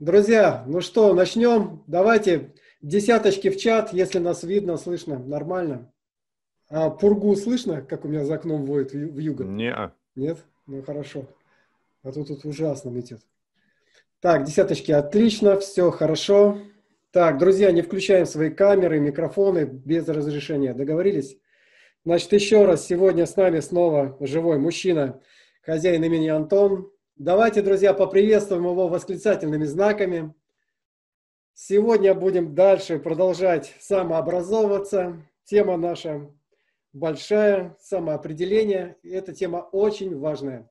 Друзья, ну что, начнем. Давайте десяточки в чат, если нас видно, слышно, нормально. А пургу слышно, как у меня за окном воет в юго? Нет. Нет? Ну хорошо. А то тут ужасно метет. Так, десяточки, отлично, все хорошо. Так, друзья, не включаем свои камеры, микрофоны без разрешения. Договорились? Значит, еще раз, сегодня с нами снова живой мужчина, хозяин имени Антон, Давайте, друзья, поприветствуем его восклицательными знаками. Сегодня будем дальше продолжать самообразовываться. Тема наша большая, самоопределение. И эта тема очень важная.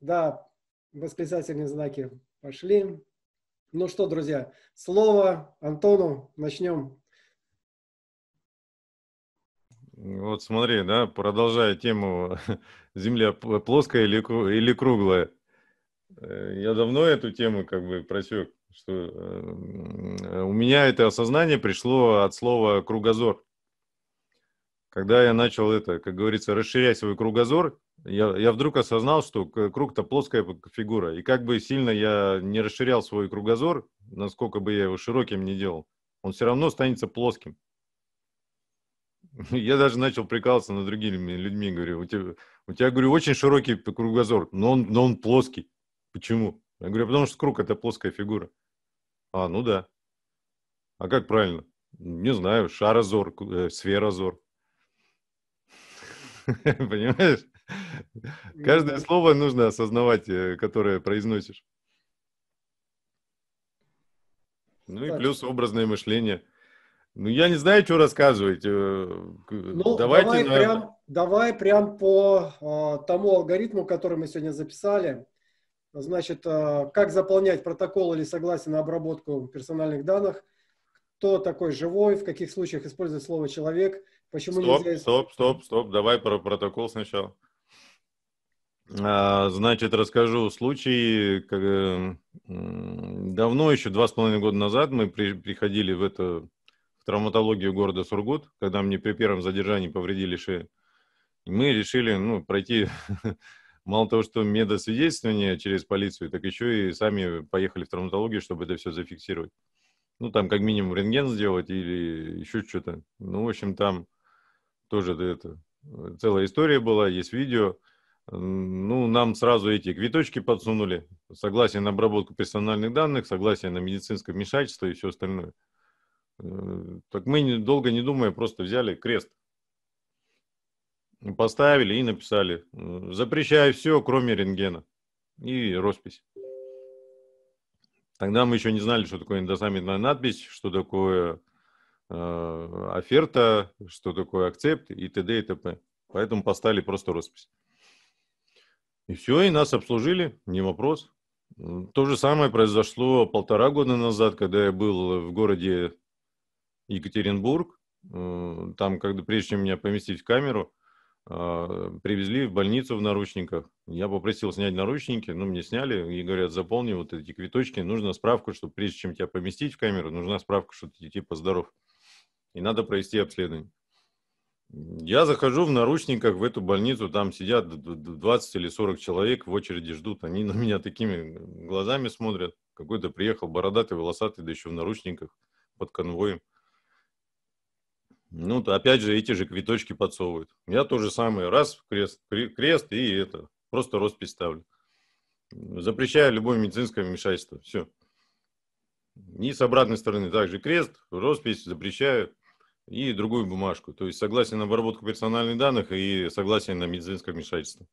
Да, восклицательные знаки пошли. Ну что, друзья, слово Антону. Начнем. Вот смотри, да, продолжая тему «Земля плоская или, или круглая?» Э, я давно эту тему как бы просек, что э, у меня это осознание пришло от слова кругозор. Когда я начал это, как говорится, расширять свой кругозор, я, я вдруг осознал, что круг-то плоская фигура. И как бы сильно я не расширял свой кругозор, насколько бы я его широким не делал, он все равно останется плоским. Я даже начал прикалываться над другими людьми, говорю, у тебя, у тебя говорю, очень широкий кругозор, но он, но он плоский. Почему? Я говорю, «А потому что круг – это плоская фигура. А, ну да. А как правильно? Не знаю, шарозор, э, сферозор. Понимаешь? Каждое слово нужно осознавать, э, которое произносишь. Ну и плюс образное мышление. Ну, я не знаю, что рассказывать. Э, ну, Давайте, давай, на... прям, давай прям по э, тому алгоритму, который мы сегодня записали значит, э, как заполнять протокол или согласие на обработку персональных данных, кто такой живой, в каких случаях использовать слово «человек», почему стоп, нельзя... Стоп, стоп, стоп, давай про протокол сначала. А, значит, расскажу случай. Э, давно, еще два с половиной года назад, мы приходили в, это, в травматологию города Сургут, когда мне при первом задержании повредили шею. мы решили ну, пройти мало того, что медосвидетельствование через полицию, так еще и сами поехали в травматологию, чтобы это все зафиксировать. Ну, там как минимум рентген сделать или еще что-то. Ну, в общем, там тоже это, целая история была, есть видео. Ну, нам сразу эти квиточки подсунули. Согласие на обработку персональных данных, согласие на медицинское вмешательство и все остальное. Э, так мы, долго не думая, просто взяли крест – ну, поставили и написали. Э, Запрещаю все, кроме рентгена. И роспись. Тогда мы еще не знали, что такое эндосаммитная надпись, что такое э, оферта, что такое акцепт и т.д. и т.п. Поэтому поставили просто роспись. И все, и нас обслужили, не вопрос. То же самое произошло полтора года назад, когда я был в городе Екатеринбург. Э, там, когда прежде чем меня поместить в камеру – а, привезли в больницу в наручниках. Я попросил снять наручники, ну, мне сняли, и говорят, заполни вот эти квиточки, Нужна справка, что прежде чем тебя поместить в камеру, нужна справка, что ты типа здоров, и надо провести обследование. Я захожу в наручниках в эту больницу, там сидят 20 или 40 человек, в очереди ждут, они на меня такими глазами смотрят. Какой-то приехал бородатый, волосатый, да еще в наручниках под конвоем. Ну, опять же, эти же квиточки подсовывают. Я то же самое. Раз, крест, крест и это. Просто роспись ставлю. Запрещаю любое медицинское вмешательство. Все. И с обратной стороны также крест, роспись запрещаю и другую бумажку. То есть согласие на обработку персональных данных и согласие на медицинское вмешательство.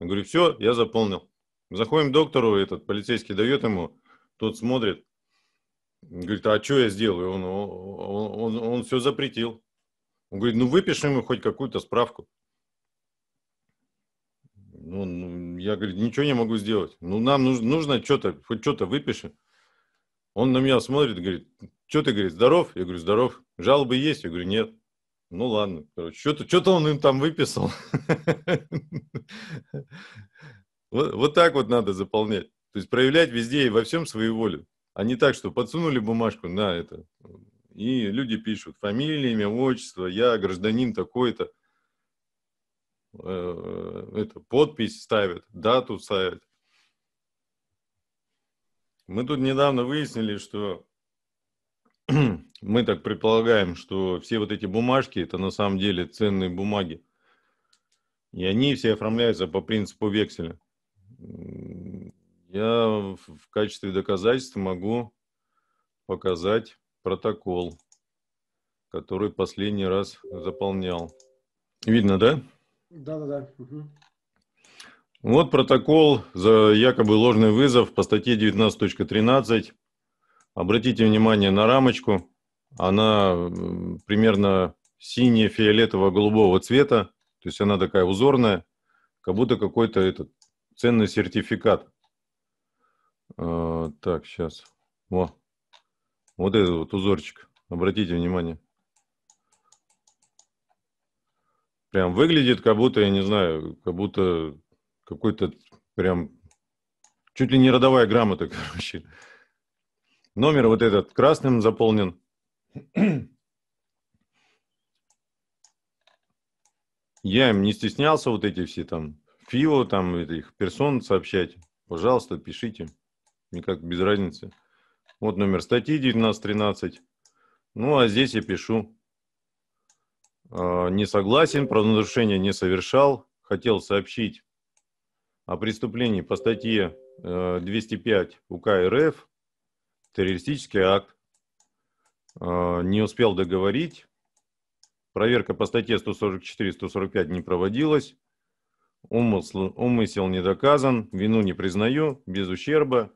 Я говорю, все, я заполнил. Заходим к доктору, этот полицейский дает ему, тот смотрит, Говорит, а что я сделаю? Он, он, он, он все запретил. Он говорит, ну выпиши ему хоть какую-то справку. Ну, я, говорю ничего не могу сделать. Ну, нам нужно, нужно что-то, хоть что-то выпиши. Он на меня смотрит, говорит, что ты, говорит, здоров? Я говорю, здоров. Жалобы есть? Я говорю, нет. Ну, ладно, короче, что-то, что-то он им там выписал. Вот так вот надо заполнять. То есть проявлять везде и во всем свою волю. А не так, что подсунули бумажку на это. И люди пишут фамилия, имя, отчество, я гражданин такой-то. Э, это, подпись ставят, дату ставят. Мы тут недавно выяснили, что мы так предполагаем, что все вот эти бумажки, это на самом деле ценные бумаги. И они все оформляются по принципу векселя. Я в качестве доказательства могу показать протокол, который последний раз заполнял. Видно, да? Да, да, да. Угу. Вот протокол за якобы ложный вызов по статье 19.13. Обратите внимание на рамочку. Она примерно сине фиолетового голубого цвета. То есть она такая узорная, как будто какой-то этот ценный сертификат. А, так, сейчас. О, вот этот вот узорчик. Обратите внимание. Прям выглядит, как будто, я не знаю, как будто какой-то прям чуть ли не родовая грамота, короче. Номер вот этот красным заполнен. Я им не стеснялся вот эти все там фио, там этих персон сообщать. Пожалуйста, пишите никак без разницы. Вот номер статьи 19.13. Ну, а здесь я пишу. А, не согласен, правонарушение не совершал. Хотел сообщить о преступлении по статье 205 э, УК РФ, террористический акт. А, не успел договорить. Проверка по статье 144-145 не проводилась. Умысл, умысел не доказан, вину не признаю, без ущерба,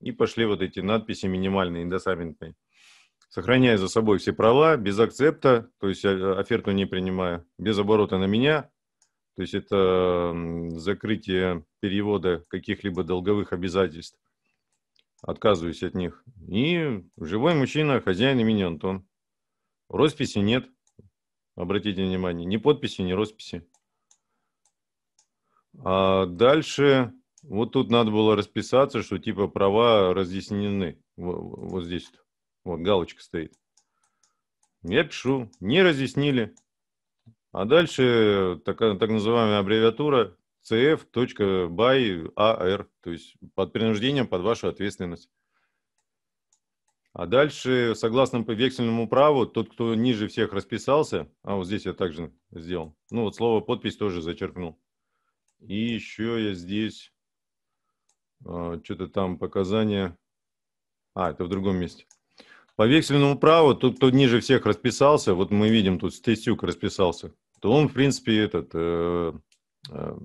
и пошли вот эти надписи минимальные, индосаммитные. Сохраняя за собой все права, без акцепта, то есть э, оферту не принимая, без оборота на меня, то есть это закрытие перевода каких-либо долговых обязательств. Отказываюсь от них. И живой мужчина, хозяин имени Антон. Росписи нет, обратите внимание. Ни подписи, ни росписи. А дальше вот тут надо было расписаться, что типа права разъяснены. Вот здесь вот галочка стоит. Я пишу, не разъяснили. А дальше так, так называемая аббревиатура cf.by.ar, то есть под принуждением, под вашу ответственность. А дальше, согласно вексельному праву, тот, кто ниже всех расписался, а вот здесь я также сделал, ну вот слово подпись тоже зачеркнул. И еще я здесь а, что-то там показания. А, это в другом месте. По вексельному праву, тот, кто ниже всех расписался, вот мы видим, тут Стесюк расписался, то он, в принципе, этот, э, э,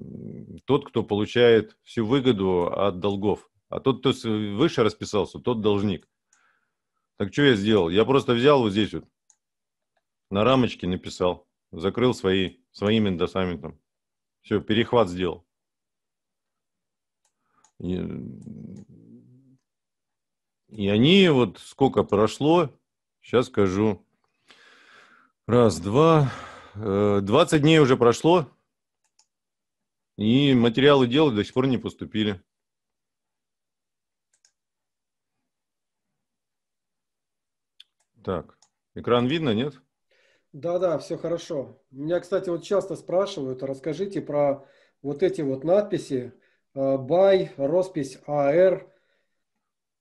тот, кто получает всю выгоду от долгов. А тот, кто выше расписался, тот должник. Так что я сделал? Я просто взял вот здесь вот, на рамочке написал, закрыл свои, своими досами там, Все, перехват сделал. И, они вот сколько прошло, сейчас скажу, раз, два, 20 э, дней уже прошло, и материалы дела до сих пор не поступили. Так, экран видно, нет? Да-да, все хорошо. Меня, кстати, вот часто спрашивают, а расскажите про вот эти вот надписи, Э, бай, роспись АР. Э,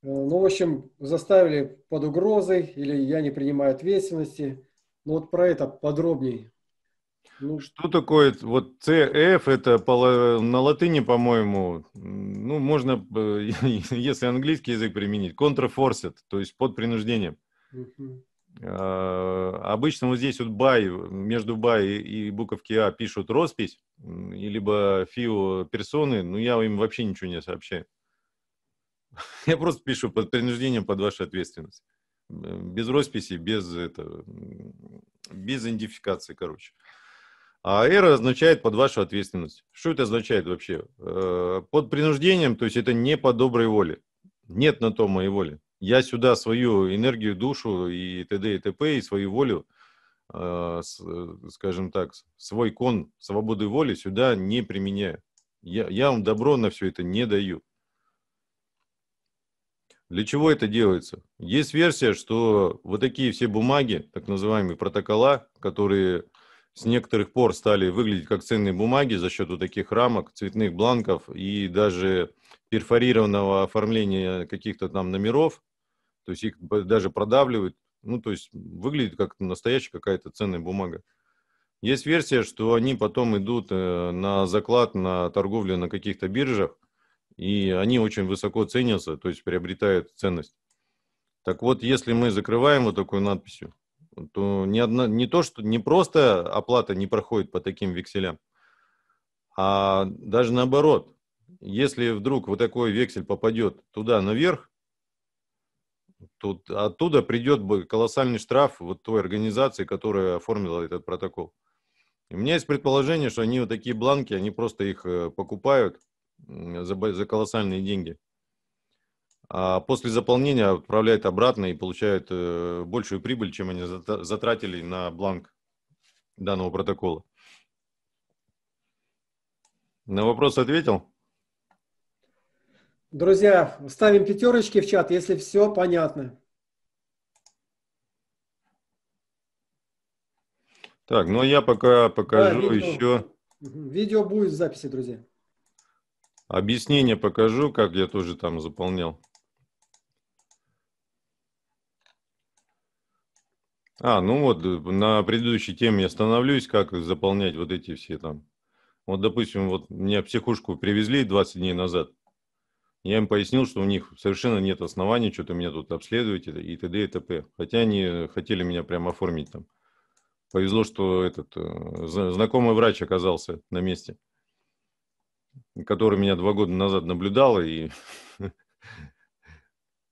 ну, в общем, заставили под угрозой или я не принимаю ответственности. Ну, вот про это подробнее. Ну, что такое вот CF? Это по, на латыни, по-моему, ну, можно, если английский язык применить, counterforced, то есть под принуждением. Угу. А, обычно вот здесь вот бай, между бай и буковки А пишут роспись, либо фио персоны, но я им вообще ничего не сообщаю. Я просто пишу под принуждением, под вашу ответственность. Без росписи, без, это, без идентификации, короче. А эра означает под вашу ответственность. Что это означает вообще? Э, под принуждением, то есть это не по доброй воле. Нет на то моей воли я сюда свою энергию, душу и т.д. и т.п. и свою волю, а, э, скажем так, свой кон свободы воли сюда не применяю. Я, я вам добро на все это не даю. Для чего это делается? Есть версия, что вот такие все бумаги, так называемые протокола, которые с некоторых пор стали выглядеть как ценные бумаги за счет вот таких рамок, цветных бланков и даже перфорированного оформления каких-то там номеров, то есть их даже продавливают, ну, то есть выглядит как настоящая какая-то ценная бумага. Есть версия, что они потом идут э, на заклад, на торговлю на каких-то биржах, и они очень высоко ценятся, то есть приобретают ценность. Так вот, если мы закрываем вот такую надписью, то не, одна, не то, что не просто оплата не проходит по таким векселям, а даже наоборот, если вдруг вот такой вексель попадет туда наверх, Тут оттуда придет бы колоссальный штраф вот той организации, которая оформила этот протокол. И у меня есть предположение, что они вот такие бланки, они просто их э, покупают за, за колоссальные деньги. А после заполнения отправляют обратно и получают э, большую прибыль, чем они затратили на бланк данного протокола. На вопрос ответил? Друзья, ставим пятерочки в чат, если все понятно. Так, ну я пока покажу да, видео. еще. Видео будет в записи, друзья. Объяснение покажу, как я тоже там заполнял. А, ну вот, на предыдущей теме я становлюсь, как заполнять вот эти все там. Вот, допустим, вот меня психушку привезли 20 дней назад – я им пояснил, что у них совершенно нет оснований что-то меня тут обследовать и т.д. и т.п. Хотя они э, хотели меня прямо оформить там. Повезло, что этот э, знакомый врач оказался на месте, который меня два года назад наблюдал, и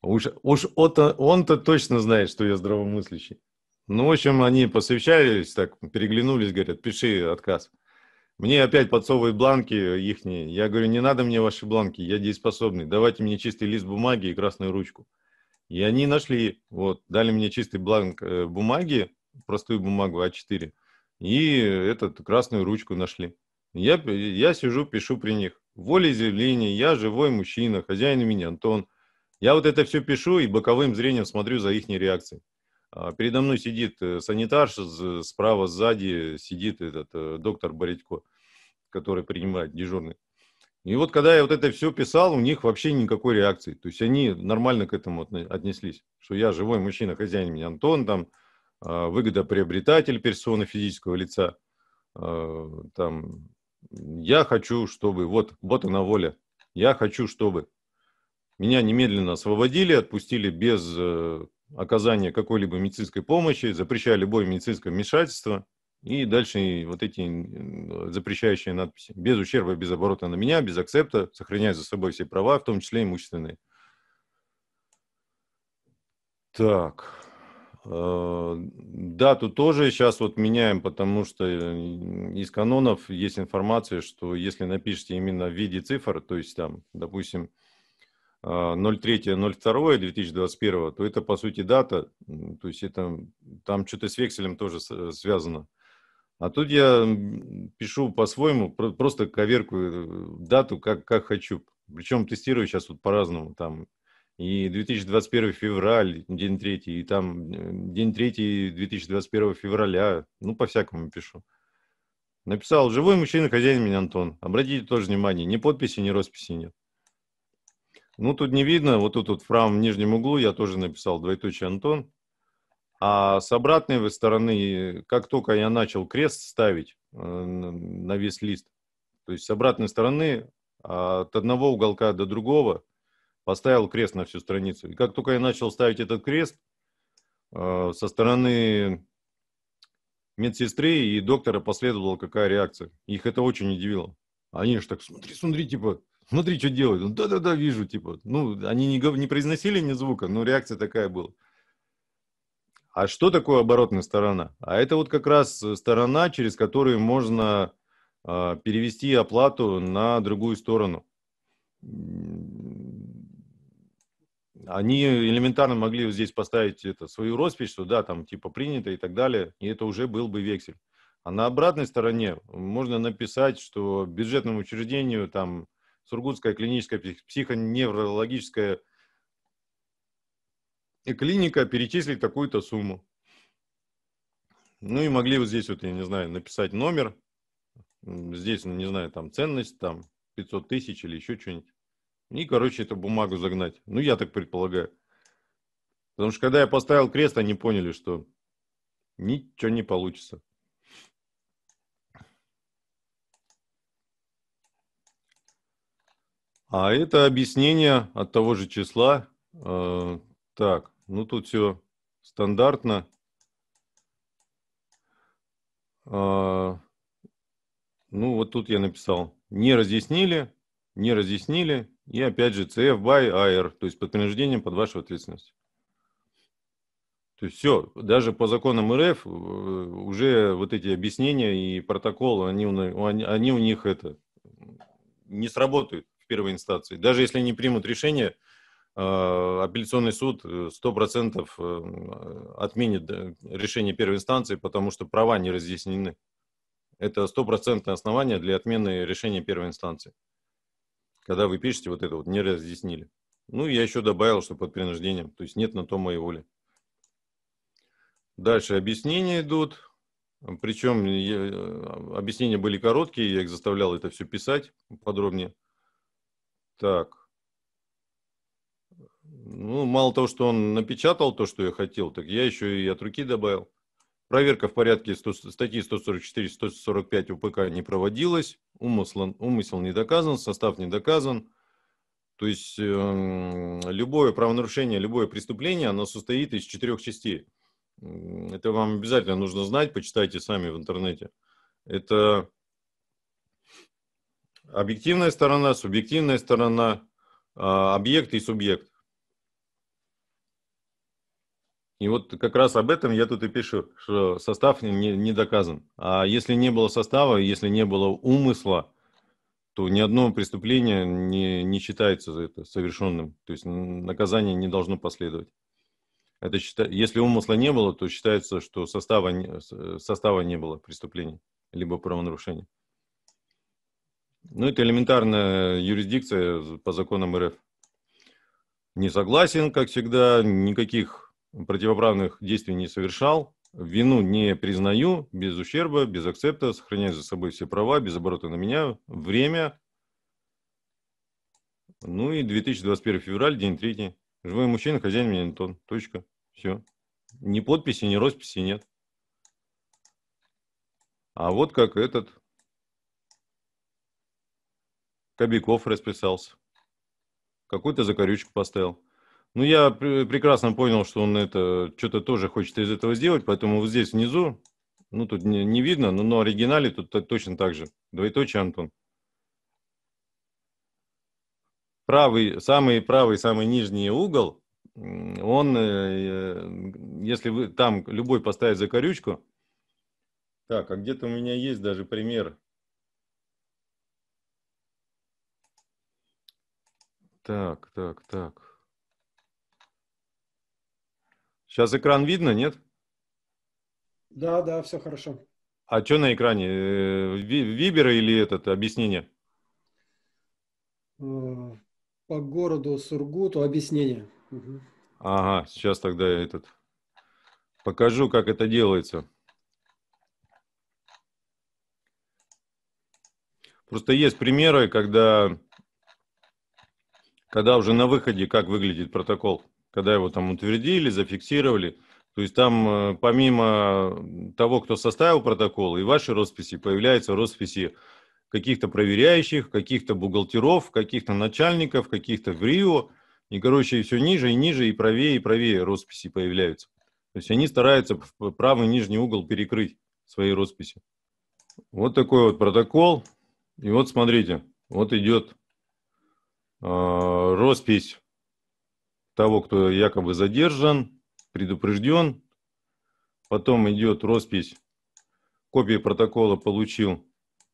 уж, уж он-то точно знает, что я здравомыслящий. Ну, в общем, они посовещались, так переглянулись, говорят, пиши отказ. Мне опять подсовывают бланки их. Я говорю, не надо мне ваши бланки, я дееспособный. Давайте мне чистый лист бумаги и красную ручку. И они нашли, вот, дали мне чистый бланк э, бумаги, простую бумагу А4, и этот красную ручку нашли. Я, я сижу, пишу при них. Волеизъявление, я живой мужчина, хозяин меня Антон. Я вот это все пишу и боковым зрением смотрю за их реакцией. А, передо мной сидит э, санитарша, справа, сзади сидит этот э, доктор Боритько, который принимает дежурный. И вот когда я вот это все писал, у них вообще никакой реакции. То есть они нормально к этому отнеслись, что я живой мужчина, хозяин меня Антон, там, а, выгодоприобретатель персоны физического лица. А, там, я хочу, чтобы, вот, вот она воля, я хочу, чтобы меня немедленно освободили, отпустили без э, оказания какой-либо медицинской помощи, запрещая любое медицинское вмешательство и дальше вот эти запрещающие надписи. Без ущерба, без оборота на меня, без акцепта, сохраняя за собой все права, в том числе имущественные. Так. Э, дату тоже сейчас вот меняем, потому что э, из канонов есть информация, что если напишите именно в виде цифр, то есть там, допустим, 03, 02, 2021, то это, по сути, дата, то есть это, там что-то с векселем тоже связано. А тут я пишу по-своему, просто коверкую дату, как, как хочу. Причем тестирую сейчас вот по-разному. Там и 2021 февраль, день третий, и там день третий 2021 февраля. Ну, по-всякому пишу. Написал, живой мужчина, хозяин меня Антон. Обратите тоже внимание, ни подписи, ни росписи нет. Ну, тут не видно, вот тут вот в правом нижнем углу я тоже написал двоеточие Антон. А с обратной стороны, как только я начал крест ставить э, на весь лист, то есть с обратной стороны а от одного уголка до другого поставил крест на всю страницу. И как только я начал ставить этот крест, э, со стороны медсестры и доктора последовала какая реакция. Их это очень удивило. Они же так, смотри, смотри, типа, Внутри что делают? Ну, да-да-да, вижу, типа. Ну, они не, не произносили ни звука, но реакция такая была. А что такое оборотная сторона? А это вот как раз э, сторона, через которую можно э, перевести оплату на другую сторону. Они элементарно могли здесь поставить это, свою роспись, что да, там типа принято и так далее, и это уже был бы вексель. А на обратной стороне можно написать, что бюджетному учреждению там Сургутская клиническая психоневрологическая клиника перечислить такую-то сумму. Ну и могли вот здесь вот, я не знаю, написать номер, здесь, ну, не знаю, там ценность, там 500 тысяч или еще что-нибудь. И, короче, эту бумагу загнать. Ну, я так предполагаю. Потому что, когда я поставил крест, они поняли, что ничего не получится. А это объяснение от того же числа. Э, так, ну тут все стандартно. Э, ну вот тут я написал. Не разъяснили, не разъяснили. И опять же CF by AR, то есть под принуждением, под вашу ответственность. То есть все, даже по законам РФ э, уже вот эти объяснения и протоколы, они, они, они у них это не сработают первой инстанции. Даже если не примут решение, э, апелляционный суд 100% э, э, отменит решение первой инстанции, потому что права не разъяснены. Это стопроцентное основание для отмены решения первой инстанции. Когда вы пишете вот это вот, не разъяснили. Ну, я еще добавил, что под принуждением, то есть нет на то моей воли. Дальше объяснения идут. Причем я, объяснения были короткие, я их заставлял это все писать подробнее. Так. Ну, мало того, что он напечатал то, что я хотел, так я еще и от руки добавил. Проверка в порядке 100, статьи 144-145 УПК не проводилась. Умысл, умысел не доказан, состав не доказан. То есть э, любое правонарушение, любое преступление, оно состоит из четырех частей. Это вам обязательно нужно знать, почитайте сами в интернете. Это Объективная сторона, субъективная сторона, а, объект и субъект. И вот как раз об этом я тут и пишу, что состав не, не доказан. А если не было состава, если не было умысла, то ни одно преступление не, не считается за это совершенным. То есть наказание не должно последовать. Это счита... Если умысла не было, то считается, что состава, состава не было преступления, либо правонарушения. Ну, это элементарная юрисдикция по законам РФ. Не согласен, как всегда, никаких противоправных действий не совершал, вину не признаю, без ущерба, без акцепта, сохраняю за собой все права, без оборота на меня, время. Ну и 2021 февраль, день третий. Живой мужчина, хозяин меня Антон. Точка. Все. Ни подписи, ни росписи нет. А вот как этот Кобяков расписался. Какую-то закорючку поставил. Ну, я пр- прекрасно понял, что он это что-то тоже хочет из этого сделать, поэтому вот здесь внизу, ну, тут не, не видно, но на оригинале тут точно так же. Двоеточие Антон. Правый, самый правый, самый нижний угол, он, э, э, если вы там любой поставить закорючку, так, а где-то у меня есть даже пример – Так, так, так. Сейчас экран видно, нет? Да, да, все хорошо. А что на экране? Э, Вибер или этот, объяснение? Э, по городу Сургуту объяснение. Ага, сейчас тогда я этот покажу, как это делается. Просто есть примеры, когда когда уже на выходе, как выглядит протокол? Когда его там утвердили, зафиксировали? То есть там э, помимо того, кто составил протокол, и ваши росписи, появляются росписи каких-то проверяющих, каких-то бухгалтеров, каких-то начальников, каких-то в Рио. И, короче, все ниже и ниже, и правее, и правее росписи появляются. То есть они стараются правый нижний угол перекрыть своей росписи. Вот такой вот протокол. И вот смотрите, вот идет а, роспись того, кто якобы задержан, предупрежден. Потом идет роспись копии протокола «Получил»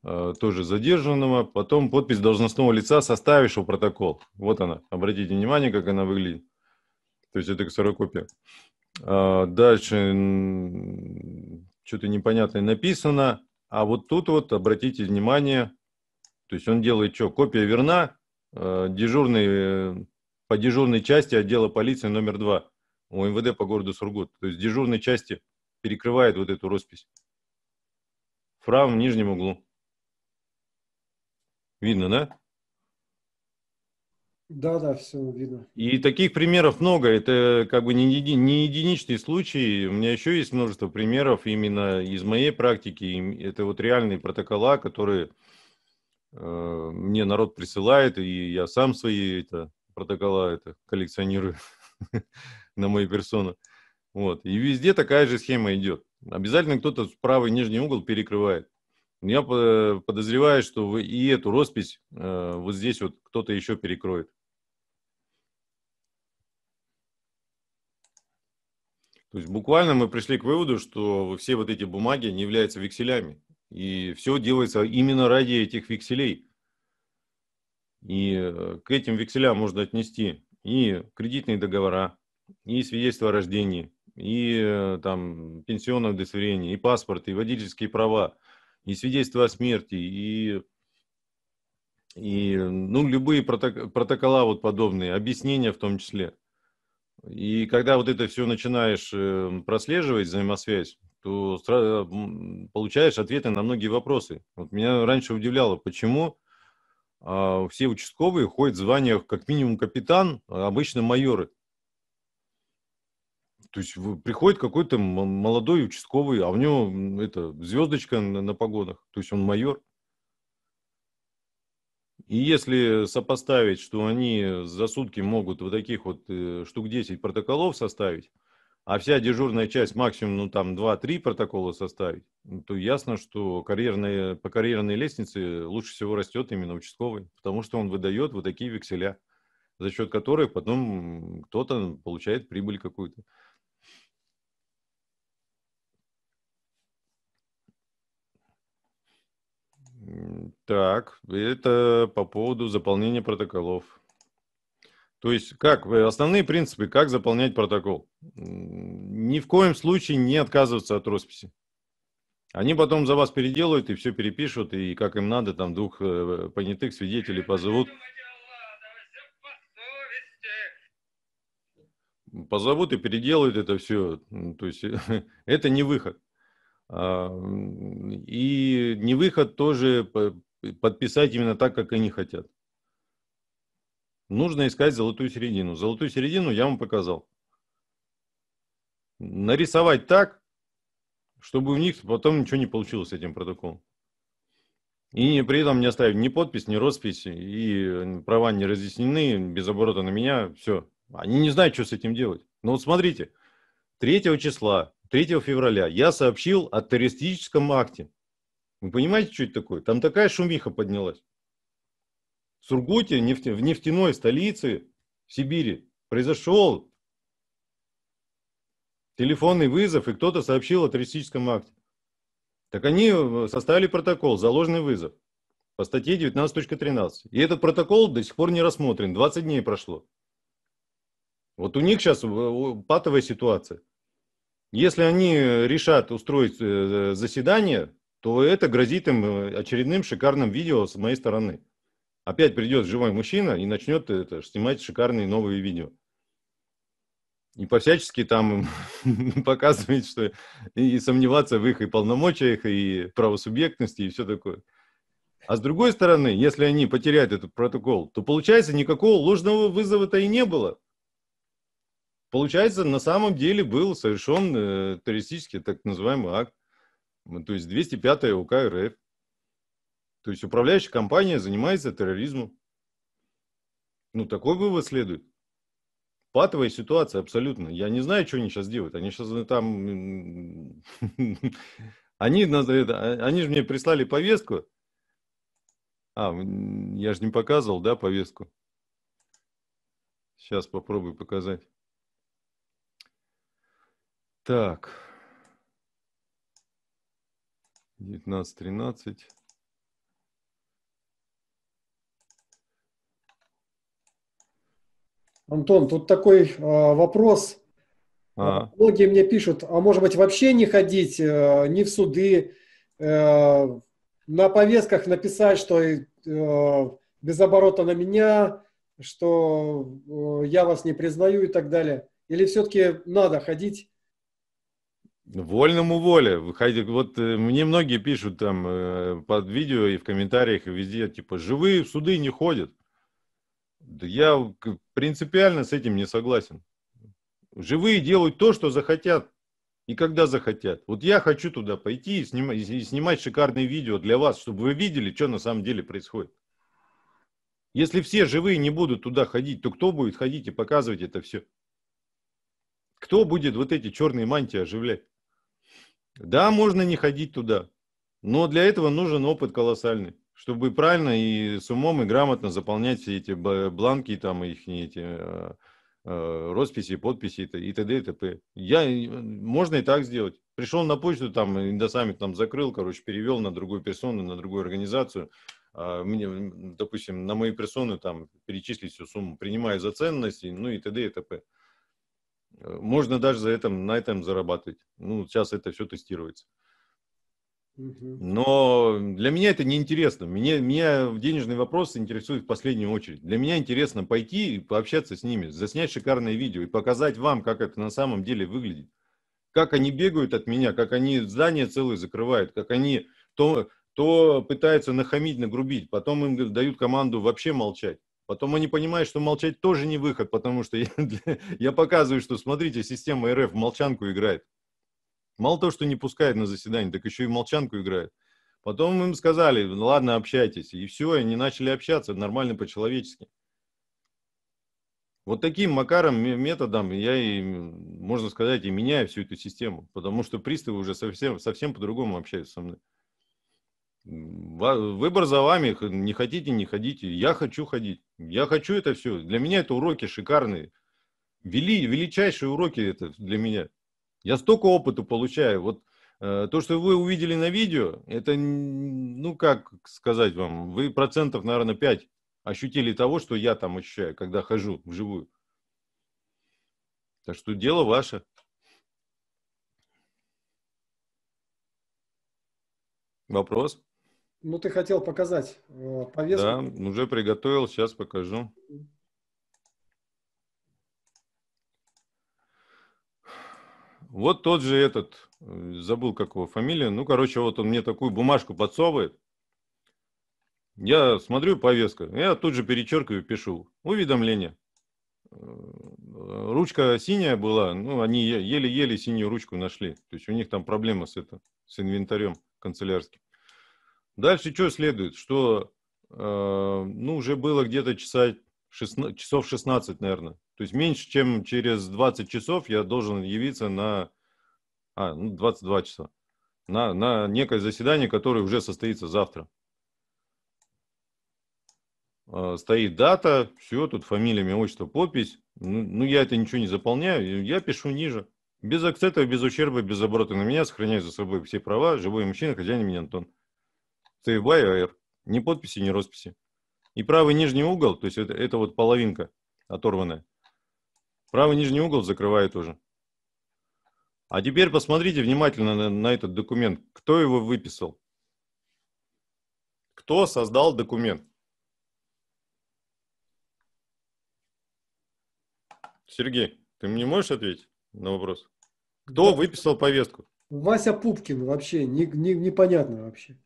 а, тоже задержанного. Потом подпись должностного лица, составившего протокол. Вот она. Обратите внимание, как она выглядит. То есть это ксерокопия. А, дальше что-то непонятное написано. А вот тут вот обратите внимание, то есть он делает что? Копия верна, Э, дежурный, по дежурной части отдела полиции номер два у МВД по городу Сургут. То есть дежурной части перекрывает вот эту роспись. В правом нижнем углу. Видно, да? Да, да, все видно. И таких примеров много. Это как бы не, не единичный случай. У меня еще есть множество примеров именно из моей практики. Это вот реальные протокола, которые Э, мне народ присылает, и я сам свои это, протоколы, это, коллекционирую на мою персону. Вот. И везде такая же схема идет. Обязательно кто-то в правый нижний угол перекрывает. Я подозреваю, что и эту роспись э, вот здесь вот кто-то еще перекроет. То есть буквально мы пришли к выводу, что все вот эти бумаги не являются векселями. И все делается именно ради этих векселей. И э, к этим векселям можно отнести и кредитные договора, и свидетельство о рождении, и э, там пенсионное удостоверение, и паспорт, и водительские права, и свидетельство о смерти, и, и э, ну, любые проток- протокола вот подобные, объяснения в том числе. И когда вот это все начинаешь прослеживать, взаимосвязь, то получаешь ответы на многие вопросы. Вот меня раньше удивляло, почему а, все участковые ходят в званиях как минимум капитан, а обычно майоры. То есть приходит какой-то молодой участковый, а у него это звездочка на, на погонах, то есть он майор. И если сопоставить, что они за сутки могут вот таких вот э, штук 10 протоколов составить, а вся дежурная часть максимум, ну, там, 2-3 протокола составить, то ясно, что карьерные, по карьерной лестнице лучше всего растет именно участковый, потому что он выдает вот такие векселя, за счет которых потом кто-то получает прибыль какую-то. Так, это по поводу заполнения протоколов. То есть, как э, основные принципы, как заполнять протокол? Ни в коем случае не отказываться от росписи. Они потом за вас переделают и все перепишут, и как им надо, там двух э, понятых свидетелей позовут. Позовут и переделают это все. То есть это не выход. А, и не выход тоже подписать именно так, как они хотят нужно искать золотую середину. Золотую середину я вам показал. Нарисовать так, чтобы у них потом ничего не получилось с этим протоколом. И при этом не оставить ни подпись, ни роспись, и права не разъяснены, без оборота на меня, все. Они не знают, что с этим делать. Но вот смотрите, 3 числа, 3 февраля я сообщил о террористическом акте. Вы понимаете, что это такое? Там такая шумиха поднялась. Сургуте, в нефтяной столице Сибири, произошел телефонный вызов, и кто-то сообщил о террористическом акте. Так они э, составили протокол за вызов по статье 19.13. И этот протокол до сих пор не рассмотрен. 20 дней прошло. Вот у них сейчас э, патовая ситуация. Если они э, решат устроить заседание, то это грозит им очередным шикарным видео с моей стороны опять придет живой мужчина и начнет это, снимать шикарные новые видео. И по-всячески там показывает, что и, сомневаться в их и полномочиях, и правосубъектности, и все такое. А с другой стороны, если они потеряют этот протокол, то получается никакого ложного вызова-то и не было. Получается, на самом деле был совершен э, террористический так называемый акт, то есть 205 УК РФ. То есть управляющая компания занимается терроризмом. Ну, такой вывод следует. Патовая ситуация абсолютно. Я не знаю, что они сейчас делают. Они сейчас э, там... Они, а, они же мне прислали повестку. А, я же не показывал, да, повестку? Сейчас попробую показать. Так. 19.13. Антон, тут такой э, вопрос. А. а. Многие мне пишут, а может быть вообще не ходить э, ни в суды, э, на повестках написать, что э, без оборота на меня, что э, я вас не признаю и так далее. Или все-таки надо ходить? Вольному воле. Вот э, мне многие пишут там э, под видео и в комментариях и везде, типа, живые в суды не ходят. Да я принципиально с этим не согласен. Живые делают то, что захотят и когда захотят. Вот я хочу туда пойти и снимать, и снимать шикарные видео для вас, чтобы вы видели, что на самом деле происходит. Если все живые не будут туда ходить, то кто будет ходить и показывать это все? Кто будет вот эти черные мантии оживлять? Да, можно не ходить туда, но для этого нужен опыт колоссальный чтобы правильно и с умом, и грамотно заполнять все эти бланки, там их эти а, а, росписи, подписи и т.д. и т.п. Я, можно и так сделать. Пришел на почту, там, Индосаммит там закрыл, короче, перевел на другую персону, на другую организацию. А мне, допустим, на мои персоны там перечислить всю сумму, принимая за ценности, ну и т.д. и т.п. Э, можно даже за этом, на этом зарабатывать. Ну, сейчас это все тестируется. Но для меня это неинтересно. Меня, меня денежный вопрос интересует в последнюю очередь. Для меня интересно пойти и пообщаться с ними, заснять шикарное видео и показать вам, как это на самом деле выглядит. Как они бегают от меня, как они здание целое закрывают, как они то, то пытаются нахамить, нагрубить, потом им дают команду вообще молчать. Потом они понимают, что молчать тоже не выход, потому что я, я показываю, что, смотрите, система РФ в молчанку играет. Мало того, что не пускает на заседание, так еще и молчанку играет. Потом им сказали, ну, ладно, общайтесь. И все, они начали общаться нормально по-человечески. Вот таким макаром, методом я и, можно сказать, и меняю всю эту систему, потому что приставы уже совсем, совсем по-другому общаются со мной. Выбор за вами, не хотите, не ходите. Я хочу ходить, я хочу это все. Для меня это уроки шикарные. Вели, величайшие уроки это для меня. Я столько опыта получаю. Вот э, то, что вы увидели на видео, это, ну, как сказать вам, вы процентов, наверное, 5 ощутили того, что я там ощущаю, когда хожу вживую. Так что дело ваше. Вопрос? Ну, ты хотел показать э, повестку. Да, уже приготовил, сейчас покажу. Вот тот же этот, э, забыл, как его фамилия. Ну, короче, вот он мне такую бумажку подсовывает. Я смотрю повестка, я тут же перечеркиваю, пишу. Уведомление. Э, ручка синяя была, ну, они еле-еле синюю ручку нашли. То есть у них там проблема с, это, с инвентарем канцелярским. Дальше что следует? Что, э, ну, уже было где-то часа 16, часов 16, наверное. То есть меньше, чем через 20 часов я должен явиться на... А, ну, 22 часа. На, на некое заседание, которое уже состоится завтра. А, стоит дата, все, тут фамилия, имя, отчество, подпись. Ну, ну, я это ничего не заполняю, я пишу ниже. Без акцентов, без ущерба, без оборота на меня, сохраняю за собой все права, живой мужчина, хозяин меня Антон. Ты АР. Ни подписи, ни росписи. И правый нижний угол, то есть это, это вот половинка оторванная, правый нижний угол закрывает тоже. А теперь посмотрите внимательно на, на этот документ. Кто его выписал? Кто создал документ? Сергей, ты мне можешь ответить на вопрос? Кто да. выписал повестку? Вася Пупкин вообще, не, не, непонятно вообще.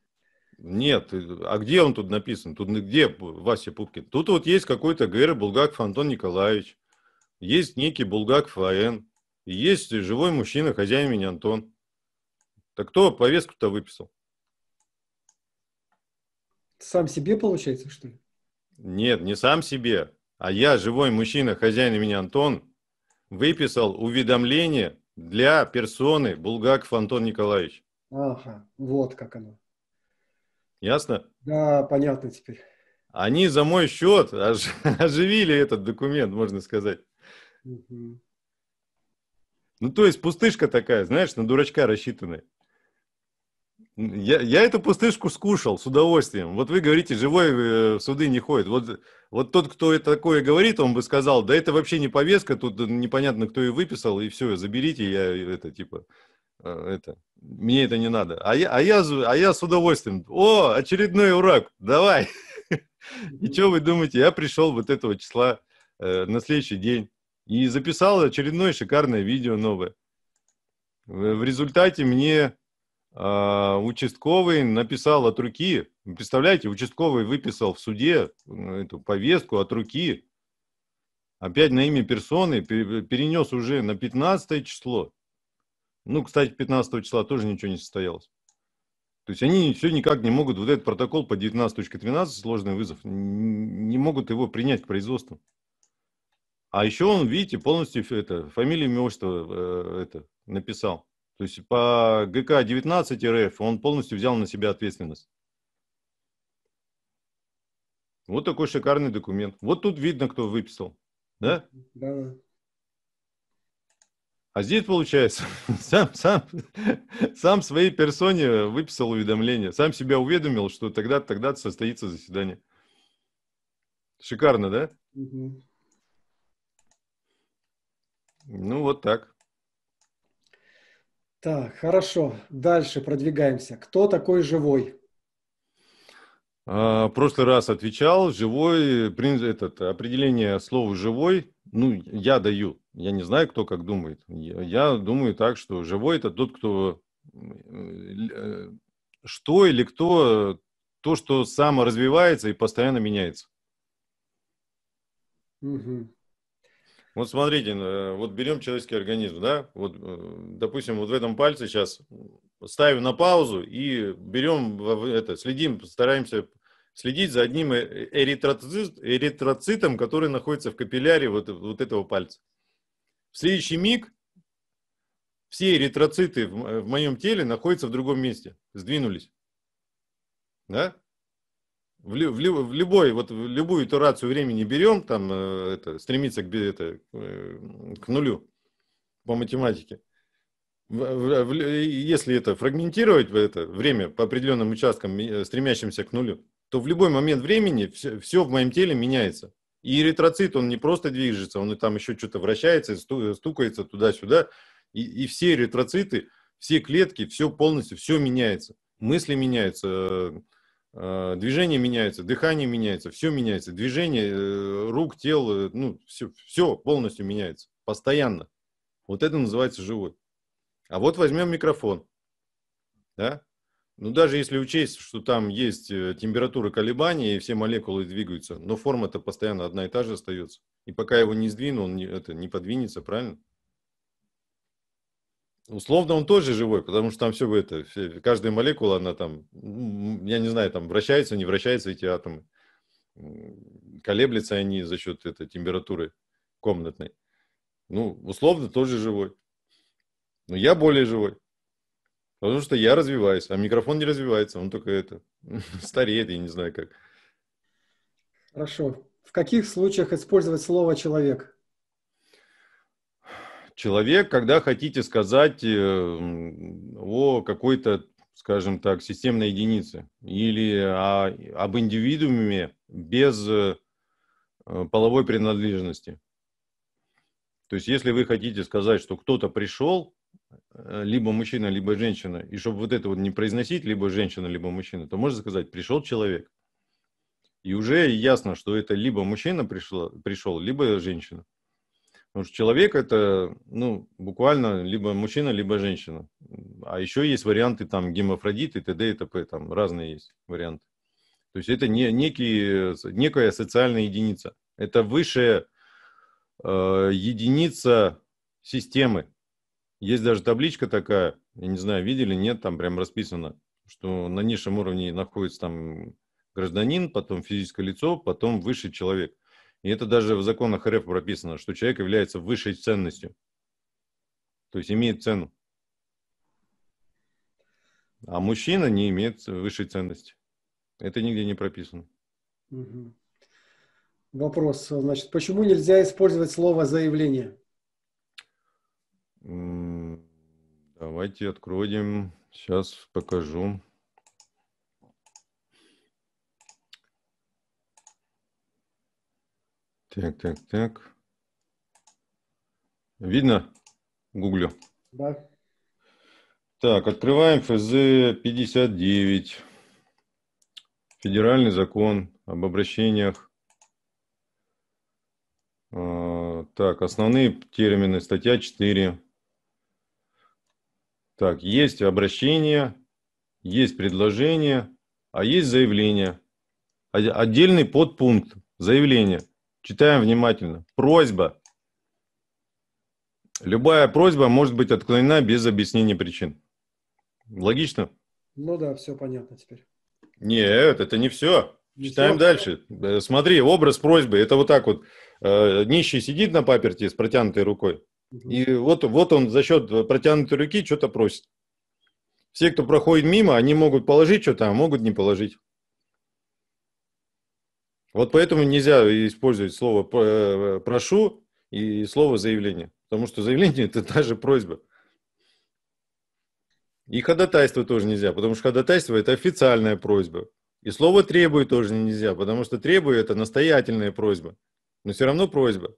Нет, а где он тут написан? Тут ну, где Вася Пупкин? Тут вот есть какой-то ГР Булгаков Антон Николаевич, есть некий Булгаков АН, есть живой мужчина, хозяин меня Антон. Так кто повестку-то выписал? Сам себе, получается, что ли? Нет, не сам себе, а я, живой мужчина, хозяин меня Антон, выписал уведомление для персоны Булгаков Антон Николаевич. Ага, вот как оно. Ясно? Да, понятно теперь. Они за мой счет ож- оживили этот документ, можно сказать. Угу. Ну, то есть пустышка такая, знаешь, на дурачка рассчитанная. Я, я эту пустышку скушал с удовольствием. Вот вы говорите, живой э, в суды не ходит. Вот, вот тот, кто это такое говорит, он бы сказал, да это вообще не повестка, тут непонятно, кто ее выписал, и все, заберите, я это типа Э, это, мне это не надо. А я, а я, а я с удовольствием. О, очередной урок, давай. И что вы думаете? Я пришел вот этого числа э, на следующий день и записал очередное шикарное видео новое. В, результате мне э, участковый написал от руки, представляете, участковый выписал в суде эту повестку от руки, опять на имя персоны, перенес уже на 15 число. Ну, кстати, 15 числа тоже ничего не состоялось. То есть они все никак не могут, вот этот протокол по 19.13, сложный вызов, не могут его принять к производству. А еще он, видите, полностью это, фамилию имя, отчество э, это, написал. То есть по ГК 19 РФ он полностью взял на себя ответственность. Вот такой шикарный документ. Вот тут видно, кто выписал. Да? Да. А здесь, получается, сам, сам, сам своей персоне выписал уведомление, сам себя уведомил, что тогда-то тогда состоится заседание. Шикарно, да? Угу. Ну, вот так. Так, хорошо. Дальше продвигаемся. Кто такой живой? А, в прошлый раз отвечал, живой, этот, определение слова «живой», ну, я даю. Я не знаю, кто как думает. Я, я думаю так, что живой – это тот, кто э, что или кто то, что саморазвивается и постоянно меняется. Угу. Вот смотрите, э, вот берем человеческий организм, да, вот, э, допустим, вот в этом пальце сейчас ставим на паузу и берем это, следим, стараемся следить за одним э, эритроцит, эритроцитом, который находится в капилляре вот, вот этого пальца. В следующий миг все эритроциты в, в моем теле находятся в другом месте, сдвинулись. Да? В, в, в любой, вот в любую итерацию времени берем, там э, это, стремиться к, это, э, к нулю по математике в, в, если это фрагментировать это время по определенным участкам, э, стремящимся к нулю, то в любой момент времени все, все в моем теле меняется. И эритроцит, он не просто движется, он и там еще что-то вращается, э, стукается туда-сюда. И, и все эритроциты, все клетки, все полностью, все меняется. Мысли меняются, э, движение меняется, дыхание меняется, все меняется. Движение рук, тела, ну, все, все полностью меняется. Постоянно. Вот это называется живой. А вот возьмем микрофон. Да? Ну, даже если учесть, что там есть э, температура колебания, и все молекулы двигаются, но форма-то постоянно одна и та же остается. И пока его не сдвину, он не, это, не подвинется, правильно? Условно он тоже живой, потому что там все это, все, каждая молекула, она там, я не знаю, там вращается, не вращается эти атомы. Колеблются они за счет этой температуры комнатной. Ну, условно тоже живой. Но я более живой. Потому что я развиваюсь, а микрофон не развивается, он только это стареет, я не знаю как. Хорошо. В каких случаях использовать слово человек? Человек, когда хотите сказать э, о какой-то, скажем так, системной единице или о, об индивидууме без э, э, половой принадлежности. То есть, если вы хотите сказать, что кто-то пришел, Э, либо мужчина, либо женщина, и чтобы вот это вот не произносить, либо женщина, либо мужчина, то можно сказать, пришел человек. И уже ясно, что это либо мужчина пришел, пришел либо женщина. Потому что человек это, ну, буквально либо мужчина, либо женщина. А еще есть варианты там гемофродит т.д. и т.п. Там разные есть варианты. То есть это не, некий, некая социальная единица. Это высшая э, единица системы, есть даже табличка такая, я не знаю, видели, нет, там прям расписано, что на низшем уровне находится там гражданин, потом физическое лицо, потом высший человек. И это даже в законах РФ прописано, что человек является высшей ценностью. То есть имеет цену. А мужчина не имеет высшей ценности. Это нигде не прописано. Угу. Вопрос, значит, почему нельзя использовать слово «заявление»? Давайте откроем. Сейчас покажу. Так, так, так. Видно? Гуглю. Да. Так, открываем ФЗ 59. Федеральный закон об обращениях. А, так, основные термины. Статья 4. Так, есть обращение, есть предложение, а есть заявление. Отдельный подпункт заявление. Читаем внимательно. Просьба. Любая просьба может быть отклонена без объяснения причин. Логично? Ну да, все понятно теперь. Нет, это не все. Не Читаем все? дальше. Э, смотри, образ просьбы. Это вот так вот. Э, нищий сидит на паперте с протянутой рукой. И вот, вот он за счет протянутой руки что-то просит. Все, кто проходит мимо, они могут положить что-то, а могут не положить. Вот поэтому нельзя использовать слово э, «прошу» и слово «заявление». Потому что заявление – это та же просьба. И ходатайство тоже нельзя, потому что ходатайство – это официальная просьба. И слово «требует» тоже нельзя, потому что «требует» – это настоятельная просьба. Но все равно просьба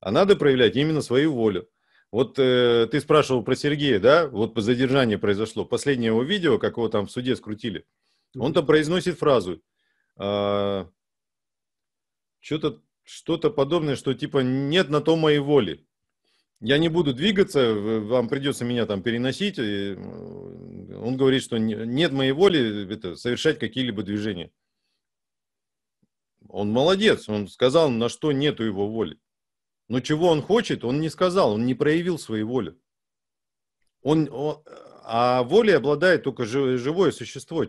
а надо проявлять именно свою волю. Вот э, ты спрашивал про Сергея, да? Вот по задержанию произошло. Последнее его видео, как его там в суде скрутили, он то произносит фразу. А, что-то что-то подобное, что типа нет на то моей воли. Я не буду двигаться, вам придется меня там переносить. И э, он говорит, что нет моей воли это, совершать какие-либо движения. Он молодец, он сказал, на что нету его воли. Но чего он хочет, он не сказал, он не проявил своей воли. Он, он, а волей обладает только живое существо,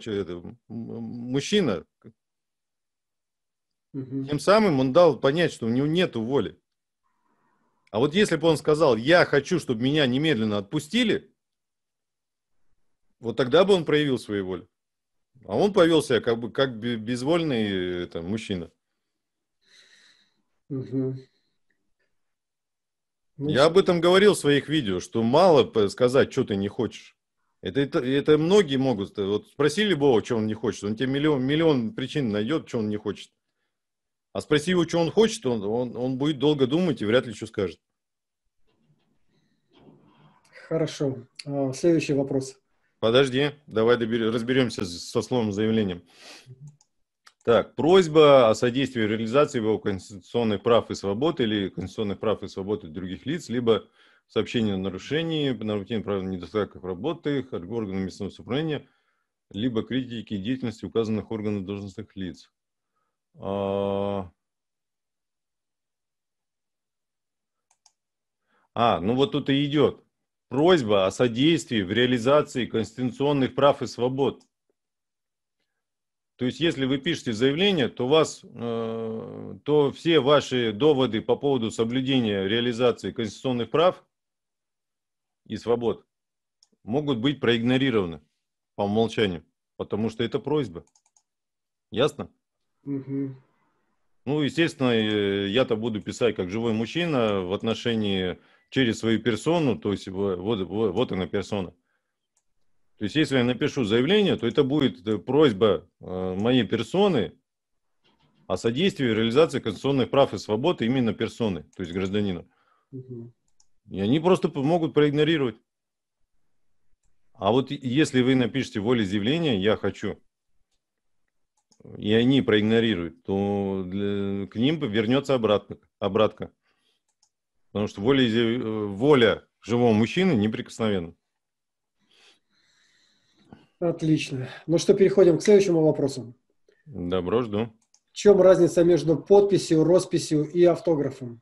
мужчина. Угу. Тем самым он дал понять, что у него нет воли. А вот если бы он сказал, я хочу, чтобы меня немедленно отпустили, вот тогда бы он проявил свою волю. А он повел себя как бы как безвольный это, мужчина. Угу. Ну, Я об этом говорил в своих видео, что мало сказать, что ты не хочешь. Это, это, это многие могут. Э, вот спроси любого, что он не хочет. Он тебе миллион, миллион причин найдет, что он не хочет. А спроси его, что он хочет, он, он, он будет долго думать и вряд ли что скажет. Хорошо. А, следующий вопрос. Подожди, давай разберемся со словом заявлением. Так, просьба о содействии реализации его конституционных прав и свобод или конституционных прав и свобод других лиц, либо сообщение о нарушении, нарушении прав недостатков работы органов местного управления, либо критики деятельности указанных органов должностных лиц. А, а ну вот тут и идет просьба о содействии в реализации конституционных прав и свобод. То есть, если вы пишете заявление, то, вас, э, то все ваши доводы по поводу соблюдения реализации конституционных прав и свобод могут быть проигнорированы по умолчанию, потому что это просьба. Ясно? Угу. Ну, естественно, э, я-то буду писать как живой мужчина в отношении через свою персону, то есть вот, вот, вот она персона. То есть, если я напишу заявление, то это будет э, просьба э, моей персоны о содействии реализации конституционных прав и свобод именно персоны, то есть гражданина. И они просто могут проигнорировать. А вот если вы напишете волеизъявление «я хочу», и они проигнорируют, то для, к ним вернется обратно, обратка. Потому что воля, э, воля живого мужчины неприкосновенна. Отлично. Ну что, переходим к следующему вопросу. Добро жду. В чем разница между подписью, росписью и автографом?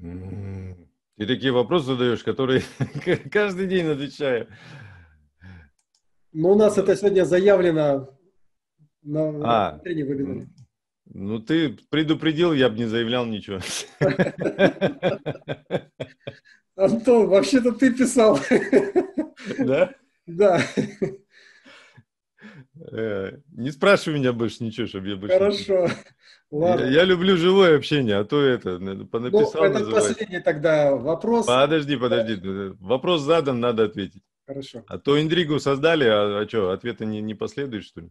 Ты такие вопросы задаешь, которые каждый день отвечаю. Ну, у нас это сегодня заявлено на, а, вебинаре. Ну, ты предупредил, я бы не заявлял ничего. Антон, вообще-то ты писал. Да? Да. Э, не спрашивай меня больше ничего, чтобы я больше... Хорошо. Ладно. Я, я люблю живое общение, а то это понаписал. Э, ну, это называется. последний тогда вопрос. Подожди, подожди. Да. Вопрос задан, надо ответить. Хорошо. А то интригу создали, а, а что, ответа не, не последует, что ли?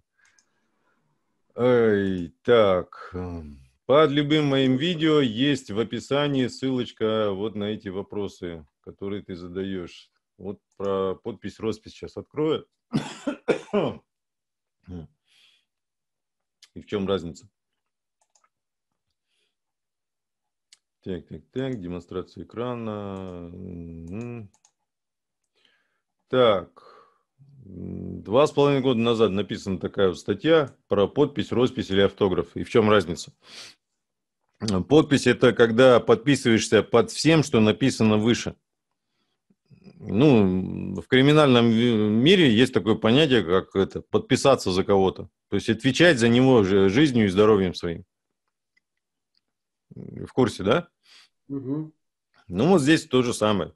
Эй, так. Эм, под любым моим видео есть в описании ссылочка вот на эти вопросы, которые ты задаешь. Вот про подпись, роспись сейчас открою. И в чем разница? Так, так, так, демонстрация экрана. Так, два с половиной года назад написана такая статья про подпись, роспись или автограф. И в чем разница? Подпись – это когда подписываешься под всем, что написано выше. Ну, в криминальном мире есть такое понятие, как это, подписаться за кого-то. То есть отвечать за него жизнью и здоровьем своим. В курсе, да? Угу. Ну, вот здесь то же самое.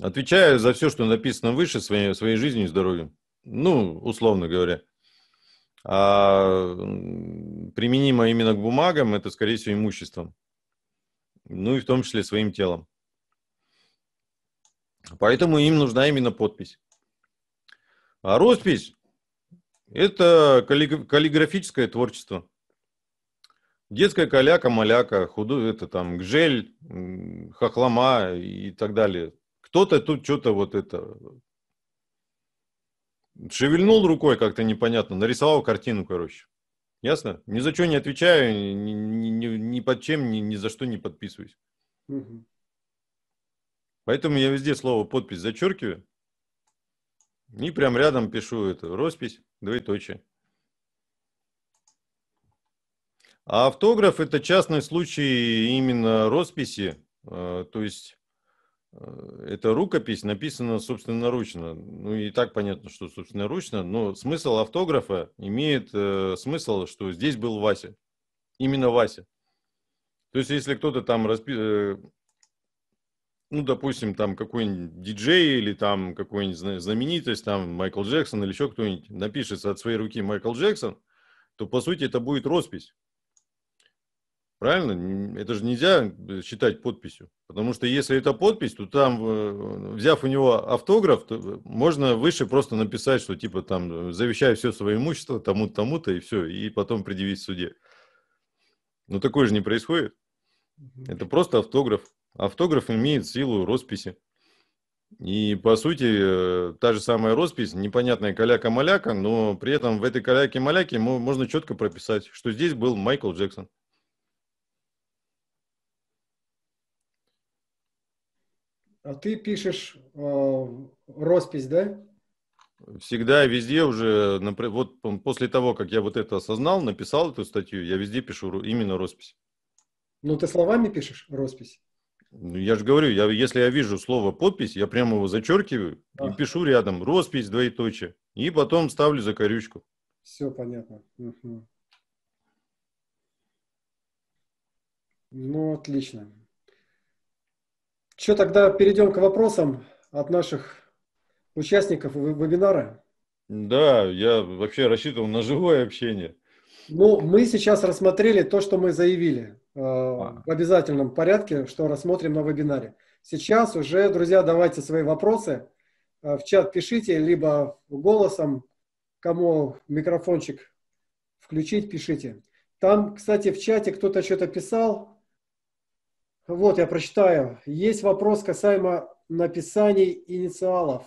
Отвечаю за все, что написано выше, своей, своей жизнью и здоровьем. Ну, условно говоря. А применимо именно к бумагам, это, скорее всего, имуществом. Ну и в том числе своим телом. Поэтому им нужна именно подпись. А роспись – это каллиграфическое творчество. Детская каляка, маляка, худо это там гжель, хохлома и так далее. Кто-то тут что-то вот это шевельнул рукой как-то непонятно, нарисовал картину, короче. Ясно? Ни за что не отвечаю, ни, ни, ни под чем, ни, ни за что не подписываюсь. Угу. Поэтому я везде слово подпись зачеркиваю. И прям рядом пишу это роспись, двоеточие. А автограф – это частный случай именно росписи, а, то есть а, это рукопись написана собственноручно. Ну и так понятно, что собственноручно, но смысл автографа имеет э, смысл, что здесь был Вася. Именно Вася. То есть если кто-то там распи... Э, ну, допустим, там какой-нибудь диджей или там какой-нибудь знаменитость, там Майкл Джексон или еще кто-нибудь напишется от своей руки Майкл Джексон, то, по сути, это будет роспись. Правильно? Это же нельзя э, считать подписью. Потому что если это подпись, то там, э, взяв у него автограф, то э, можно выше просто написать, что типа там завещаю все свое имущество тому-то, тому-то, и все, и потом предъявить в суде. Но такое же не происходит. Это просто автограф автограф имеет силу росписи. И, по сути, э, та же самая роспись, непонятная каляка-маляка, но при этом в этой каляке-маляке можно четко прописать, что здесь был Майкл Джексон. А ты пишешь э, роспись, да? Всегда, везде уже, вот после того, как я вот это осознал, написал эту статью, я везде пишу именно роспись. Ну, ты словами пишешь роспись? Ну, я же говорю, я, если я вижу слово подпись, я прямо его зачеркиваю да. и пишу рядом роспись двоеточие. И потом ставлю закорючку. Все понятно. Угу. Ну, отлично. Что тогда перейдем к вопросам от наших участников вебинара? Да, я вообще рассчитывал на живое общение. Ну, мы сейчас рассмотрели то, что мы заявили. Э, в обязательном порядке, что рассмотрим на вебинаре. Сейчас уже, друзья, давайте свои вопросы э, в чат пишите, либо голосом, кому микрофончик включить, пишите. Там, кстати, в чате кто-то что-то писал. Вот, я прочитаю. Есть вопрос касаемо написаний инициалов.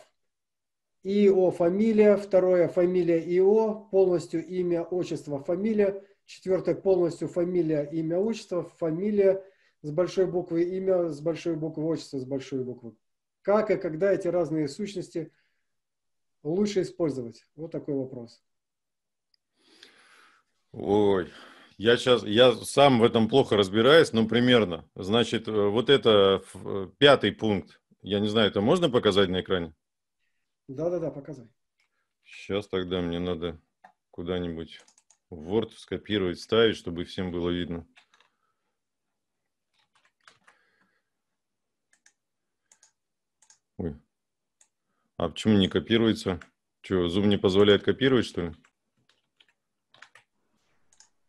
ИО фамилия, второе фамилия ИО, полностью имя, отчество, фамилия – Четвертое полностью фамилия, имя, отчество, фамилия с большой буквы, имя с большой буквы, отчество с большой буквы. Как и когда эти разные сущности лучше использовать? Вот такой вопрос. Ой, я сейчас, я сам в этом плохо разбираюсь, но примерно. Значит, э, вот это э, пятый пункт. Я не знаю, это можно показать на экране? Да-да-да, показывай. Сейчас тогда мне надо куда-нибудь в Word скопировать, ставить, чтобы всем было видно. Ой. А почему не копируется? Что, Zoom не позволяет копировать, что ли?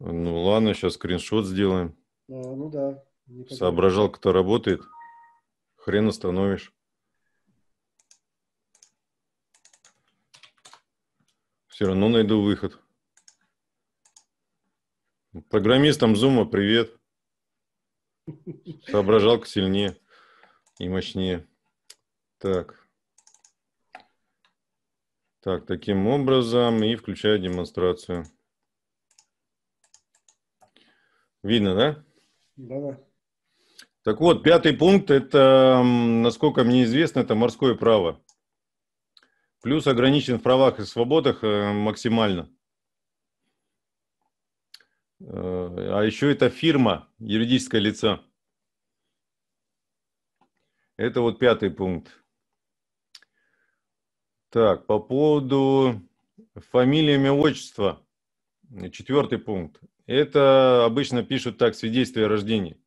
Ну ладно, сейчас скриншот сделаем. А, ну да. Соображалка-то работает. Хрен остановишь. Все равно найду выход. Программистам Зума привет. Соображалка сильнее и мощнее. Так. Так, таким образом и включаю демонстрацию. Видно, да? Да. Так вот, пятый пункт – это, насколько мне известно, это морское право. Плюс ограничен в правах и свободах э, максимально. А еще это фирма, юридическое лицо. Это вот пятый пункт. Так, по поводу фамилии, имя, отчество. Четвертый пункт. Это обычно пишут так, свидетельство о рождении.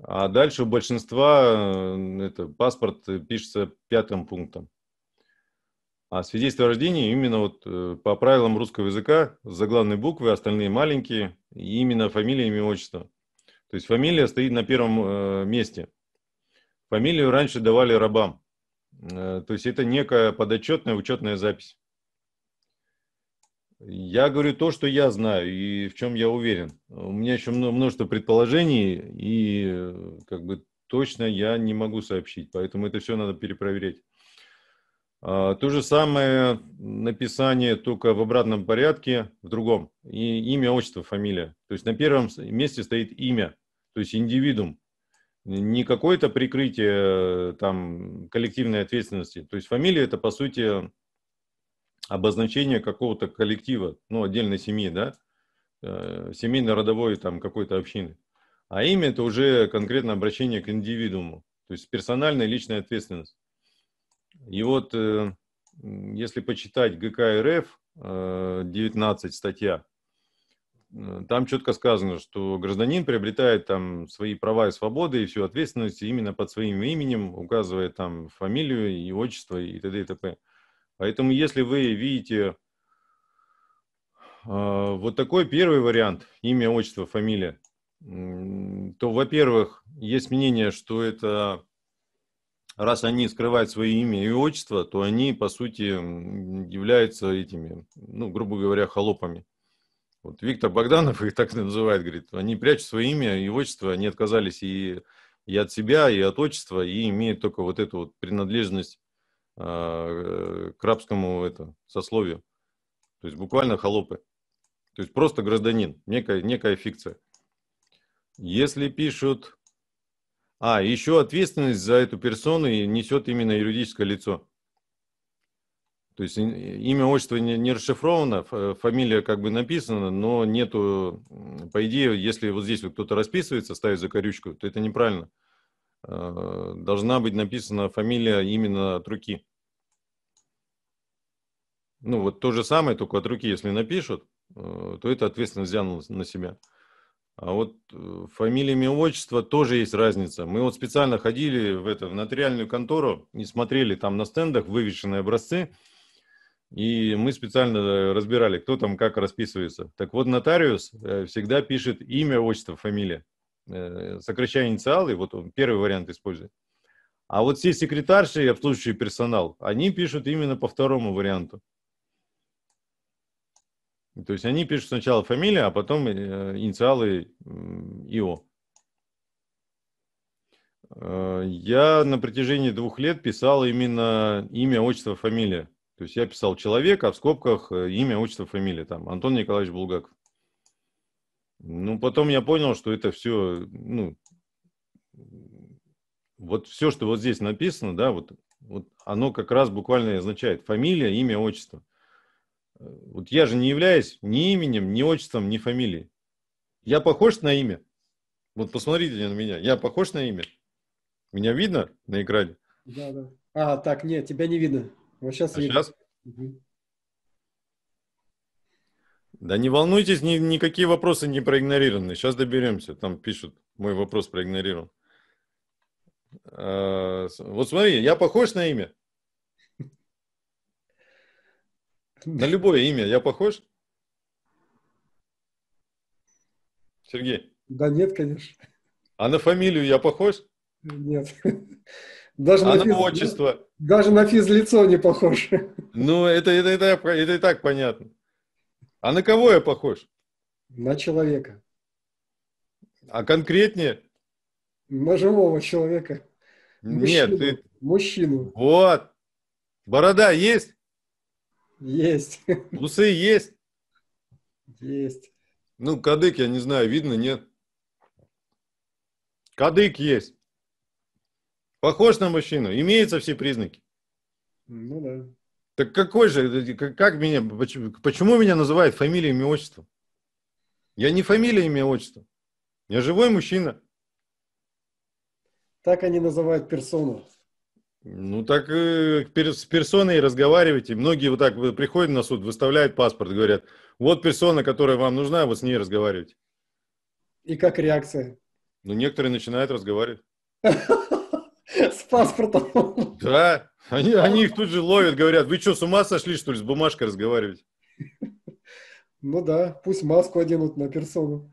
А дальше у большинства э, это паспорт пишется пятым пунктом. А свидетельство о рождении именно вот э, по правилам русского языка, заглавные буквы, остальные маленькие, и именно фамилия, имя, отчество. То есть фамилия стоит на первом э, месте. Фамилию раньше давали рабам. Э, то есть это некая подотчетная, учетная запись. Я говорю то, что я знаю и в чем я уверен. У меня еще множество предположений, и как бы точно я не могу сообщить, поэтому это все надо перепроверять. А, то же самое написание только в обратном порядке, в другом. И имя, отчество, фамилия. То есть на первом месте стоит имя, то есть индивидуум. Не какое-то прикрытие э, там коллективной ответственности. То есть фамилия это по сути обозначение какого-то коллектива, ну отдельной семьи, да, э, семейно-родовой там какой-то общины. А имя это уже конкретно обращение к индивидууму, то есть персональная личная ответственность. И вот э, если почитать ГК РФ, 19 статья, э, там четко сказано, что гражданин приобретает там свои права и свободы и всю ответственность именно под своим именем, указывая там фамилию и отчество и т.д. и т.п. Поэтому если вы видите э, вот такой первый вариант, имя, отчество, фамилия, то, во-первых, есть мнение, что это раз они скрывают свои имя и отчество, то они, по сути, являются этими, ну, грубо говоря, холопами. Вот Виктор Богданов их так называет, говорит, они прячут свое имя и отчество, они отказались и, и от себя, и от отчества, и имеют только вот эту вот принадлежность а, э, к рабскому это, сословию. То есть буквально холопы. То есть просто гражданин, некая, некая фикция. Если пишут а, еще ответственность за эту персону несет именно юридическое лицо. То есть имя, отчество не, не расшифровано, фамилия как бы написана, но нету, по идее, если вот здесь вот кто-то расписывается, ставит закорючку, то это неправильно. А, должна быть написана фамилия именно от руки. Ну вот то же самое, только от руки, если напишут, э, то это ответственность взял на себя. А вот э, фамилия, имя, отчество тоже есть разница. Мы вот специально ходили в, это, в нотариальную контору и смотрели там на стендах вывешенные образцы. И мы специально разбирали, кто там как расписывается. Так вот, нотариус э, всегда пишет имя, отчество, фамилия, э, сокращая инициалы, вот он первый вариант использует. А вот все секретарши и обслуживающий персонал, они пишут именно по второму варианту. То есть они пишут сначала фамилия, а потом э, инициалы ИО. Э, я на протяжении двух лет писал именно имя, отчество, фамилия. То есть я писал человека в скобках э, имя, отчество, фамилия. Там Антон Николаевич Булгаков. Ну, потом я понял, что это все, ну, вот все, что вот здесь написано, да, вот, вот оно как раз буквально означает фамилия, имя, отчество. Вот я же не являюсь ни именем, ни отчеством, ни фамилией. Я похож на имя. Вот посмотрите на меня. Я похож на имя. Меня видно на экране? Да, да. А, так, нет, тебя не видно. Вот сейчас а видно. Сейчас? Угу. Да не волнуйтесь, ни, никакие вопросы не проигнорированы. Сейчас доберемся. Там пишут, мой вопрос проигнорирован. А, вот смотри, я похож на имя? На любое имя я похож? Сергей? Да нет, конечно. А на фамилию я похож? Нет. Даже а на, физ... отчество? Даже на физлицо не похож. Ну, это, это, это, это и так понятно. А на кого я похож? На человека. А конкретнее? На живого человека. Нет, ты... Мужчину. Вот. Борода есть? Есть. Усы есть? Есть. Ну, кадык, я не знаю, видно, нет. Кадык есть. Похож на мужчину, имеются все признаки. Ну да. Так какой же, как меня, почему, почему меня называют фамилией, имя, отчеством? Я не фамилия, имя, отчество. Я живой мужчина. Так они называют персону. Ну так э, с персоной разговаривайте. Многие вот так э, приходят на суд, выставляют паспорт, говорят, вот персона, которая вам нужна, вот с ней разговаривайте. И как реакция? Ну некоторые начинают разговаривать. С паспортом. Да, они, они их тут же ловят, говорят, вы что, с ума сошли, что ли, с бумажкой разговаривать? Ну да, пусть маску оденут на персону,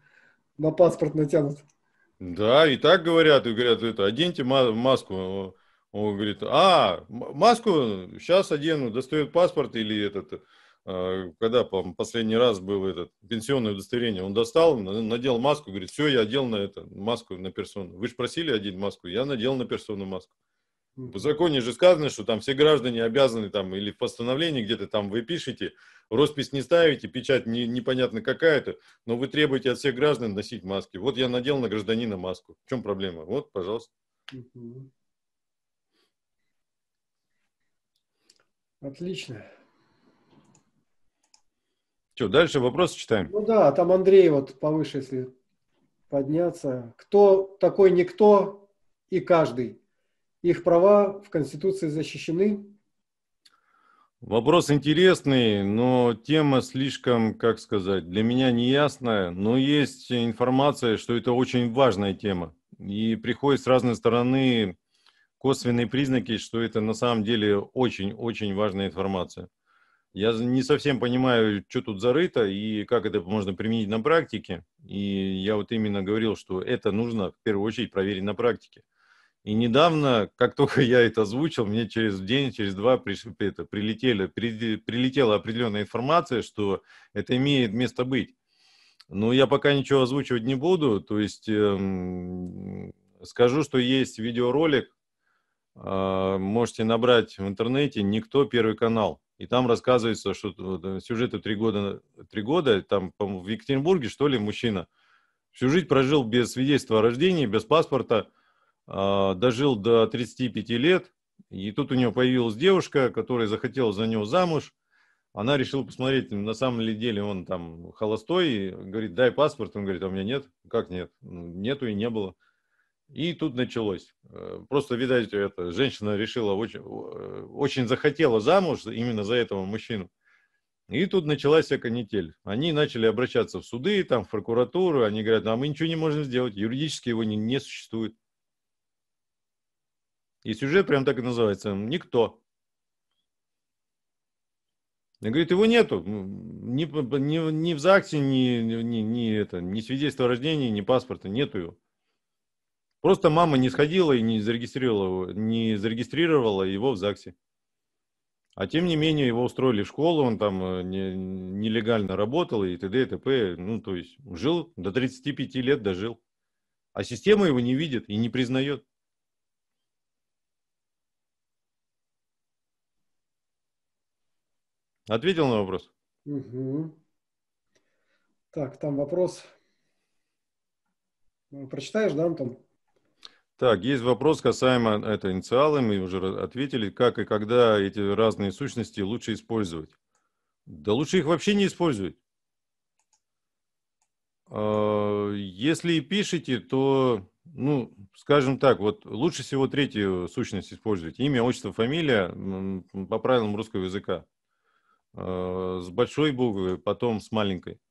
на паспорт натянут. Да, и так говорят, и говорят, это, оденьте маску. Он говорит, а, маску сейчас одену, достает паспорт или этот, а, когда последний раз было этот пенсионное удостоверение, он достал, надел маску, говорит, все, я одел на это маску на персону. Вы же просили одеть маску, я надел на персону маску. В законе же сказано, что там все граждане обязаны там или в постановлении где-то там вы пишете, роспись не ставите, печать не, непонятно какая-то, но вы требуете от всех граждан носить маски. Вот я надел на гражданина маску. В чем проблема? Вот, пожалуйста. Отлично. Что, дальше вопросы читаем? Ну да, а там Андрей вот повыше, если подняться. Кто такой никто и каждый? Их права в Конституции защищены? Вопрос интересный, но тема слишком, как сказать, для меня неясная, но есть информация, что это очень важная тема. И приходит с разной стороны косвенные признаки, что это на самом деле очень-очень важная информация. Я не совсем понимаю, что тут зарыто и как это можно применить на практике. И я вот именно говорил, что это нужно в первую очередь проверить на практике. И недавно, как только я это озвучил, мне через день, через два это, прилетели, прилетела определенная информация, что это имеет место быть. Но я пока ничего озвучивать не буду. То есть эм, скажу, что есть видеоролик а, можете набрать в интернете «Никто первый канал». И там рассказывается, что э, сюжету три года, три года, там, в Екатеринбурге, что ли, мужчина, всю жизнь прожил без свидетельства о рождении, без паспорта, а, дожил до 35 лет, и тут у него появилась девушка, которая захотела за него замуж, она решила посмотреть, на самом ли деле он там холостой, и говорит, дай паспорт, он говорит, а у меня нет. Как нет? Нету и не было. И тут началось. Э, просто, видать, это, женщина решила, очень, э, очень захотела замуж именно за этого мужчину. И тут началась вся канитель. Они начали обращаться в суды, там, в прокуратуру. Они говорят, а мы ничего не можем сделать. Юридически его не, не существует. И сюжет прям так и называется. Никто. И говорит, его нету. Ни, ни, ни в ЗАГСе, ни, ни, ни, это, ни свидетельства о рождении, ни паспорта. Нету его. Просто мама не сходила и не зарегистрировала, его, не зарегистрировала его в ЗАГСе. А тем не менее его устроили в школу, он там э, не, нелегально работал и т.д. и т.п. Ну, то есть жил, до 35 лет дожил. А система его не видит и не признает. Ответил на вопрос? Угу. Так, там вопрос. Ну, прочитаешь, да, Антон? Так, есть вопрос касаемо э, это инициалы, мы уже ответили, как и когда эти разные сущности лучше использовать. Да лучше их вообще не использовать. А, если и пишете, то, ну, скажем так, вот лучше всего третью сущность использовать. Имя, отчество, фамилия по правилам русского языка. А, с большой буквы, потом с маленькой.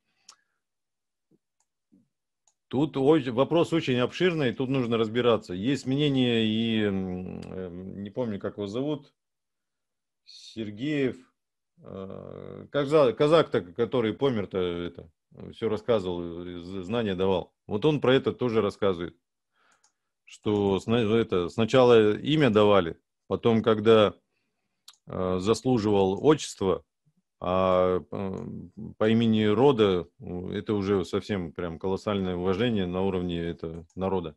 Тут вопрос очень обширный, тут нужно разбираться. Есть мнение и, э, не помню, как его зовут, Сергеев, э, казак, то который помер-то, это, все рассказывал, э, знания давал. Вот он про это тоже рассказывает, что это, сначала имя давали, потом, когда заслуживал отчество, а по имени рода ну, это уже совсем прям колоссальное уважение на уровне этого народа.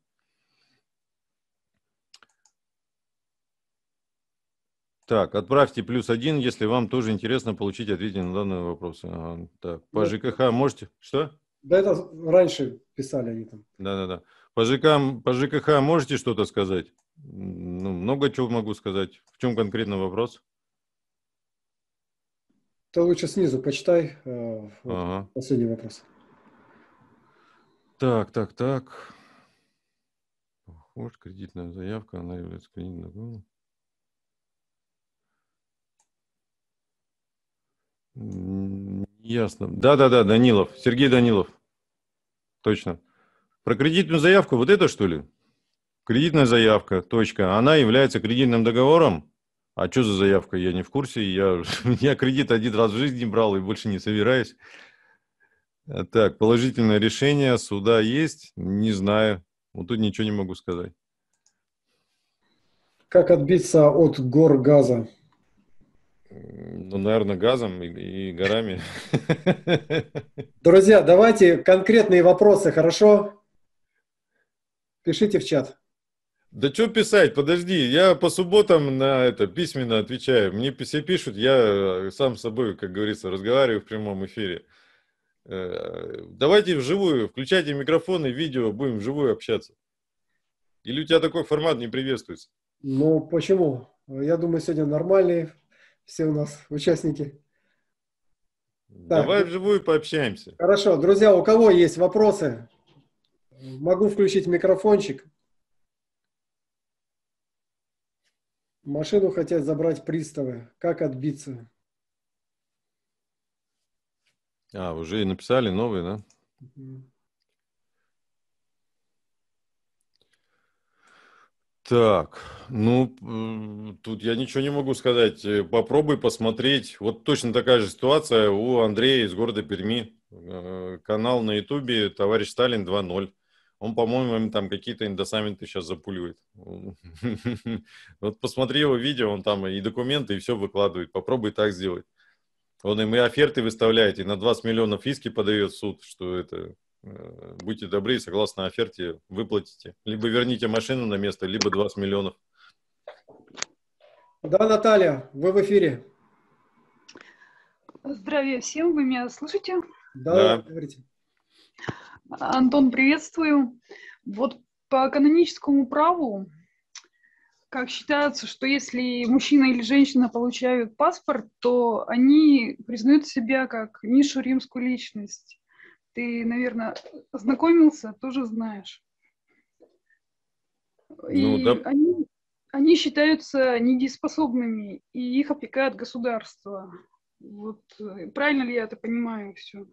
Так, отправьте плюс один, если вам тоже интересно получить ответы на данные вопросы. Ага, так, по да. ЖКХ можете... Что? Да это раньше писали они там. Да-да-да. По, ЖК, по ЖКХ можете что-то сказать? Ну, много чего могу сказать. В чем конкретно вопрос? То лучше снизу почитай. Э, вот ага. Последний вопрос. Так, так, так. Может, кредитная заявка, она является кредитной договором. Ясно. Да, да, да, Данилов. Сергей Данилов. Точно. Про кредитную заявку, вот это что ли? Кредитная заявка, точка. Она является кредитным договором, а что за заявка? Я не в курсе. Я, я кредит один раз в жизни брал и больше не собираюсь. Э, так, положительное решение суда есть? Не знаю. Вот тут ничего не могу сказать. Как отбиться от гор газа? Ну, наверное, газом и, и горами. Друзья, давайте конкретные вопросы, хорошо? Пишите в чат. Да что писать, подожди, я по субботам на это письменно отвечаю. Мне все пишут, я э, сам с собой, как говорится, разговариваю в прямом эфире. Э, давайте вживую, включайте микрофоны, видео, будем вживую общаться. Или у тебя такой формат не приветствуется? Ну, почему? Я думаю, сегодня нормальные все у нас участники. Давай так. Ну вживую пообщаемся. Хорошо, друзья, у кого есть вопросы, могу включить микрофончик. Машину хотят забрать приставы. Как отбиться? А, уже и написали новые, да? Так, ну, тут я ничего не могу сказать. Э, попробуй посмотреть. Вот точно такая же ситуация у Андрея из города Перми. Э, канал на Ютубе «Товарищ Сталин 2.0». Он, по-моему, им там какие-то индосаменты сейчас запуливает. Вот посмотри его видео, он там и документы, и все выкладывает. Попробуй так сделать. Он им и оферты выставляет, и на 20 миллионов иски подает суд, что это э, будьте добры, согласно оферте выплатите. Либо верните машину на место, либо 20 миллионов. Да, Наталья, вы в эфире. Здравия всем, вы меня слышите? Да, да. говорите. Антон, приветствую. Вот по каноническому праву, как считается, что если мужчина или женщина получают паспорт, то они признают себя как низшую римскую личность. Ты, наверное, знакомился, тоже знаешь. И ну, да. они, они считаются недееспособными, и их опекает государство. Вот э, правильно ли я это понимаю все?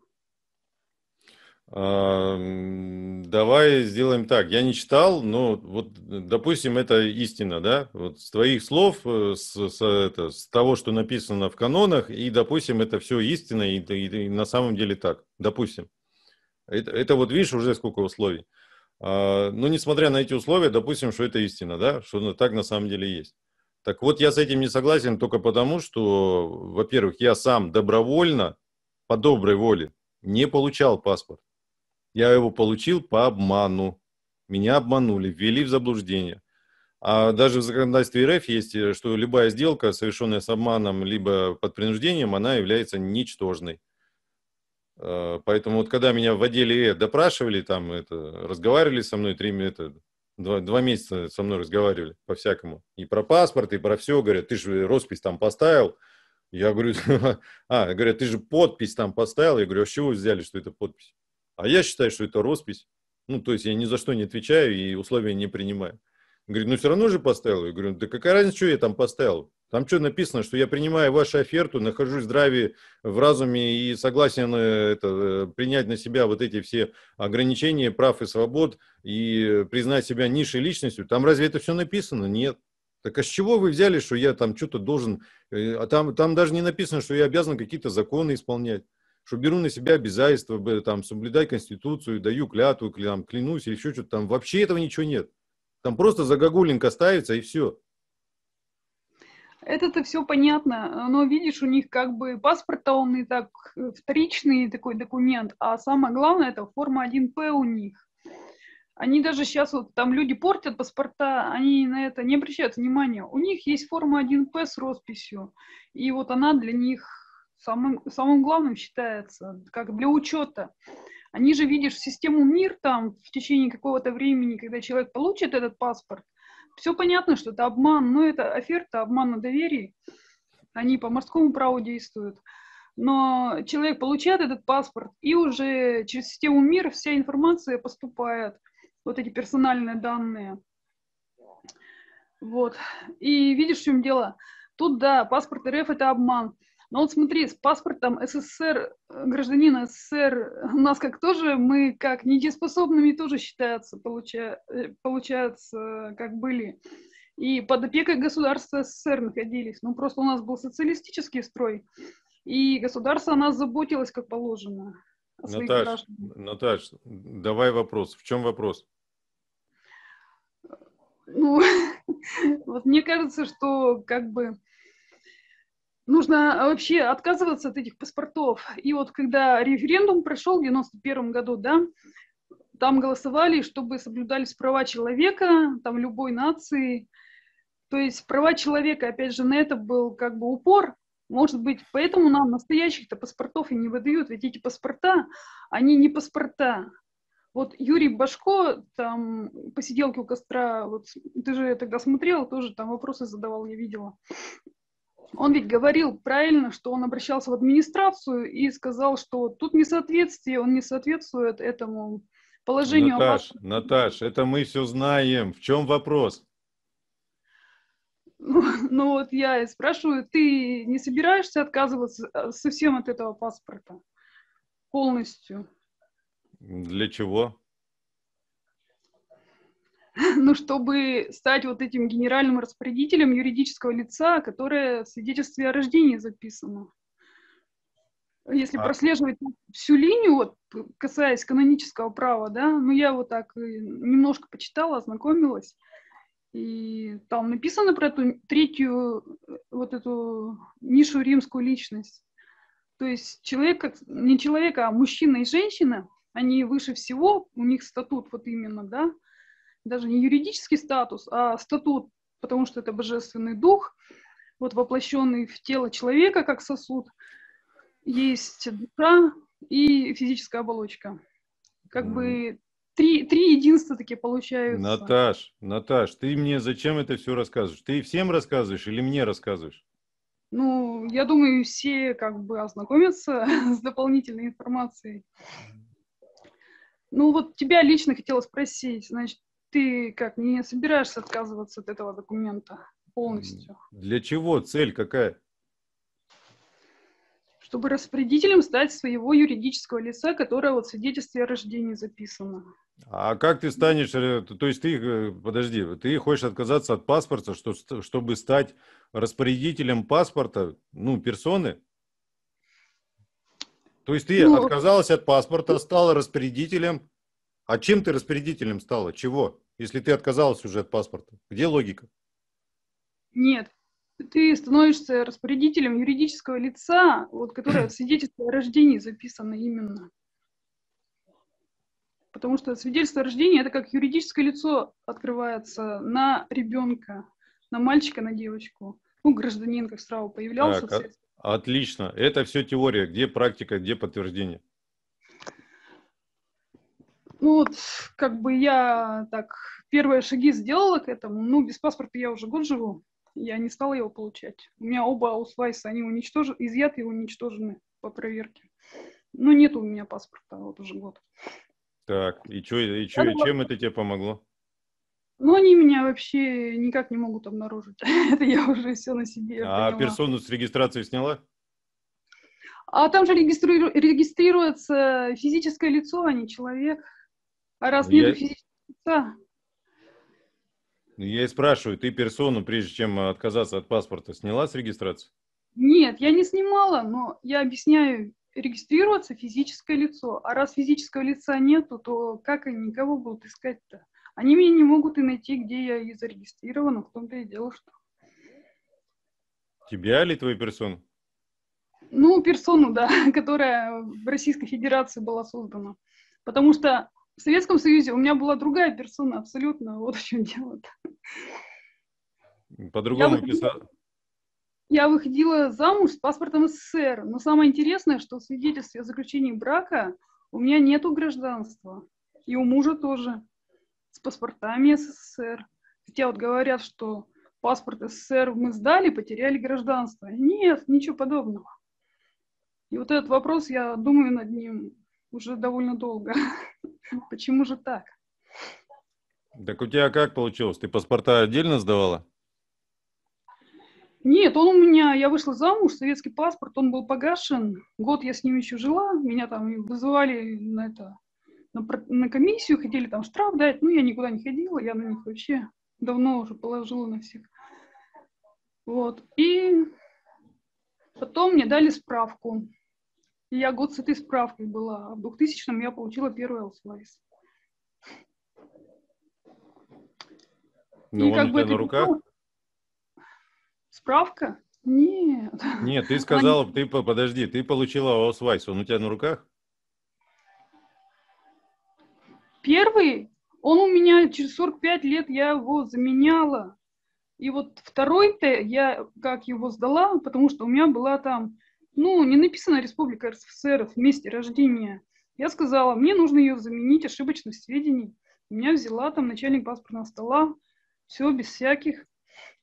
Давай сделаем так. Я не читал, но вот, допустим, это истина, да? Вот с твоих слов, э, с, с, это, с того, что написано в канонах, и, допустим, это все истина, и, и, и на самом деле так, допустим. Это, это вот видишь уже сколько условий. А, но ну, несмотря на эти условия, допустим, что это истина, да? Что так на самом деле есть. Так вот, я с этим не согласен только потому, что, во-первых, я сам добровольно, по доброй воле, не получал паспорт. Я его получил по обману. Меня обманули, ввели в заблуждение. А даже в законодательстве РФ есть, э, что любая сделка, совершенная с обманом либо под принуждением, она является ничтожной. Э, поэтому вот когда меня в отделе Э допрашивали, там это, разговаривали со мной три это, два, два месяца со мной разговаривали по-всякому. И про паспорт, и про все. Говорят, ты же роспись там поставил. Я говорю, а, говорят, ты же подпись там поставил. Я говорю, а с чего вы взяли, что это подпись? А я считаю, что это роспись. Ну, то есть я ни за что не отвечаю и условия не принимаю. говорит, ну все равно же поставил. Я говорю, да какая разница, что я там поставил? Там что написано, что я принимаю вашу оферту, нахожусь в здравии, в разуме и согласен э, это, э, принять на себя вот эти все ограничения прав и свобод и признать себя низшей личностью. Там разве это все написано? Нет. Так а с чего вы взяли, что я там что-то должен... Э, а там, там даже не написано, что я обязан какие-то законы исполнять что беру на себя обязательства, там, соблюдай Конституцию, даю клятву, там, клянусь или еще что-то там. Вообще этого ничего нет. Там просто загогулинка ставится и все. Это-то все понятно, но видишь, у них как бы паспорт он и так э, вторичный такой документ, а самое главное это форма 1П у них. Они даже сейчас вот там люди портят паспорта, они на это не обращают внимания. У них есть форма 1П с росписью, и вот она для них самым, самым главным считается, как для учета. Они же, видишь, систему МИР там в течение какого-то времени, когда человек получит этот паспорт, все понятно, что это обман, но это оферта, обман на доверии. Они по морскому праву действуют. Но человек получает этот паспорт, и уже через систему МИР вся информация поступает, вот эти персональные данные. Вот. И видишь, в чем дело? Тут, да, паспорт РФ – это обман. Но ну, вот смотри, с паспортом СССР, э, гражданина СССР, э, у нас как тоже, мы как недееспособными тоже считаются, получа, э, получается, как были. И под опекой государства СССР находились. Ну, просто у нас был социалистический строй, и государство о нас заботилось, как положено. Наташ, Наташ, давай вопрос. В чем вопрос? Ну, вот мне кажется, что как бы нужно вообще отказываться от этих паспортов. И вот когда референдум прошел в 91 году, да, там голосовали, чтобы соблюдались права человека, там любой нации. То есть права человека, опять же, на это был как бы упор. Может быть, поэтому нам настоящих-то паспортов и не выдают, ведь эти паспорта, они не паспорта. Вот Юрий Башко, там, посиделки у костра, вот ты же тогда смотрела, тоже там вопросы задавал, я видела. Он ведь говорил правильно, что он обращался в администрацию и сказал, что тут несоответствие, он не соответствует этому положению. Наташ, вашем... Наташ, это мы все знаем. В чем вопрос? Ну, ну вот я и спрашиваю, ты не собираешься отказываться э, совсем от этого паспорта полностью? Для чего? но ну, чтобы стать вот этим генеральным распорядителем юридического лица, которое в свидетельстве о рождении записано. Если а... прослеживать всю линию, вот, касаясь канонического права, да, ну я вот так немножко почитала, ознакомилась, и там написано про эту третью вот эту нишу римскую личность. То есть человек, не человек, а мужчина и женщина, они выше всего, у них статут вот именно, да, даже не юридический статус, а статут, потому что это божественный дух, вот воплощенный в тело человека как сосуд, есть душа и физическая оболочка. Как mm. бы три, три единства такие получаются. Наташ, Наташ, ты мне зачем это все рассказываешь? Ты всем рассказываешь или мне рассказываешь? Ну, я думаю, все как бы ознакомятся с дополнительной информацией. Ну, вот тебя лично хотела спросить, значит, ты как не собираешься отказываться от этого документа полностью. Для чего цель какая? Чтобы распорядителем стать своего юридического лица, которое вот в свидетельстве о рождении записано. А как ты станешь, э, то есть ты, э, подожди, ты хочешь отказаться от паспорта, что, чтобы стать распорядителем паспорта, ну, персоны? То есть ты ну, отказалась от паспорта, стала распорядителем а чем ты распорядителем стала? Чего? Если ты отказалась уже от паспорта. Где логика? Нет. Ты становишься распорядителем юридического лица, вот, которое в свидетельстве о рождении записано именно. Потому что свидетельство о рождении – это как юридическое лицо открывается на ребенка, на мальчика, на девочку. Ну, гражданин как сразу появлялся. Так, от, а, отлично. Это все теория. Где практика, где подтверждение? Ну вот, как бы я так первые шаги сделала к этому. Ну, без паспорта я уже год живу. Я не стала его получать. У меня оба аусвайса, они уничтожены, изъяты и уничтожены по проверке. Ну, нет у меня паспорта, вот уже год. Так, и, чё, и, чё, и чем это тебе помогло? Ну, они меня вообще никак не могут обнаружить. это я уже все на себе. А поняла. персону с регистрации сняла? А там же регистри... регистрируется физическое лицо, а не человек. А раз ну, нет я... физического лица... Ну, я и спрашиваю, ты персону, прежде чем отказаться от паспорта, сняла с регистрации? Нет, я не снимала, но я объясняю, регистрироваться физическое лицо. А раз физического лица нету, то как они никого будут искать-то? Они меня не могут и найти, где я и зарегистрирована, в том-то и дело, что... Тебя или твою персону? Ну, персону, да, которая в Российской Федерации была создана. Потому что в Советском Союзе у меня была другая персона абсолютно, вот в чем дело. По-другому я, выходила, я выходила замуж с паспортом СССР, но самое интересное, что в свидетельстве о заключении брака у меня нету гражданства, и у мужа тоже, с паспортами СССР. Хотя вот говорят, что паспорт СССР мы сдали, потеряли гражданство. Нет, ничего подобного. И вот этот вопрос, я думаю над ним уже довольно долго. Почему же так? Так у тебя как получилось? Ты паспорта отдельно сдавала? Нет, он у меня, я вышла замуж, советский паспорт, он был погашен. Год я с ним еще жила, меня там вызывали на это, на, на комиссию, хотели там штраф дать, ну я никуда не ходила, я на них вообще давно уже положила на всех. Вот, и потом мне дали справку и я год с этой справкой была. А в 2000-м я получила первый Elsewise. Ну, он как бы на руках? Справка? Нет. Нет, ты сказала, Они... ты подожди, ты получила Elsewise, он у тебя на руках? Первый, он у меня через 45 лет, я его заменяла. И вот второй-то я как его сдала, потому что у меня была там ну, не написано Республика РСФСР в месте рождения. Я сказала, мне нужно ее заменить, ошибочность сведений. Меня взяла там начальник паспортного стола, все, без всяких.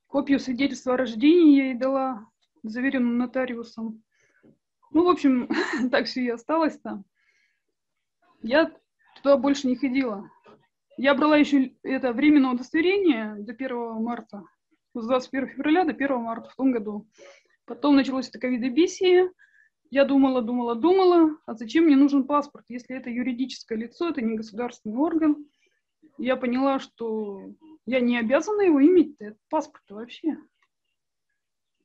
Копию свидетельства о рождении я ей дала, заверенную нотариусом. Ну, в общем, так все и осталось там. Я туда больше не ходила. Я брала еще это временное удостоверение до 1 марта, с 21 февраля до 1 марта в том году. Потом началось это ковид Я думала, думала, думала, а зачем мне нужен паспорт, если это юридическое лицо, это не государственный орган. Я поняла, что я не обязана его иметь, этот паспорт вообще.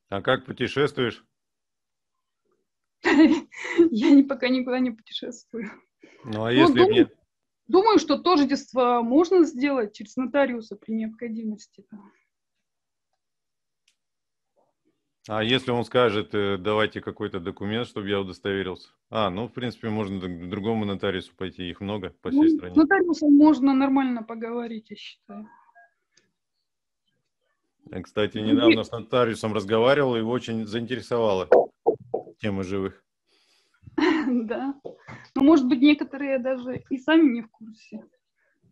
А как путешествуешь? Я пока никуда не путешествую. Ну, а ну, если нет? Думаю, что тождество можно сделать через нотариуса при необходимости. А если он скажет, э, давайте какой-то документ, чтобы я удостоверился? А, ну, в принципе, можно к другому нотариусу пойти, их много по всей ну, стране. С нотариусом можно нормально поговорить, я считаю. Я, э, кстати, ну, недавно И... с нотариусом разговаривал, его очень заинтересовала тема живых. Да. Ну, может быть, некоторые даже и сами не в курсе.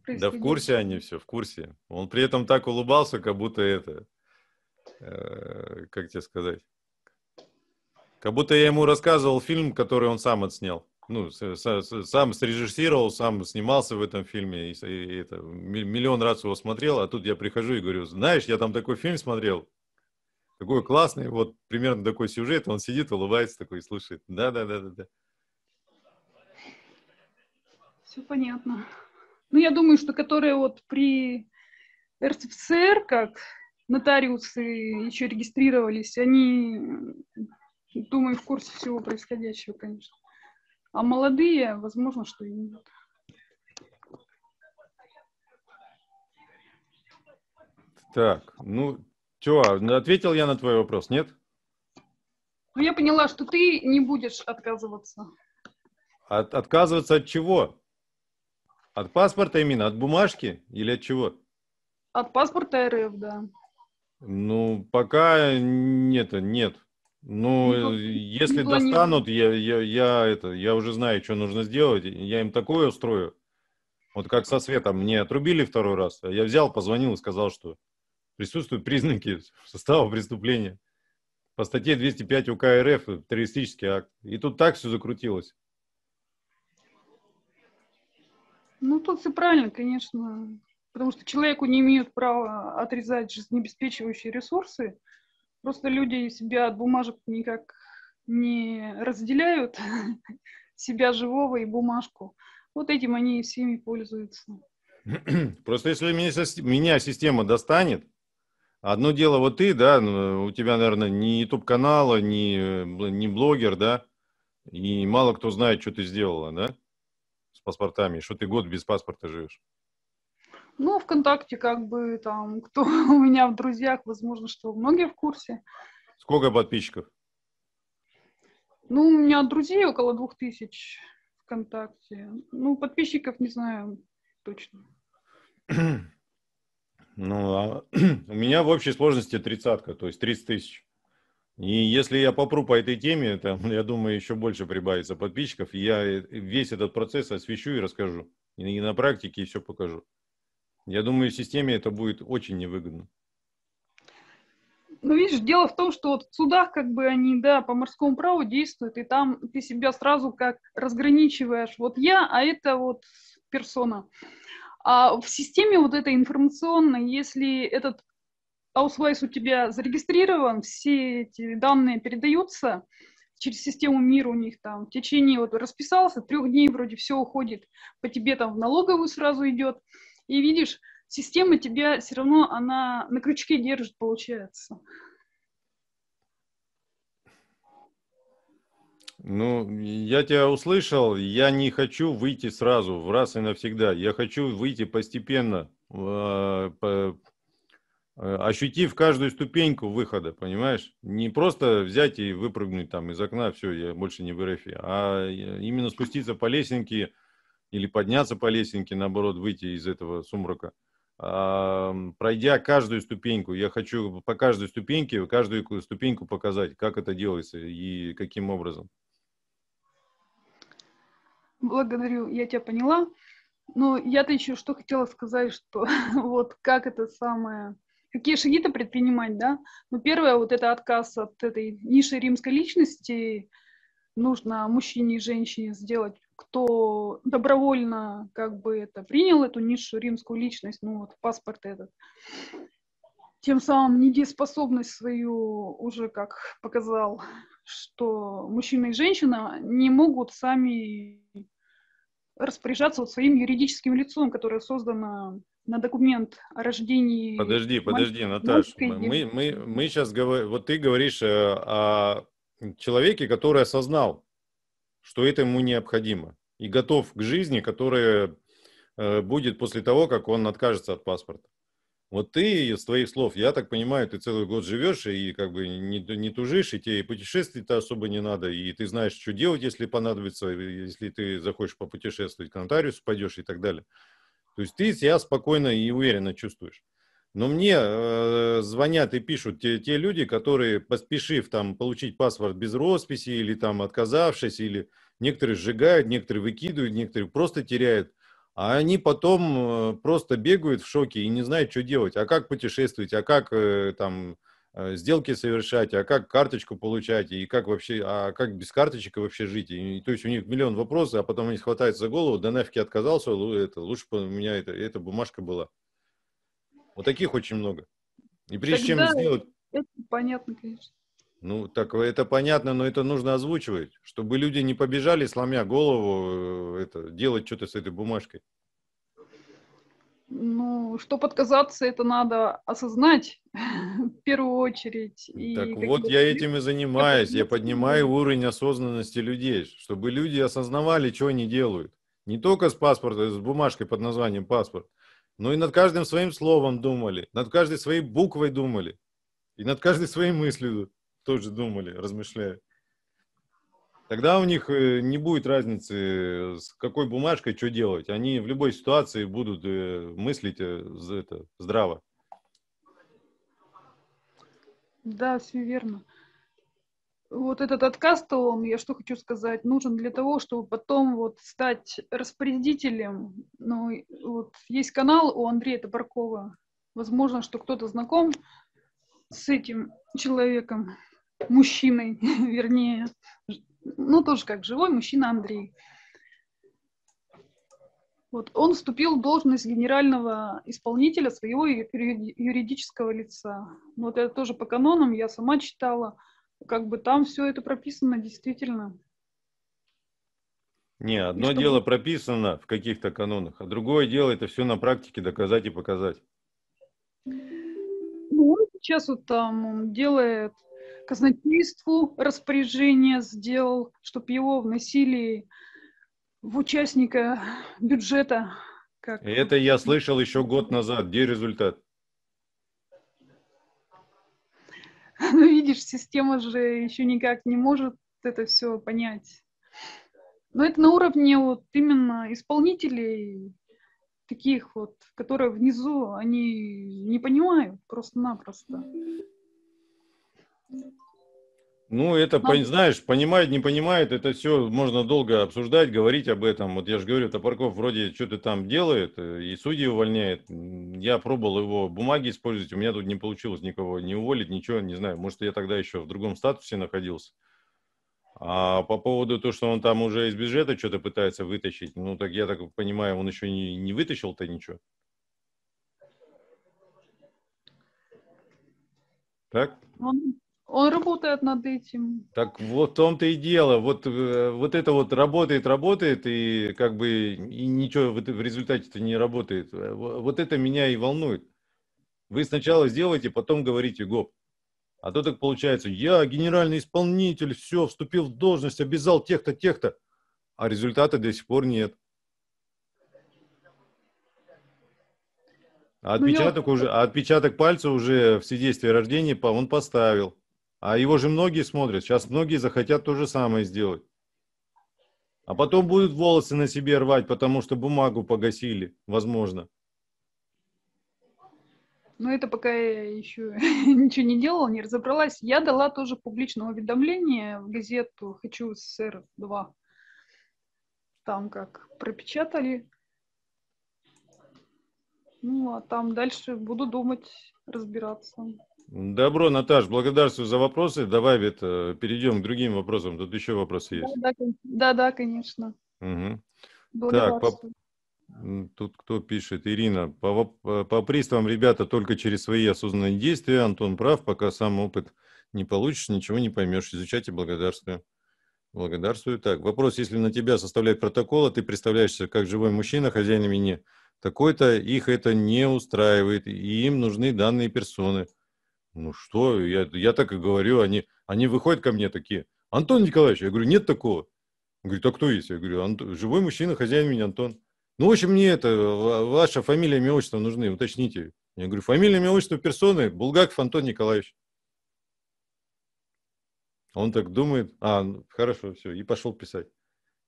Да в курсе они все, в курсе. Он при этом так улыбался, как будто это Э, как тебе сказать, как будто я ему рассказывал фильм, который он сам отснял. Ну, с, с, сам срежиссировал, сам снимался в этом фильме, и, и это, миллион раз его смотрел, а тут я прихожу и говорю, знаешь, я там такой фильм смотрел, такой классный, вот примерно такой сюжет, он сидит, улыбается такой и слушает, да-да-да-да-да. Все понятно. Ну, я думаю, что которые вот при РСФСР, как нотариусы еще регистрировались, они, думаю, в курсе всего происходящего, конечно. А молодые, возможно, что и нет. Так, ну, что, ну, ответил я на твой вопрос, нет? Ну, я поняла, что ты не будешь отказываться. От, отказываться от чего? От паспорта именно? От бумажки или от чего? От паспорта РФ, да. Ну, пока нет, нет. Ну, ну э, если ну, достанут, они... я, я, я, это, я уже знаю, что нужно сделать. Я им такое устрою. Вот как со светом. Мне отрубили второй раз. А я взял, позвонил и сказал, что присутствуют признаки состава преступления. По статье 205 УК РФ э, террористический акт. И тут так все закрутилось. Ну, тут все правильно, конечно потому что человеку не имеют права отрезать жизнеобеспечивающие ресурсы. Просто люди себя от бумажек никак не разделяют, себя живого и бумажку. Вот этим они всеми пользуются. Просто если меня система достанет, одно дело вот ты, да, ну, у тебя, наверное, ни YouTube-канала, ни, ни блогер, да, и мало кто знает, что ты сделала, да, с паспортами, что ты год без паспорта живешь. Ну, ВКонтакте как бы там, кто у меня в друзьях, возможно, что многие в курсе. Сколько подписчиков? Ну, у меня друзей около двух тысяч ВКонтакте. Ну, подписчиков не знаю точно. Ну, а у меня в общей сложности тридцатка, то есть 30 тысяч. И если я попру по этой теме, там, я думаю, еще больше прибавится подписчиков. я э, весь этот процесс освещу и расскажу. И на практике и все покажу. Я думаю, системе это будет очень невыгодно. Ну, видишь, дело в том, что вот в судах, как бы они, да, по морскому праву действуют, и там ты себя сразу как разграничиваешь. Вот я, а это вот персона. А в системе вот этой информационной, если этот Auswise у тебя зарегистрирован, все эти данные передаются через систему МИР у них там в течение, вот расписался, трех дней вроде все уходит, по тебе там в налоговую сразу идет, и видишь, система тебя все равно, она на крючке держит, получается. Ну, я тебя услышал, я не хочу выйти сразу, в раз и навсегда. Я хочу выйти постепенно, э, по, э, ощутив каждую ступеньку выхода, понимаешь? Не просто взять и выпрыгнуть там из окна, все, я больше не в РФ, а именно спуститься по лесенке, или подняться по лесенке, наоборот, выйти из этого сумрака. пройдя каждую ступеньку, я хочу по каждой ступеньке, каждую ступеньку показать, как это делается и каким образом. Благодарю, я тебя поняла. Ну, я-то еще что хотела сказать, что вот как это самое... Какие шаги-то предпринимать, да? Ну, первое, вот это отказ от этой ниши римской личности нужно мужчине и женщине сделать кто добровольно как бы это принял, эту низшую римскую личность, ну вот паспорт этот, тем самым недееспособность свою уже как показал, что мужчина и женщина не могут сами распоряжаться вот своим юридическим лицом, которое создано на документ о рождении. Подожди, подожди, Наташ, мы, мы, мы сейчас говорим, вот ты говоришь э, о человеке, который осознал что это ему необходимо, и готов к жизни, которая э, будет после того, как он откажется от паспорта. Вот ты, из твоих слов, я так понимаю, ты целый год живешь и как бы не, не тужишь, и тебе и путешествий-то особо не надо, и ты знаешь, что делать, если понадобится, если ты захочешь попутешествовать, к нотариусу пойдешь и так далее. То есть ты себя спокойно и уверенно чувствуешь. Но мне э, звонят и пишут те, те люди, которые, поспешив там получить паспорт без росписи или там отказавшись, или некоторые сжигают, некоторые выкидывают, некоторые просто теряют. А они потом э, просто бегают в шоке и не знают, что делать. А как путешествовать, а как э, там э, сделки совершать, а как карточку получать, и как вообще, а как без карточек вообще жить. И, и, то есть у них миллион вопросов, а потом они хватаются за голову, да нафиг я отказался, это, лучше бы у меня это, эта бумажка была. Вот таких очень много. И прежде Тогда чем сделать... Это понятно, конечно. Ну, так это понятно, но это нужно озвучивать, чтобы люди не побежали, сломя голову, э, это, делать что-то с этой бумажкой. Ну, что подказаться, это надо осознать в первую очередь. И так вот, я этим и занимаюсь. Я поднимаю уровень осознанности людей, чтобы люди осознавали, что они делают. Не только с паспортом, с бумажкой под названием паспорт, но ну и над каждым своим словом думали, над каждой своей буквой думали, и над каждой своей мыслью тоже думали, размышляя. Тогда у них э, не будет разницы, э, с какой бумажкой что делать. Они в любой ситуации будут э, мыслить это, здраво. Да, все верно вот этот отказ то он, я что хочу сказать, нужен для того, чтобы потом вот стать распорядителем. Ну, вот есть канал у Андрея Табаркова. Возможно, что кто-то знаком с этим человеком, мужчиной, вернее. Ну, тоже как живой мужчина Андрей. Вот, он вступил в должность генерального исполнителя своего юридического лица. Ну, вот это тоже по канонам, я сама читала – как бы там все это прописано действительно. Не, одно чтобы... дело прописано в каких-то канонах, а другое дело это все на практике доказать и показать. Ну, он сейчас вот там он делает казначейству распоряжение сделал, чтобы его вносили в участника бюджета. Как... Это я слышал еще год назад. Где результат? видишь, система же еще никак не может это все понять. Но это на уровне вот именно исполнителей, таких вот, которые внизу, они не понимают просто-напросто. Ну, это, Но... знаешь, понимает, не понимает, это все можно долго обсуждать, говорить об этом. Вот я же говорю, Топорков вроде что-то там делает, э, и судьи увольняет. Я пробовал его бумаги использовать, у меня тут не получилось никого не уволить, ничего, не знаю. Может, я тогда еще в другом статусе находился. А по поводу того, что он там уже из бюджета что-то пытается вытащить, ну, так я так понимаю, он еще не, не вытащил-то ничего. Так? Он он работает над этим. Так вот в том-то и дело. Вот, э, вот это вот работает, работает, и как бы и ничего в результате-то не работает. Э, вот это меня и волнует. Вы сначала сделаете, потом говорите гоп. А то так получается, я генеральный исполнитель, все, вступил в должность, обязал тех-то, тех-то, а результата до сих пор нет. А ну, отпечаток, ну, уже, а отпечаток пальца уже в свидетельстве о рождении он поставил. А его же многие смотрят. Сейчас многие захотят то же самое сделать. А потом будут волосы на себе рвать, потому что бумагу погасили, возможно. Ну это пока я еще ничего не делала, не разобралась. Я дала тоже публичное уведомление в газету «Хочу СССР-2». Там как пропечатали. Ну, а там дальше буду думать, разбираться. Добро, Наташ, благодарствую за вопросы. Давай, Вет, э, перейдем к другим вопросам. Тут еще вопросы есть. Да, да, да, конечно. Угу. Так, по... тут кто пишет? Ирина. По, э, по приставам, ребята, только через свои осознанные действия. Антон прав, пока сам опыт не получишь, ничего не поймешь. Изучайте благодарствую. Благодарствую. Так, вопрос, если на тебя составляют протокол, а ты представляешься как живой мужчина, хозяин имени такой-то, их это не устраивает, и им нужны данные персоны – ну что, я, я так и говорю, они, они выходят ко мне такие, Антон Николаевич, я говорю, нет такого. Он говорит, а кто есть? Я говорю, живой мужчина, хозяин меня, Антон. Ну, в общем, мне это, ваша фамилия, имя, отчество нужны, уточните. Я говорю, фамилия, имя, отчество персоны, Булгаков Антон Николаевич. Он так думает, а, ну, хорошо, все, и пошел писать.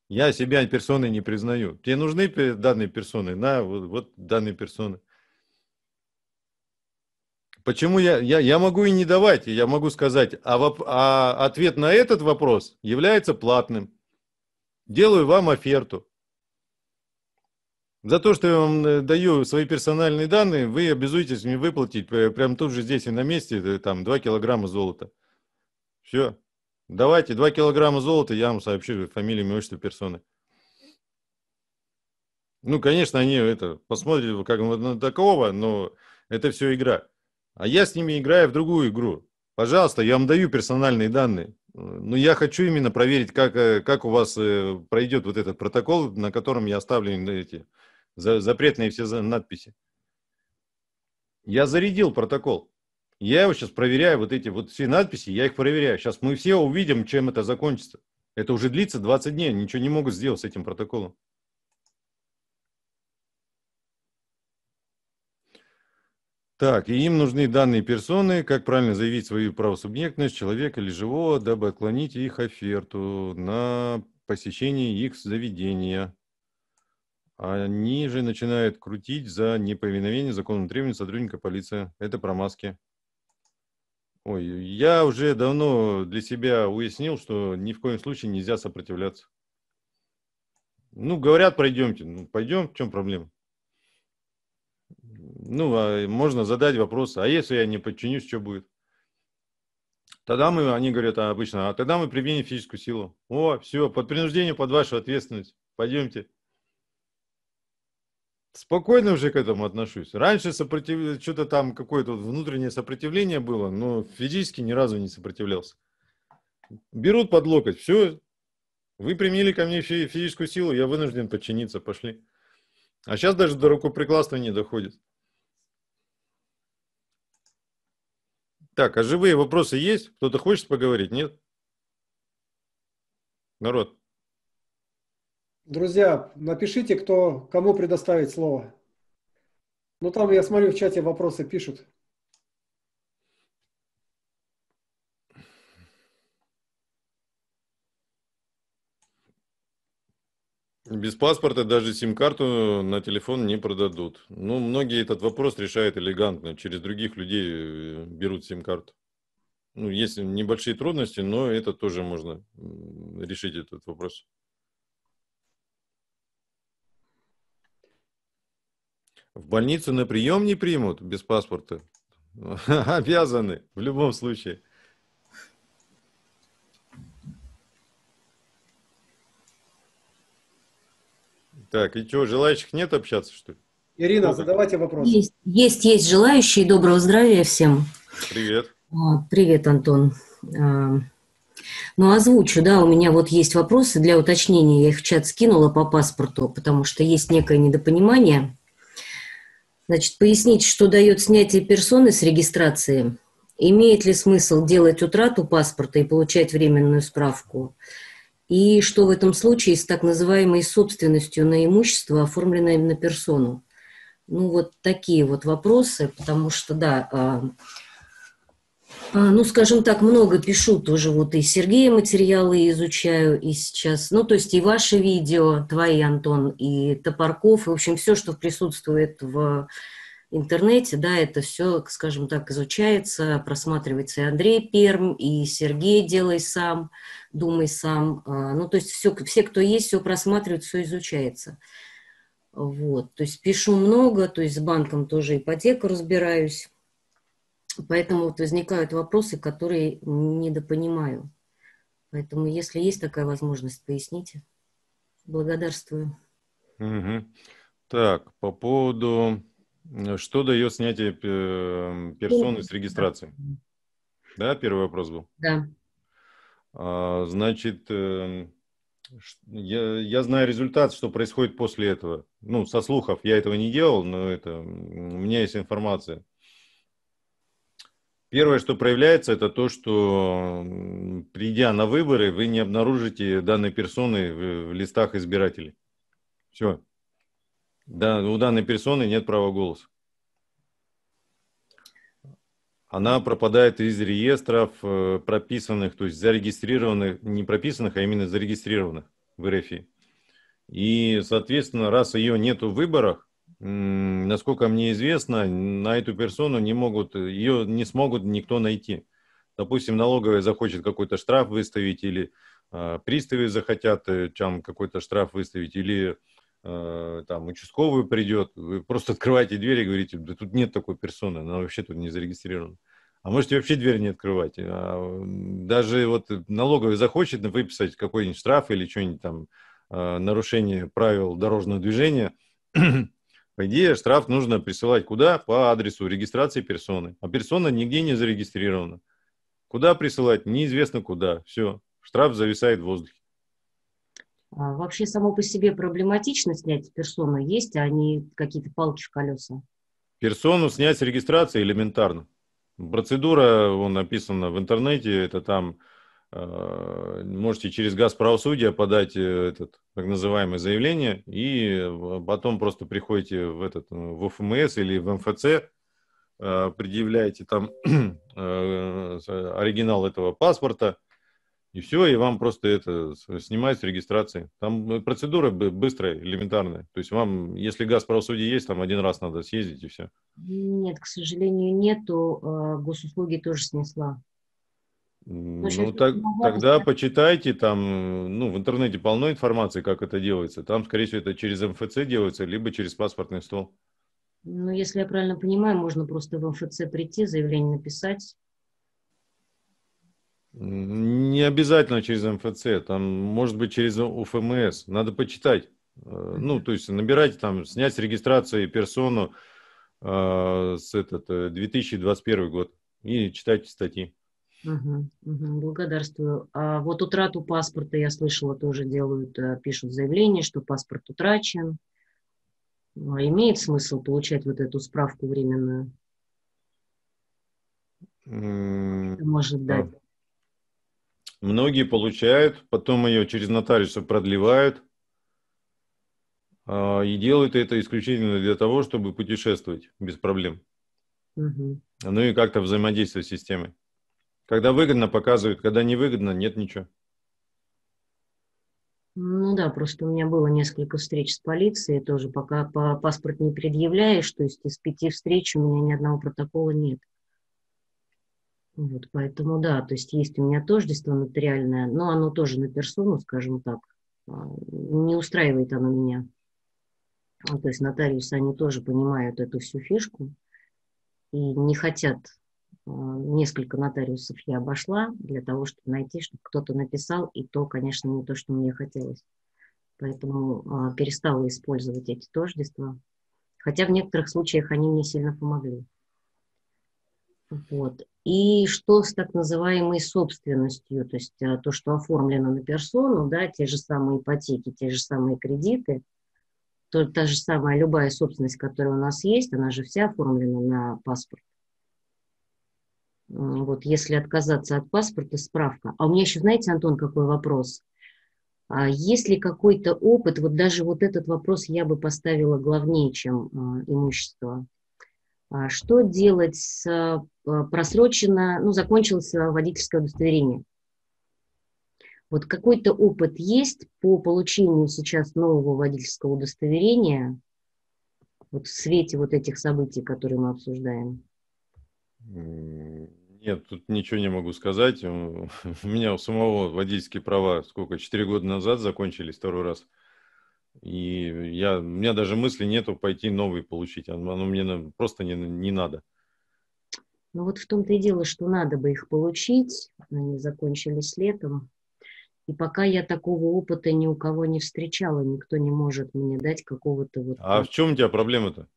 Я себя персоной не признаю. Тебе нужны данные персоны? На, вот, вот данные персоны. Почему я, я, я могу и не давать, я могу сказать, а, воп, а ответ на этот вопрос является платным. Делаю вам оферту. За то, что я вам э, даю свои персональные данные, вы обязуетесь мне выплатить э, прямо тут же здесь и на месте э, там 2 килограмма золота. Все. Давайте 2 килограмма золота, я вам сообщу фамилию, имя, отчество персоны. Ну, конечно, они это посмотрели как на такого, но это все игра а я с ними играю в другую игру. Пожалуйста, я вам даю персональные данные. Но я хочу именно проверить, как, э, как у вас э, пройдет вот этот протокол, на котором я оставлю эти запретные все надписи. Я зарядил протокол. Я его сейчас проверяю, вот эти вот все надписи, я их проверяю. Сейчас мы все увидим, чем это закончится. Это уже длится 20 дней, ничего не могут сделать с этим протоколом. Так, и им нужны данные персоны, как правильно заявить свою правосубъектность человека или живого, дабы отклонить их оферту на посещение их заведения. Они же начинают крутить за неповиновение законным требованиям сотрудника полиции. Это про маски. Ой, я уже давно для себя уяснил, что ни в коем случае нельзя сопротивляться. Ну, говорят, пройдемте. Ну, пойдем, в чем проблема? Ну, а можно задать вопрос, а если я не подчинюсь, что будет? Тогда мы, они говорят а, обычно, а тогда мы применим физическую силу. О, все, под принуждение, под вашу ответственность. Пойдемте. Спокойно уже к этому отношусь. Раньше сопротив... что-то там какое-то внутреннее сопротивление было, но физически ни разу не сопротивлялся. Берут под локоть, все, вы применили ко мне физическую силу, я вынужден подчиниться, пошли. А сейчас даже до рукоприкладства не доходит. Так, а живые вопросы есть? Кто-то хочет поговорить? Нет? Народ. Друзья, напишите, кто, кому предоставить слово. Ну, там, я смотрю, в чате вопросы пишут. Без паспорта даже сим-карту на телефон не продадут. Ну, многие этот вопрос решают элегантно. Через других людей э, берут сим-карту. Ну, есть небольшие трудности, но это тоже можно решить этот вопрос. В больницу на прием не примут без паспорта. Обязаны в любом случае. Так, и чего, желающих нет общаться, что ли? Ирина, Кто задавайте вопрос. Есть, есть, есть желающие. Доброго здравия всем. Привет. А, привет, Антон. А, ну, озвучу, да, у меня вот есть вопросы для уточнения, я их в чат скинула по паспорту, потому что есть некое недопонимание. Значит, пояснить, что дает снятие персоны с регистрации, имеет ли смысл делать утрату паспорта и получать временную справку – и что в этом случае с так называемой собственностью на имущество, оформленное на персону. Ну, вот такие вот вопросы, потому что, да, а, а, ну, скажем так, много пишу тоже, вот и Сергея материалы изучаю, и сейчас, ну, то есть и ваши видео, твои, Антон, и Топорков, и, в общем, все, что присутствует в интернете, да, это все, скажем так, изучается, просматривается и Андрей Перм, и Сергей «Делай сам», «Думай сам». А, ну, то есть все, все, кто есть, все просматривают, все изучается. Вот, то есть пишу много, то есть с банком тоже ипотеку разбираюсь. Поэтому вот возникают вопросы, которые недопонимаю. Поэтому, если есть такая возможность, поясните. Благодарствую. Угу. Так, по поводу Э, что дает снятие э, персоны с регистрации? Да, первый вопрос был. Да. А, значит, э, я, я знаю результат, что происходит после этого. Ну, со слухов я этого не делал, но это у меня есть информация. Первое, что проявляется, это то, что придя на выборы, вы не обнаружите данной персоны в, в листах избирателей. Все. Да, у данной персоны нет права голоса. Она пропадает из реестров э, прописанных, то есть зарегистрированных, не прописанных, а именно зарегистрированных в РФ И, соответственно, раз ее нету в выборах, насколько мне известно, на эту персону не могут, ее не смогут никто найти. Допустим, налоговая захочет какой-то штраф выставить или э, приставы захотят э, там какой-то штраф выставить или Э, там участковый придет, вы просто открываете дверь и говорите, да тут нет такой персоны, она вообще тут не зарегистрирована. А можете вообще дверь не открывать. А, даже вот налоговый захочет выписать какой-нибудь штраф или что-нибудь там, э, нарушение правил дорожного движения, по идее, штраф нужно присылать куда? По адресу регистрации персоны. А персона нигде не зарегистрирована. Куда присылать? Неизвестно куда. Все, штраф зависает в воздухе. А, вообще само по себе проблематично снять персону есть, а не какие-то палки в колеса? Персону снять с регистрации элементарно. Процедура, он написана в интернете, это там э, можете через газ правосудия подать э, этот, так называемое заявление, и э, потом просто приходите в, этот, в ФМС или в МФЦ, предъявляете там оригинал этого паспорта, и все, и вам просто это снимать с регистрации. Там ну, процедура быстрая, элементарная. То есть вам, если газ правосудия есть, там один раз надо съездить и все. Нет, к сожалению, нету. А, госуслуги тоже снесла. ну, так, тогда сказать. почитайте, там, ну, в интернете полно информации, как это делается. Там, скорее всего, это через МФЦ делается, либо через паспортный стол. Ну, если я правильно понимаю, можно просто в МФЦ прийти, заявление написать, не обязательно через МФЦ, там, может быть, через УФМС. Надо почитать. Э, ну, то есть набирайте там, снять с регистрации персону э, с этот 2021 э, год и читайте статьи. Угу, угу, благодарствую. А вот утрату паспорта, я слышала, тоже делают, э, пишут заявление, что паспорт утрачен. Ну, а имеет смысл получать вот эту справку временную? Это может а. дать Многие получают, потом ее через нотариуса продлевают а, и делают это исключительно для того, чтобы путешествовать без проблем. Угу. Ну и как-то взаимодействовать с системой. Когда выгодно, показывают, когда невыгодно, нет ничего. Ну да, просто у меня было несколько встреч с полицией, тоже пока паспорт не предъявляешь, то есть из пяти встреч у меня ни одного протокола нет. Угу. Вот, поэтому да, то есть есть у меня тождество нотариальное, но оно тоже на персону, скажем так. А, не устраивает оно меня. Ну, то есть нотариусы, они тоже понимают эту всю фишку и не хотят. А, несколько нотариусов я обошла для того, чтобы найти, чтобы кто-то написал, и то, конечно, не то, что мне хотелось. Поэтому а, перестала использовать эти тождества. Хотя в некоторых случаях они мне сильно помогли. Вот. И что с так называемой собственностью, то есть а, то, что оформлено на персону, да, те же самые ипотеки, те же самые кредиты, то та же самая любая собственность, которая у нас есть, она же вся оформлена на паспорт. Вот если отказаться от паспорта, справка. А у меня еще, знаете, Антон, какой вопрос? А есть ли какой-то опыт, вот даже вот этот вопрос я бы поставила главнее, чем а, имущество. А что делать с э, просрочено, ну, закончилось водительское удостоверение? Вот какой-то опыт есть по получению сейчас нового водительского удостоверения вот в свете вот этих событий, которые мы обсуждаем? Нет, тут ничего не могу сказать. У меня у самого водительские права сколько, четыре года назад закончились второй раз. И я, у меня даже мысли нету пойти новый получить. Оно, оно мне просто не, не надо. Ну вот в том-то и дело, что надо бы их получить. Они закончились летом. И пока я такого опыта ни у кого не встречала, никто не может мне дать какого-то вот... А в чем у тебя проблема-то?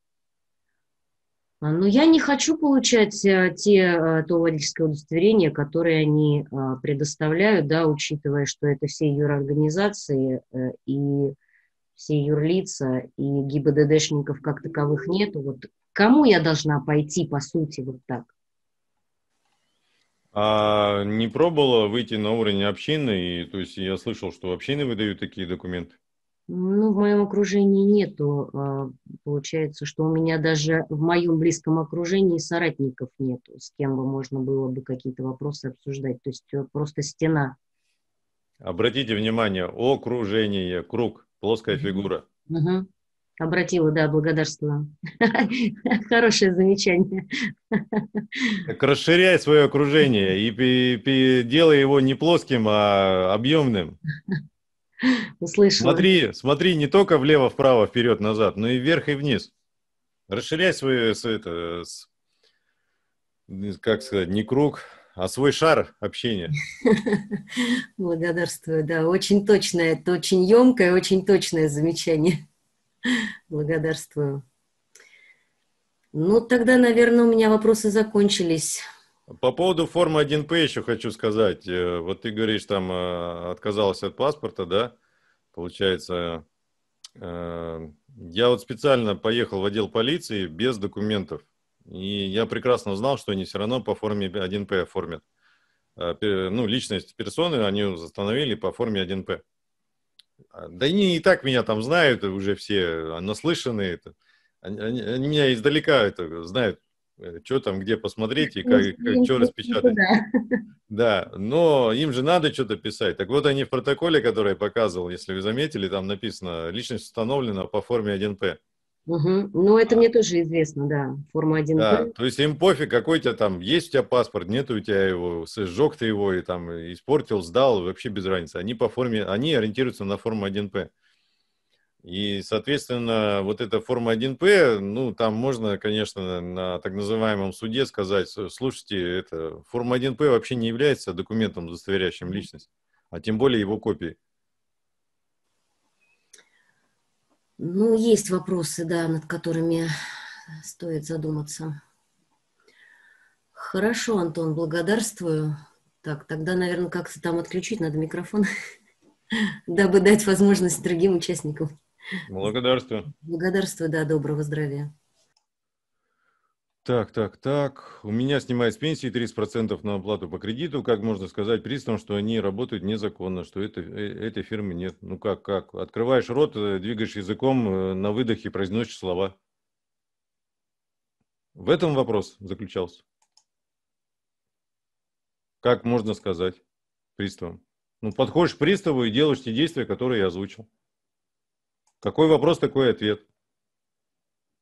А, ну я не хочу получать э, те, э, то водительское удостоверение, которое они э, предоставляют, да, учитывая, что это все юрорганизации, и все юрлица и ГИБДДшников как таковых нету. Вот кому я должна пойти, по сути, вот так? А не пробовала выйти на уровень общины? И, то есть я слышал, что общины выдают такие документы. Ну, в моем окружении нету. А, получается, что у меня даже в моем близком окружении соратников нету, с кем бы можно было бы какие-то вопросы обсуждать. То есть э, просто стена. Обратите внимание, окружение, круг. Плоская фигура. Угу. Обратила, да, благодарствую. Хорошее замечание. Так расширяй свое окружение и, и, и делай его не плоским, а объемным. Услышала. Смотри, смотри не только влево, вправо, вперед, назад, но и вверх и вниз. Расширяй свое, свое это, как сказать, не круг, а свой шар общения. Благодарствую, да, очень точное, это очень емкое, очень точное замечание. Благодарствую. Ну, тогда, наверное, у меня вопросы закончились. По поводу формы 1П еще хочу сказать. Э, вот ты говоришь, там э, отказалась от паспорта, да? Получается, э, я вот специально поехал в отдел полиции без документов. И я прекрасно знал, что они все равно по форме 1П оформят. А, ну, личность персоны они установили по форме 1П. А, да они и так меня там знают уже все, а, наслышанные. Они, они, они меня издалека это, знают, э, что там, где посмотреть и как, как, что распечатать. Да, но им же надо что-то писать. Так вот они в протоколе, который я показывал, если вы заметили, там написано «Личность установлена по форме 1П». Угу. Ну, это мне тоже известно, да, форма 1 Да, то есть им пофиг, какой у тебя там, есть у тебя паспорт, нет у тебя его, сжег ты его и там испортил, сдал, вообще без разницы. Они по форме, они ориентируются на форму 1П. И, соответственно, вот эта форма 1П, ну, там можно, конечно, на так называемом суде сказать, слушайте, это форма 1П вообще не является документом, удостоверяющим личность, а тем более его копией. Ну, есть вопросы, да, над которыми стоит задуматься. Хорошо, Антон, благодарствую. Так, тогда, наверное, как-то там отключить надо микрофон, дабы дать возможность другим участникам. Благодарствую. Благодарствую, да, доброго здравия. Так, так, так. У меня снимают с пенсии 30% на оплату по кредиту. Как можно сказать приставам, что они работают незаконно, что это, э, этой фирмы нет? Ну как, как? Открываешь рот, э, двигаешь языком, э, на выдохе произносишь слова. В этом вопрос заключался. Как можно сказать приставам? Ну, подходишь к приставу и делаешь те действия, которые я озвучил. Какой вопрос, такой ответ.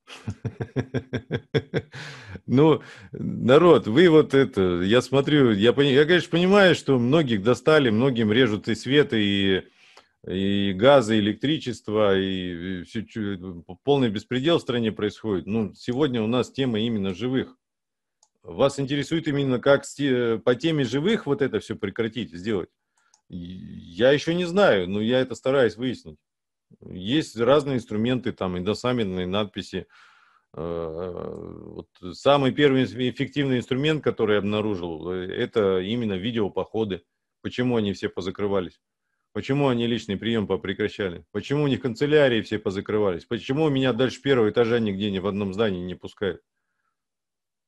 Ну, народ, вы вот это, я смотрю, я, я, конечно, понимаю, что многих достали, многим режут и свет, и, и газы, и электричество, и все, полный беспредел в стране происходит. Ну, сегодня у нас тема именно живых. Вас интересует именно, как по теме живых вот это все прекратить, сделать? Я еще не знаю, но я это стараюсь выяснить. Есть разные инструменты, там, индосамментные надписи. Э, вот самый первый эффективный инструмент, который я обнаружил, э, это именно видеопоходы. Почему они все позакрывались? Почему они личный прием прекращали? Почему у них канцелярии все позакрывались? Почему меня дальше первого этажа нигде ни в одном здании не пускают?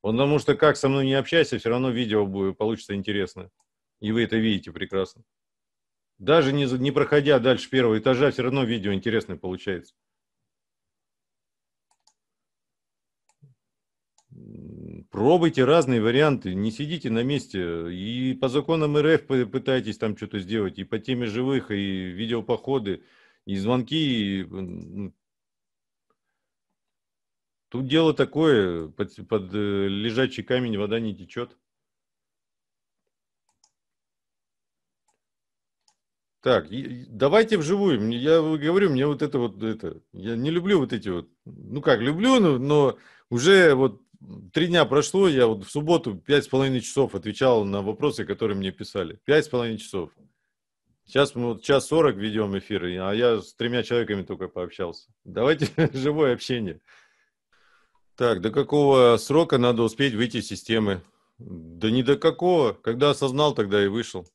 Потому что как со мной не общайся, все равно видео будет, получится интересное, И вы это видите прекрасно. Даже не, не проходя дальше первого этажа, все равно видео интересное получается. Пробуйте разные варианты, не сидите на месте. И по законам РФ пытайтесь там что-то сделать, и по теме живых, и видеопоходы, и звонки. И... Ну. Тут дело такое, под, под э, лежачий камень вода не течет. Так, давайте вживую. Я говорю, мне вот это вот это. Я не люблю вот эти вот. Ну как, люблю, но, но уже вот три дня прошло, я вот в субботу пять с половиной часов отвечал на вопросы, которые мне писали. Пять с половиной часов. Сейчас мы вот час сорок ведем эфир, а я с тремя человеками только пообщался. Давайте живое общение. Так, до какого срока надо успеть выйти из системы? Да ни до какого. Когда осознал, тогда и вышел.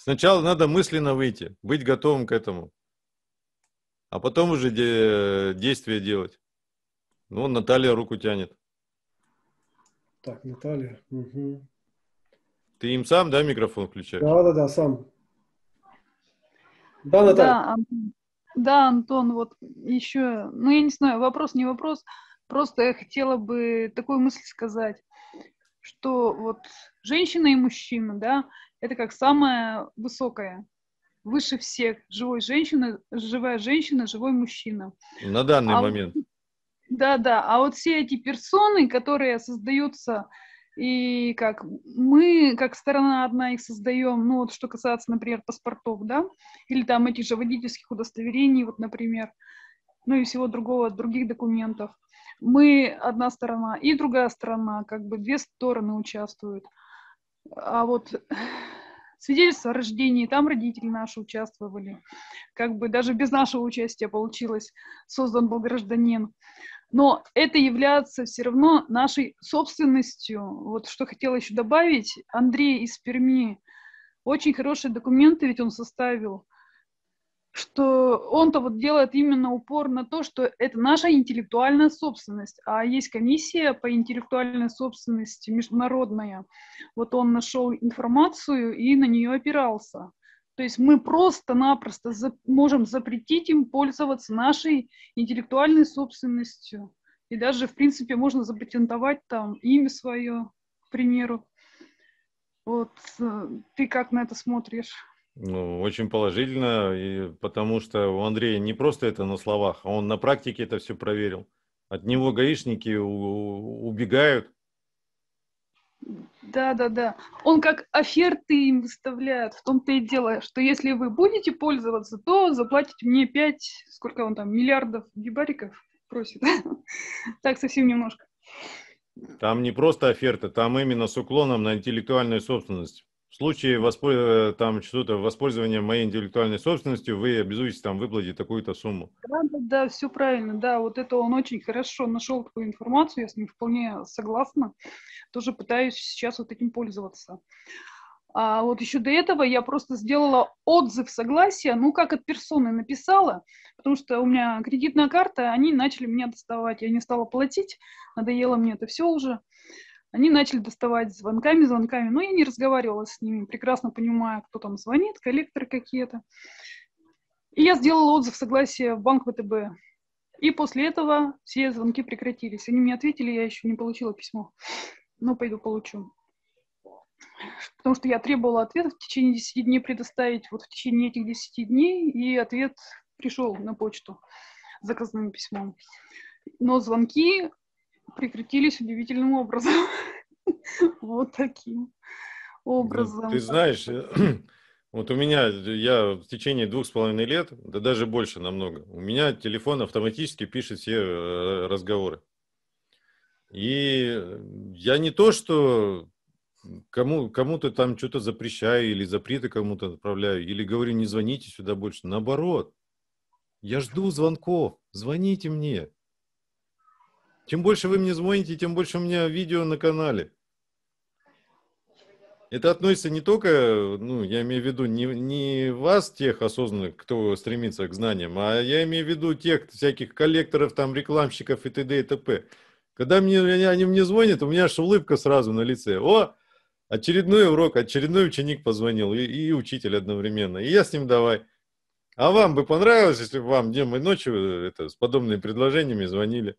Сначала надо мысленно выйти, быть готовым к этому. А потом уже де- действие делать. Ну, Наталья руку тянет. Так, Наталья. Угу. Ты им сам, да, микрофон включаешь? Да, да, да, сам. Да, Наталья. Да, да, Антон вот еще, ну, я не знаю, вопрос не вопрос, просто я хотела бы такую мысль сказать, что вот женщина и мужчина, да, это как самое высокое. Выше всех. Живой женщина, живая женщина, живой мужчина. На данный а момент. да, да. А вот все эти персоны, которые создаются, и как мы, как сторона одна их создаем, ну вот что касается, например, паспортов, да, или там этих же водительских удостоверений, вот, например, ну и всего другого, других документов. Мы одна сторона и другая сторона, как бы две стороны участвуют. А вот свидетельство о рождении, там родители наши участвовали. Как бы даже без нашего участия получилось, создан был гражданин. Но это является все равно нашей собственностью. Вот что хотела еще добавить. Андрей из Перми. Очень хорошие документы ведь он составил – что он-то вот делает именно упор на то, что это наша интеллектуальная собственность, а есть комиссия по интеллектуальной собственности международная. Вот он нашел информацию и на нее опирался. То есть мы просто-напросто за, можем запретить им пользоваться нашей интеллектуальной собственностью. И даже, в принципе, можно запатентовать там имя свое, к примеру. Вот э, ты как на это смотришь? Ну, очень положительно, и потому что у Андрея не просто это на словах, а он на практике это все проверил. От него гаишники убегают. Да, да, да. Он как оферты им выставляет. В том-то и дело, что если вы будете пользоваться, то заплатите мне 5, сколько он там, миллиардов гибариков просит. Так, совсем немножко. Там не просто оферта, там именно с уклоном на интеллектуальную собственность в случае воспольз... Э, там что-то воспользования моей интеллектуальной собственностью вы обязуетесь там выплатить такую-то сумму. Да, да, да, все правильно, да, вот это он очень хорошо нашел такую информацию, я с ним вполне согласна, тоже пытаюсь сейчас вот этим пользоваться. А вот еще до этого я просто сделала отзыв согласия, ну, как от персоны написала, потому что у меня кредитная карта, они начали меня доставать, я не стала платить, надоело мне это все уже. Они начали доставать звонками, звонками, но ну, я не разговаривала с ними, прекрасно понимая, кто там звонит, коллекторы какие-то. И я сделала отзыв согласия в банк ВТБ. И после этого все звонки прекратились. Они мне ответили, я еще не получила письмо. Но пойду получу. Потому что я требовала ответ в течение 10 дней предоставить. Вот в течение этих 10 дней и ответ пришел на почту заказным письмом. Но звонки прекратились удивительным образом. Вот таким образом. Ты знаешь, э, вот у меня, я в течение двух с половиной лет, да даже больше намного, у меня телефон автоматически пишет все э, разговоры. И я не то, что кому, кому-то там что-то запрещаю или запреты кому-то отправляю, или говорю, не звоните сюда больше. Наоборот, я жду звонков, звоните мне. Чем больше вы мне звоните, тем больше у меня видео на канале. Это относится не только, ну, я имею в виду не, не вас, тех осознанных, кто стремится к знаниям, а я имею в виду тех всяких коллекторов, там, рекламщиков и т.д. и т.п. Когда мне, они мне звонят, у меня аж улыбка сразу на лице. О, очередной урок, очередной ученик позвонил и, и учитель одновременно. И я с ним давай. А вам бы понравилось, если бы вам днем и ночью э, это, с подобными предложениями звонили?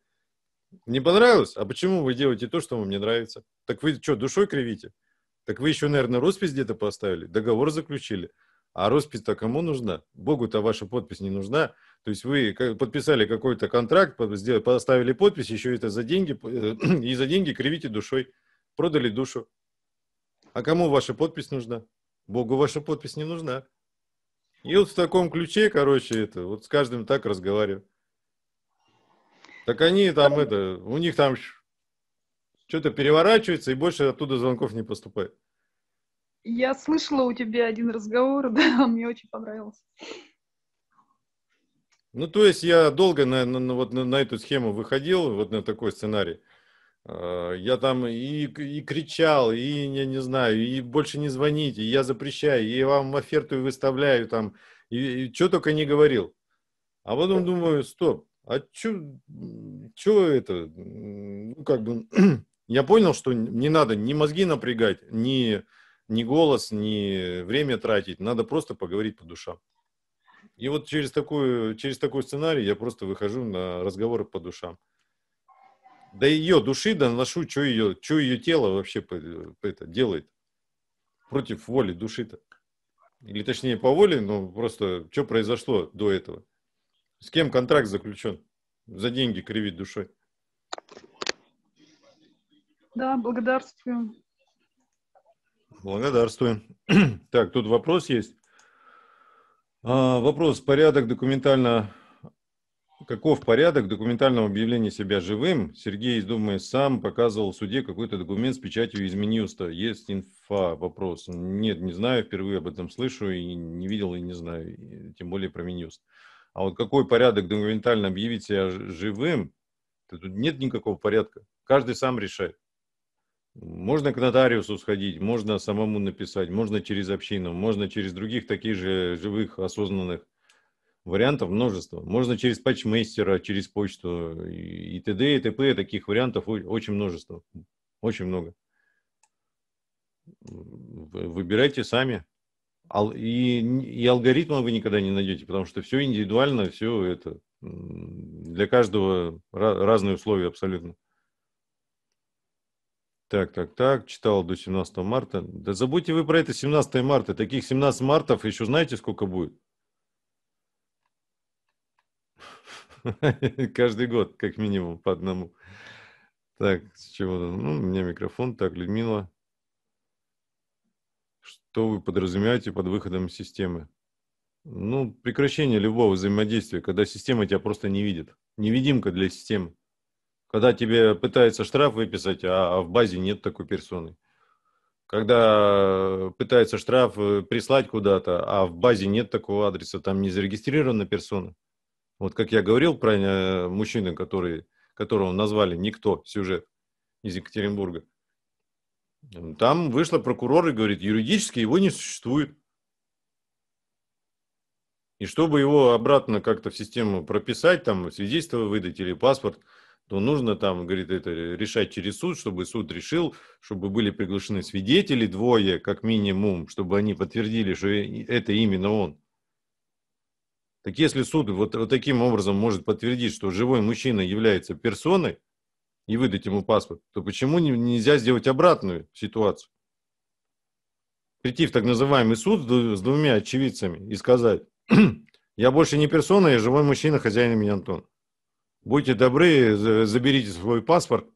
Не понравилось? А почему вы делаете то, что вам не нравится? Так вы что, душой кривите? Так вы еще, наверное, роспись где-то поставили, договор заключили. А роспись-то кому нужна? Богу-то ваша подпись не нужна. То есть вы подписали какой-то контракт, поставили подпись, еще это за деньги, э, и за деньги кривите душой. Продали душу. А кому ваша подпись нужна? Богу ваша подпись не нужна. И вот в таком ключе, короче, это, вот с каждым так разговариваю. Так они там это, у них там что-то переворачивается, и больше оттуда звонков не поступает. Я слышала у тебя один разговор, да, он мне очень понравился. Ну, то есть я долго на, на, вот на, на эту схему выходил, вот на такой сценарий. А, я там и, и кричал, и, я не знаю, и больше не звоните, я запрещаю, и вам в оферту выставляю там, и, и что только не говорил. А потом думаю, стоп, а чё, чё это, ну, как бы, я понял, что не надо ни мозги напрягать, ни, ни голос, ни время тратить, надо просто поговорить по душам. И вот через, такую, через такой сценарий я просто выхожу на разговоры по душам. До ее души доношу, что ее, что ее тело вообще это, делает против воли души-то. Или точнее по воле, но просто что произошло до этого. С кем контракт заключен? За деньги кривит душой. Да, благодарствую. Благодарствуем. Так, тут вопрос есть. А, вопрос. Порядок документально... Каков порядок документального объявления себя живым? Сергей из Думы сам показывал в суде какой-то документ с печатью из Минюста. Есть инфа? Вопрос. Нет, не знаю. Впервые об этом слышу и не видел, и не знаю. Тем более про Минюст. А вот какой порядок документально объявить себя живым, тут нет никакого порядка. Каждый сам решает. Можно к нотариусу сходить, можно самому написать, можно через общину, можно через других таких же живых, осознанных. Вариантов множество. Можно через патчмейстера, через почту и т.д. и т.п. Таких вариантов очень множество. Очень много. Выбирайте сами. И, и алгоритма вы никогда не найдете, потому что все индивидуально, все это для каждого разные условия абсолютно. Так, так, так, читал до 17 марта. Да забудьте вы про это 17 марта. Таких 17 мартов еще знаете, сколько будет? Каждый год, как минимум, по одному. Так, с чего? Ну, у меня микрофон. Так, Людмила. Что вы подразумеваете под выходом системы? Ну, прекращение любого взаимодействия, когда система тебя просто не видит. Невидимка для системы. Когда тебе пытается штраф выписать, а, а в базе нет такой персоны. Когда пытается штраф э, прислать куда-то, а в базе нет такого адреса, там не зарегистрирована персона. Вот как я говорил про э, мужчину, который, которого назвали «Никто» сюжет из Екатеринбурга – там вышла прокурор и говорит, юридически его не существует. И чтобы его обратно как-то в систему прописать, там свидетельство выдать или паспорт, то нужно там, говорит, это решать через суд, чтобы суд решил, чтобы были приглашены свидетели двое, как минимум, чтобы они подтвердили, что это именно он. Так если суд вот, вот таким образом может подтвердить, что живой мужчина является персоной, и выдать ему паспорт, то почему нельзя сделать обратную ситуацию? Прийти в так называемый суд с двумя очевидцами и сказать, я больше не персона, я живой мужчина, хозяин меня Антон. Будьте добры, заберите свой паспорт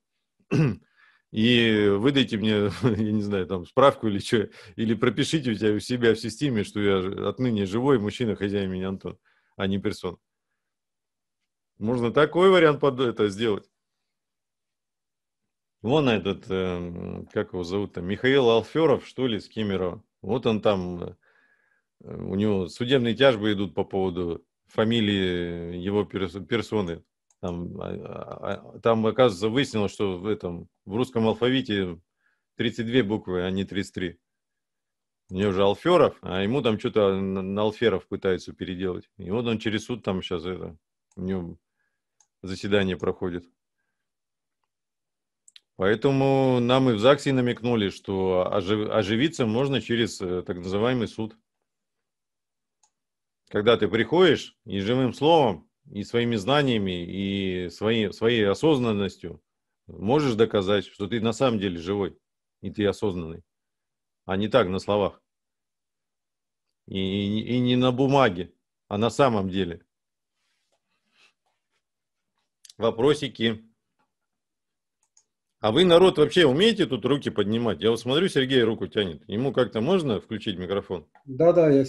и выдайте мне, я не знаю, там справку или что, или пропишите у, тебя, у себя в системе, что я отныне живой мужчина, хозяин меня Антон, а не персон. Можно такой вариант под это сделать. Вон этот, эм, как его зовут-то, Михаил Алферов, что ли, с Кемерово. Вот он там, э, у него судебные тяжбы идут по поводу фамилии его персоны. Там, а, а, а, там оказывается, выяснилось, что в, этом, в русском алфавите 32 буквы, а не 33. У него же Алферов, а ему там что-то на Алферов пытаются переделать. И вот он через суд там сейчас это, у него заседание проходит. Поэтому нам и в ЗАГСе намекнули, что оживиться можно через э, так называемый суд. Когда ты приходишь и живым словом, и своими знаниями, и своей, своей осознанностью можешь доказать, что ты на самом деле живой, и ты осознанный, а не так на словах. И, и, и не на бумаге, а на самом деле. Вопросики. А вы, народ, вообще умеете тут руки поднимать? Я вот смотрю, Сергей руку тянет. Ему как-то можно включить микрофон? Да-да, я...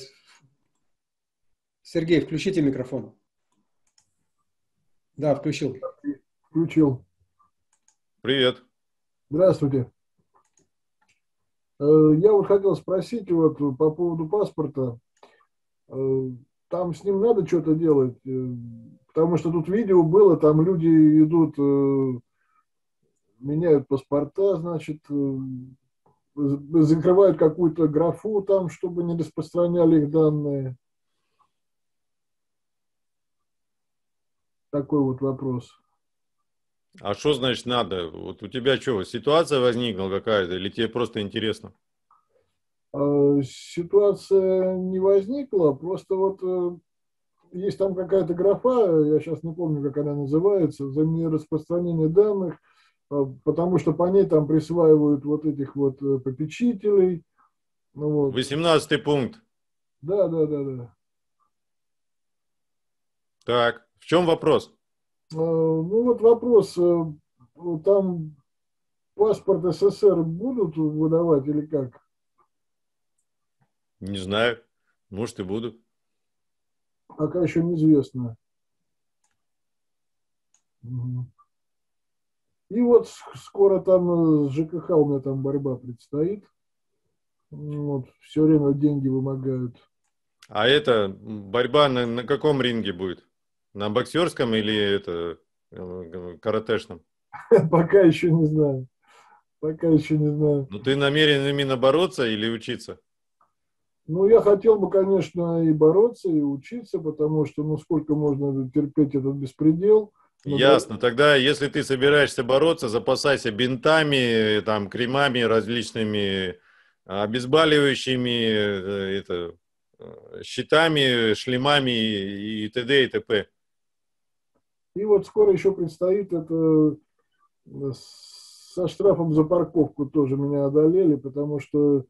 Сергей, включите микрофон. Да, включил. Включил. Привет. Здравствуйте. Э, я вот хотел спросить вот э, по поводу паспорта. Э, там с ним надо что-то делать, потому что тут видео было, там люди идут меняют паспорта, значит, э, закрывают какую-то графу там, чтобы не распространяли их данные. Такой вот вопрос. А что значит надо? Вот у тебя что, ситуация возникла какая-то или тебе просто интересно? А, ситуация не возникла, просто вот э, есть там какая-то графа, я сейчас не помню, как она называется, за нераспространение данных – а, потому что по ней там присваивают вот этих вот э, попечителей. Ну, вот. 18 пункт. Да, да, да, да. Так, в чем вопрос? А, ну вот вопрос, э, там паспорт СССР будут выдавать или как? Не знаю, может и будут. Пока еще неизвестно. И вот скоро там э, с ЖКХ у меня там борьба предстоит. Вот, все время деньги вымогают. А это борьба на, на каком ринге будет? На боксерском или это э, каратешном? Пока еще не знаю. Пока еще не знаю. Но ну, ты намерен именно бороться или учиться? Ну, я хотел бы, конечно, и бороться, и учиться, потому что, ну, сколько можно терпеть этот беспредел – ну, Ясно. Да. Тогда, если ты собираешься бороться, запасайся бинтами, там, кремами различными, а, обезболивающими, э, это, э, щитами, шлемами и т.д. и т.п. И вот скоро еще предстоит это э, со штрафом за парковку тоже меня одолели, потому что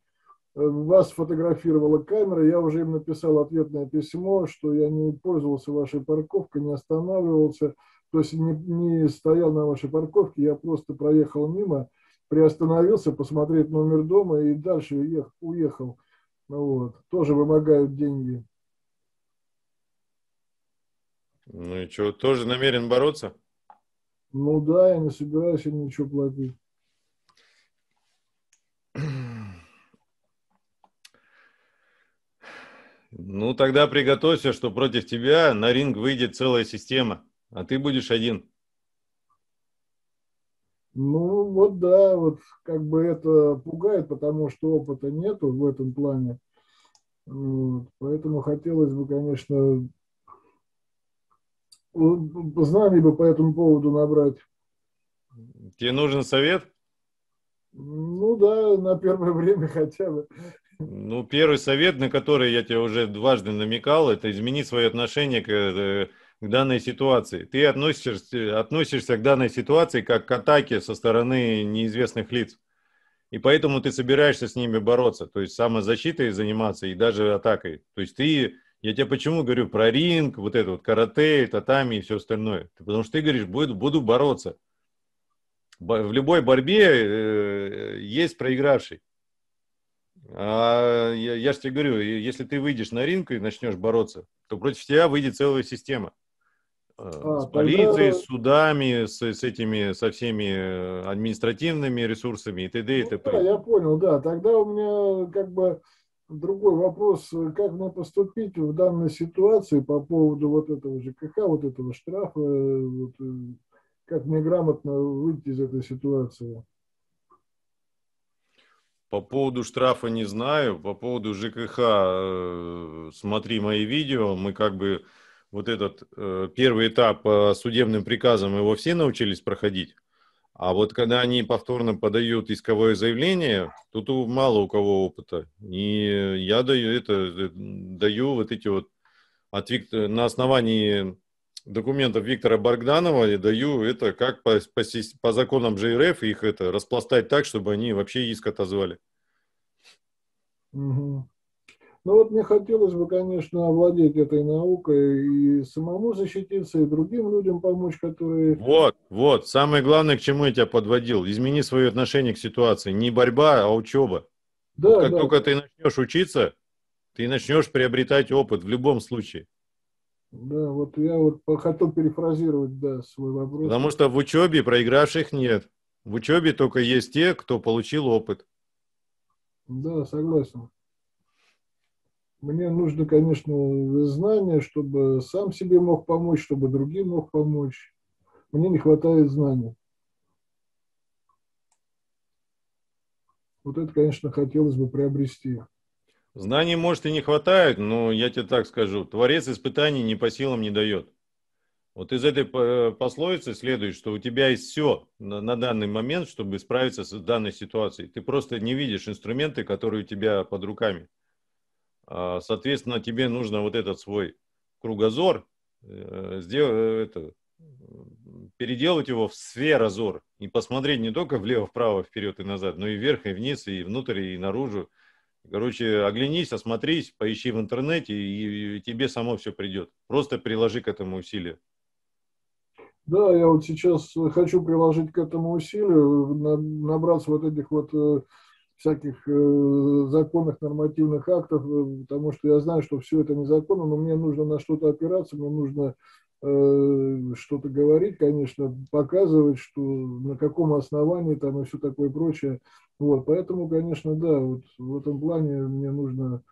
вас фотографировала камера, я уже им написал ответное письмо, что я не пользовался вашей парковкой, не останавливался, то есть не, не стоял на вашей парковке, я просто проехал мимо, приостановился посмотреть номер дома и дальше уех, уехал. Ну вот. Тоже вымогают деньги. Ну и что, тоже намерен бороться? Ну да, я не собираюсь им ничего платить. Ну, тогда приготовься, что против тебя на ринг выйдет целая система а ты будешь один. Ну вот да, вот как бы это пугает, потому что опыта нету в этом плане. Вот, поэтому хотелось бы, конечно, знаний бы по этому поводу набрать. Тебе нужен совет? Ну да, на первое время хотя бы. Ну, первый совет, на который я тебе уже дважды намекал, это измени свое отношение к э, к данной ситуации. Ты относишься, относишься к данной ситуации как к атаке со стороны неизвестных лиц. И поэтому ты собираешься с ними бороться, то есть самозащитой заниматься и даже атакой. То есть ты, я тебе почему говорю про ринг, вот это вот карате, татами и все остальное. Потому что ты говоришь, буду, буду бороться. В любой борьбе э, есть проигравший. А я, я же тебе говорю, если ты выйдешь на ринг и начнешь бороться, то против тебя выйдет целая система. Э, а, с полицией, тогда... с судами, с, с этими, со всеми э, административными ресурсами и т.д. и ну т.п. Ну, да, я понял, да. Тогда у меня как бы другой вопрос, э, как мне поступить в данной ситуации по поводу вот этого ЖКХ, вот этого штрафа, вот, как мне грамотно выйти из этой ситуации? По поводу штрафа не знаю, по поводу ЖКХ смотри мои видео, мы как бы вот этот э, первый этап э, судебным приказом, его все научились проходить, а вот когда они повторно подают исковое заявление, тут мало у кого опыта. И я даю это, э, даю вот эти вот от Виктора, на основании документов Виктора Богданова я даю это как по, по, по законам ЖРФ их это распластать так, чтобы они вообще иск отозвали. Угу. Ну вот мне хотелось бы, конечно, овладеть этой наукой и самому защититься, и другим людям помочь, которые... Вот, вот, самое главное, к чему я тебя подводил. Измени свое отношение к ситуации. Не борьба, а учеба. Да, вот как да. только ты начнешь учиться, ты начнешь приобретать опыт в любом случае. Да, вот я вот хотел перефразировать, да, свой вопрос. Потому что в учебе проигравших нет. В учебе только есть те, кто получил опыт. Да, согласен мне нужно, конечно, знание, чтобы сам себе мог помочь, чтобы другим мог помочь. Мне не хватает знаний. Вот это, конечно, хотелось бы приобрести. Знаний, может, и не хватает, но я тебе так скажу, Творец испытаний ни по силам не дает. Вот из этой э, пословицы следует, что у тебя есть все на данный момент, чтобы справиться с данной ситуацией. Ты просто не видишь инструменты, которые у тебя под руками. А, соответственно, тебе нужно вот этот свой кругозор э, сделать, э, это, переделать его в сферозор и посмотреть не только влево, вправо, вперед и назад, но и вверх, и вниз, и внутрь, и наружу. Короче, оглянись, осмотрись, поищи в интернете, и, тебе само все придет. Просто приложи к этому усилие. Да, я вот сейчас э, хочу приложить к этому усилию, набраться вот этих вот всяких э, законных нормативных актов, э, потому что я знаю, что все это незаконно, но мне нужно на что-то опираться, мне нужно э, что-то говорить, конечно, показывать, что на каком основании там и все такое прочее. Вот, поэтому, конечно, да, вот в этом плане мне нужно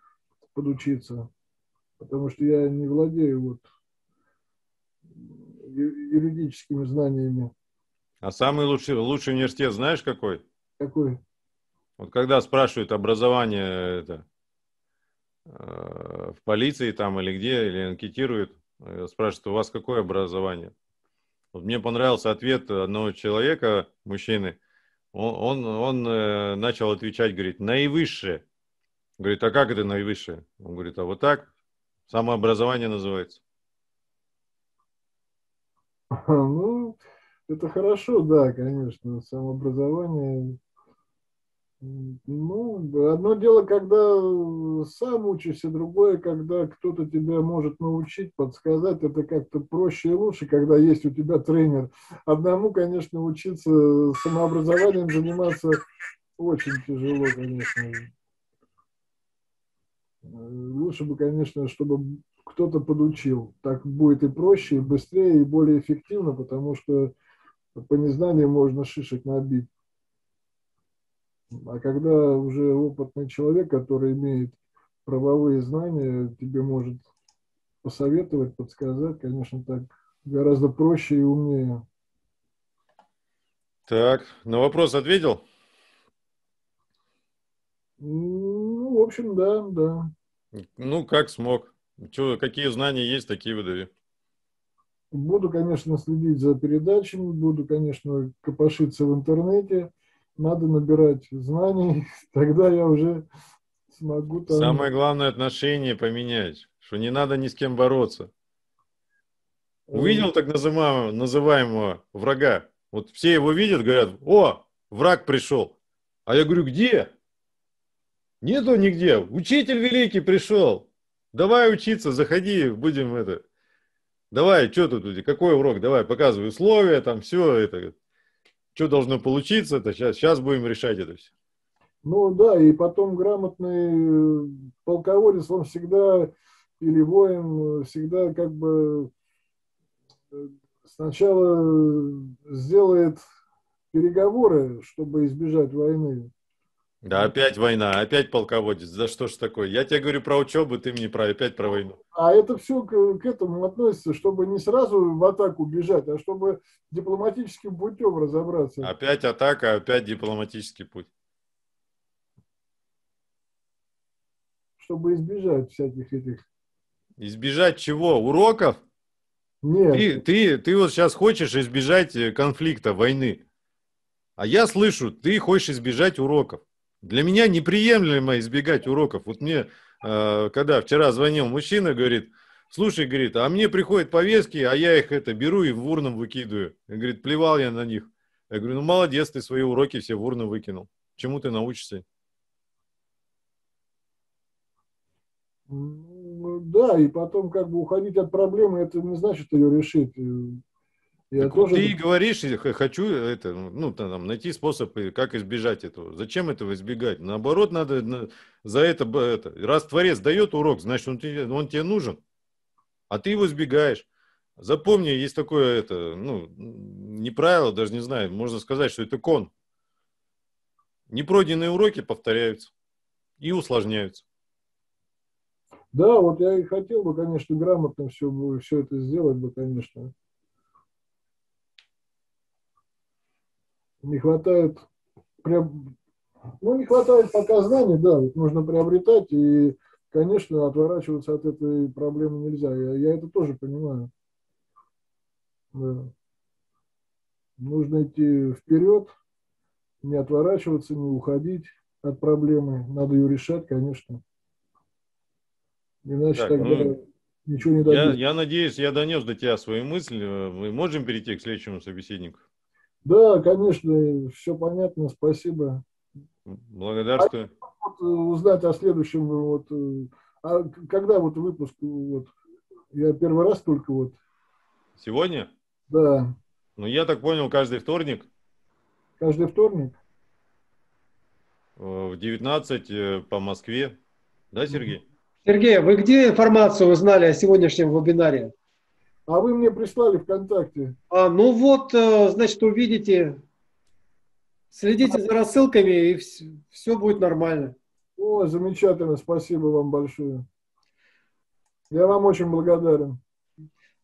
подучиться, потому что я не владею вот юридическими знаниями. А самый лучший, лучший университет знаешь какой? Какой? Вот когда спрашивают образование это, э, в полиции там или где, или анкетируют, э, спрашивают, у вас какое образование? Вот мне понравился ответ одного человека, мужчины. Он, он, он э, начал отвечать, говорит, наивысшее. Говорит, а как это наивысшее? Он говорит, а вот так. Самообразование называется. Ну, это хорошо, да, конечно. Самообразование ну, одно дело, когда э, сам учишься, другое, когда кто-то тебя может научить, подсказать. Это как-то проще и лучше, когда есть у тебя тренер. Одному, конечно, учиться э, самообразованием заниматься очень тяжело, конечно. Э, лучше бы, конечно, чтобы кто-то подучил. Так будет и проще, и быстрее, и более эффективно, потому что по незнанию можно шишек набить. А когда уже опытный человек, который имеет правовые знания, тебе может посоветовать, подсказать, конечно, так гораздо проще и умнее. Так, на вопрос ответил? Ну, в общем, да, да. Ну, как смог. Че, какие знания есть, такие выдави. Буду, конечно, следить за передачами, буду, конечно, копошиться в интернете – надо набирать знаний, тогда я уже смогу... Там... Самое главное отношение поменять, что не надо ни с кем бороться. Увидел так называемого, называемого врага, вот все его видят, говорят, о, враг пришел. А я говорю, где? Нету нигде. Учитель великий пришел. Давай учиться, заходи, будем это. Давай, что тут, какой урок, давай, показывай условия, там все это что должно получиться, это сейчас, сейчас будем решать это все. Ну да, и потом грамотный э, полководец, он всегда, или воин, э, всегда как бы э, сначала сделает переговоры, чтобы избежать войны. Да, опять война, опять полководец. За да что ж такое? Я тебе говорю про учебу, ты мне про опять про войну. А это все к, к этому относится, чтобы не сразу в атаку бежать, а чтобы дипломатическим путем разобраться. Опять атака, опять дипломатический путь. Чтобы избежать всяких этих. Избежать чего? Уроков? Нет. Ты, ты, ты вот сейчас хочешь избежать э, конфликта, войны. А я слышу, ты хочешь избежать уроков. Для меня неприемлемо избегать уроков. Вот мне, э, когда вчера звонил мужчина, говорит, слушай, говорит, а мне приходят повестки, а я их это беру и в урном выкидываю. И, говорит, плевал я на них. Я говорю, ну молодец, ты свои уроки все в урну выкинул. Чему ты научишься? Да, и потом как бы уходить от проблемы, это не значит ее решить. Э, я так тоже... Ты говоришь, я хочу это, ну, там, найти способ, как избежать этого. Зачем этого избегать? Наоборот, надо за это, это. Раз Творец дает урок, значит, он тебе, он тебе нужен, а ты его избегаешь. Запомни, есть такое, это, ну, не правило, даже не знаю, можно сказать, что это кон. Непройденные уроки повторяются и усложняются. Да, вот я и хотел бы, конечно, грамотно все, все это сделать бы, конечно. не хватает, прям, ну, не хватает пока знаний, да, ведь нужно приобретать, и, конечно, отворачиваться от этой проблемы нельзя. Я, я это тоже понимаю. Да. Нужно идти вперед, не отворачиваться, не уходить от проблемы. Надо ее решать, конечно. Иначе так, тогда ну, ничего не добьется. Я, я надеюсь, я донес до тебя свои мысли э, Мы можем перейти к следующему собеседнику? Да, конечно, все понятно, спасибо. Благодарствую. А, вот, э, узнать о следующем, э, вот, э, а когда вот выпуск, вот, я первый раз только вот. Сегодня? Да. Ну, я так понял, каждый вторник. Каждый вторник? В 19 по Москве. Да, Сергей? Сергей, а вы где информацию узнали о сегодняшнем вебинаре? А вы мне прислали ВКонтакте. А, ну вот, э, значит, увидите. Следите за рассылками, и все, все будет нормально. О, замечательно, спасибо вам большое. Я вам очень благодарен.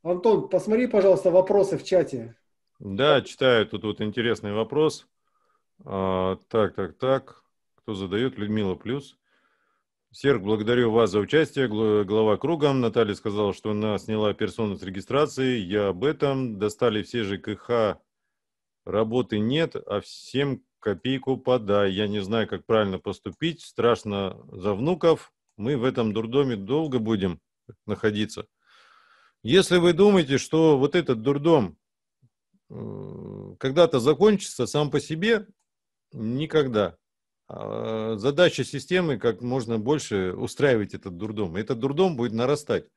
Антон, посмотри, пожалуйста, вопросы в чате. Да, читаю. Тут вот интересный вопрос. А, так, так, так. Кто задает? Людмила Плюс. Серг, благодарю вас за участие. Глава кругом Наталья сказала, что она сняла персону с регистрации. Я об этом. Достали все ЖКХ. Работы нет, а всем копейку подай. Я не знаю, как правильно поступить. Страшно за внуков. Мы в этом дурдоме долго будем находиться. Если вы думаете, что вот этот дурдом э, когда-то закончится сам по себе, никогда. А, задача системы как можно больше устраивать этот дурдом. И этот дурдом будет нарастать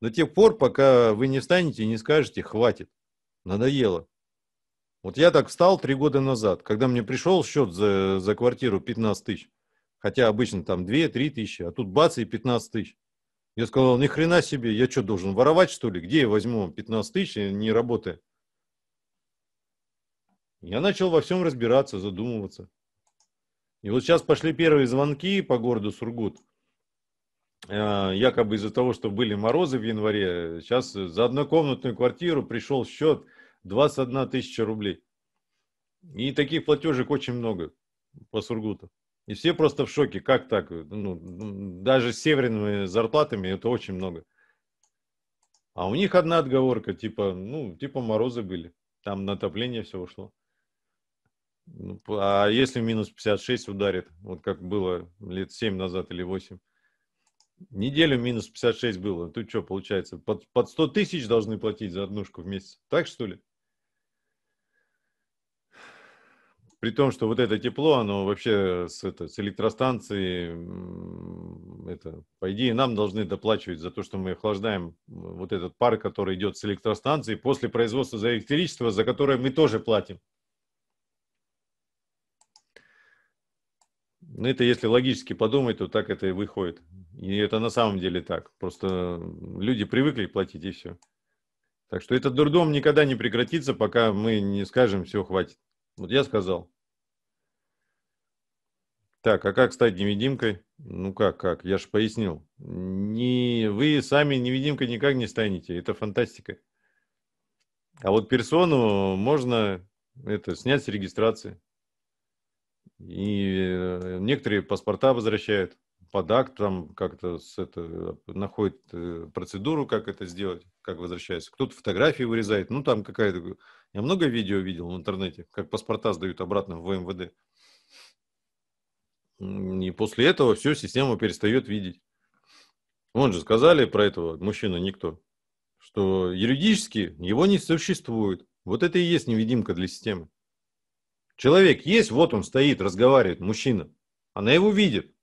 до тех пор, пока вы не встанете и не скажете «хватит, надоело». Вот я так встал три года назад, когда мне пришел счет за, за квартиру 15 тысяч. Хотя обычно там 2-3 тысячи, а тут бац и 15 тысяч. Я сказал, ни хрена себе, я что, должен воровать, что ли? Где я возьму 15 тысяч, не работая? Я начал во всем разбираться, задумываться. И вот сейчас пошли первые звонки по городу Сургут. Э, якобы из-за того, что были морозы в январе, сейчас за однокомнатную квартиру пришел счет 21 тысяча рублей. И таких платежек очень много по Сургуту. И все просто в шоке, как так? Ну, даже с северными зарплатами это очень много. А у них одна отговорка, типа, ну, типа морозы были. Там на отопление все ушло. Ну, а если минус 56 ударит, вот как было лет 7 назад или 8? Неделю минус 56 было. Тут что получается? Под, под 100 тысяч должны платить за однушку в месяц. Так что ли? При том, что вот это тепло, оно вообще с, это, с электростанции, это, по идее, нам должны доплачивать за то, что мы охлаждаем вот этот пар, который идет с электростанции после производства за электричество, за которое мы тоже платим. Ну, это если логически подумать, то так это и выходит. И это на самом деле так. Просто люди привыкли платить, и все. Так что этот дурдом никогда не прекратится, пока мы не скажем, все, хватит. Вот я сказал. Так, а как стать невидимкой? Ну как, как? Я же пояснил. Не, вы сами невидимкой никак не станете. Это фантастика. А вот персону можно это снять с регистрации. И э, некоторые паспорта возвращают, под акт, там как-то с это, находит э, процедуру, как это сделать, как возвращается. Кто-то фотографии вырезает, ну там какая-то... Я много видео видел в интернете, как паспорта сдают обратно в МВД. И после этого все, система перестает видеть. Вон же сказали про этого мужчину никто, что юридически его не существует. Вот это и есть невидимка для системы. Человек есть, вот он стоит, разговаривает, мужчина. Она его видит.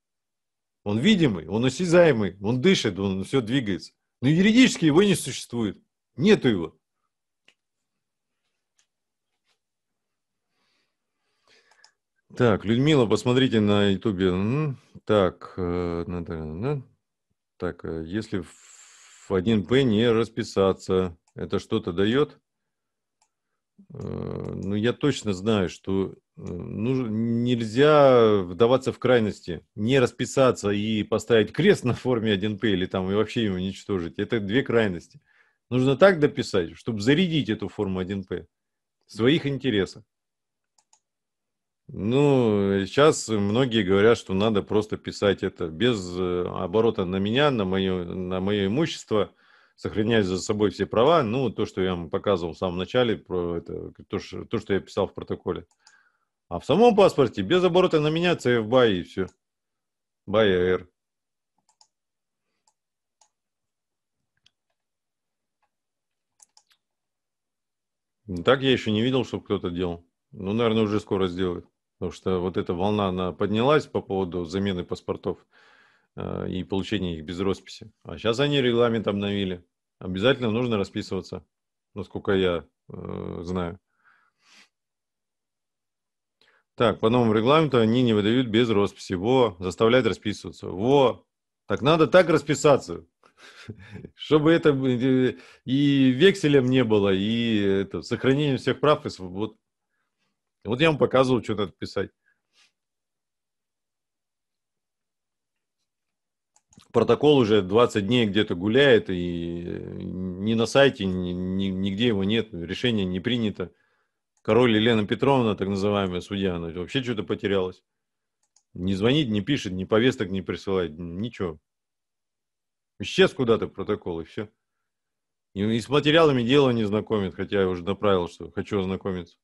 Он видимый, он осязаемый, он дышит, он все двигается. Но юридически его не существует. Нету его. Так, Людмила, посмотрите на Ютубе. Так, э, так, э, если в 1П не расписаться, это что-то дает? Э, ну, я точно знаю, что ну, нельзя вдаваться в крайности, не расписаться и поставить крест на форме 1П или там и вообще его уничтожить. Это две крайности. Нужно так дописать, чтобы зарядить эту форму 1П в своих интересах. Ну, сейчас э, многие говорят, что надо просто писать это без оборота на меня, на мое, на мое имущество – сохраняя за собой все права, ну, то, что я вам показывал в самом начале, про это, то, что, то, что я писал в протоколе. А в самом паспорте без оборота на меня CFBY и все. BY AR. Так я еще не видел, чтобы кто-то делал. Ну, наверное, уже скоро сделают. Потому что вот эта волна, она поднялась по поводу замены паспортов э, и получения их без росписи. А сейчас они регламент обновили обязательно нужно расписываться, насколько я э, знаю. Так, по новому регламенту они не выдают без росписи. Во, заставляют расписываться. Во, так надо так расписаться, чтобы это э, и векселем не было, и это, сохранением всех прав и свобод. Вот я вам показывал, что надо писать. протокол уже 20 дней где-то гуляет, и э, ни на сайте, ни, ни, нигде его нет, решение не принято. Король Елена Петровна, так называемая судья, она вообще что-то потерялась. Не звонит, не пишет, ни повесток не присылает, ничего. Исчез куда-то протокол, и все. И, и с материалами дела не знакомит, хотя я уже направил, что хочу ознакомиться.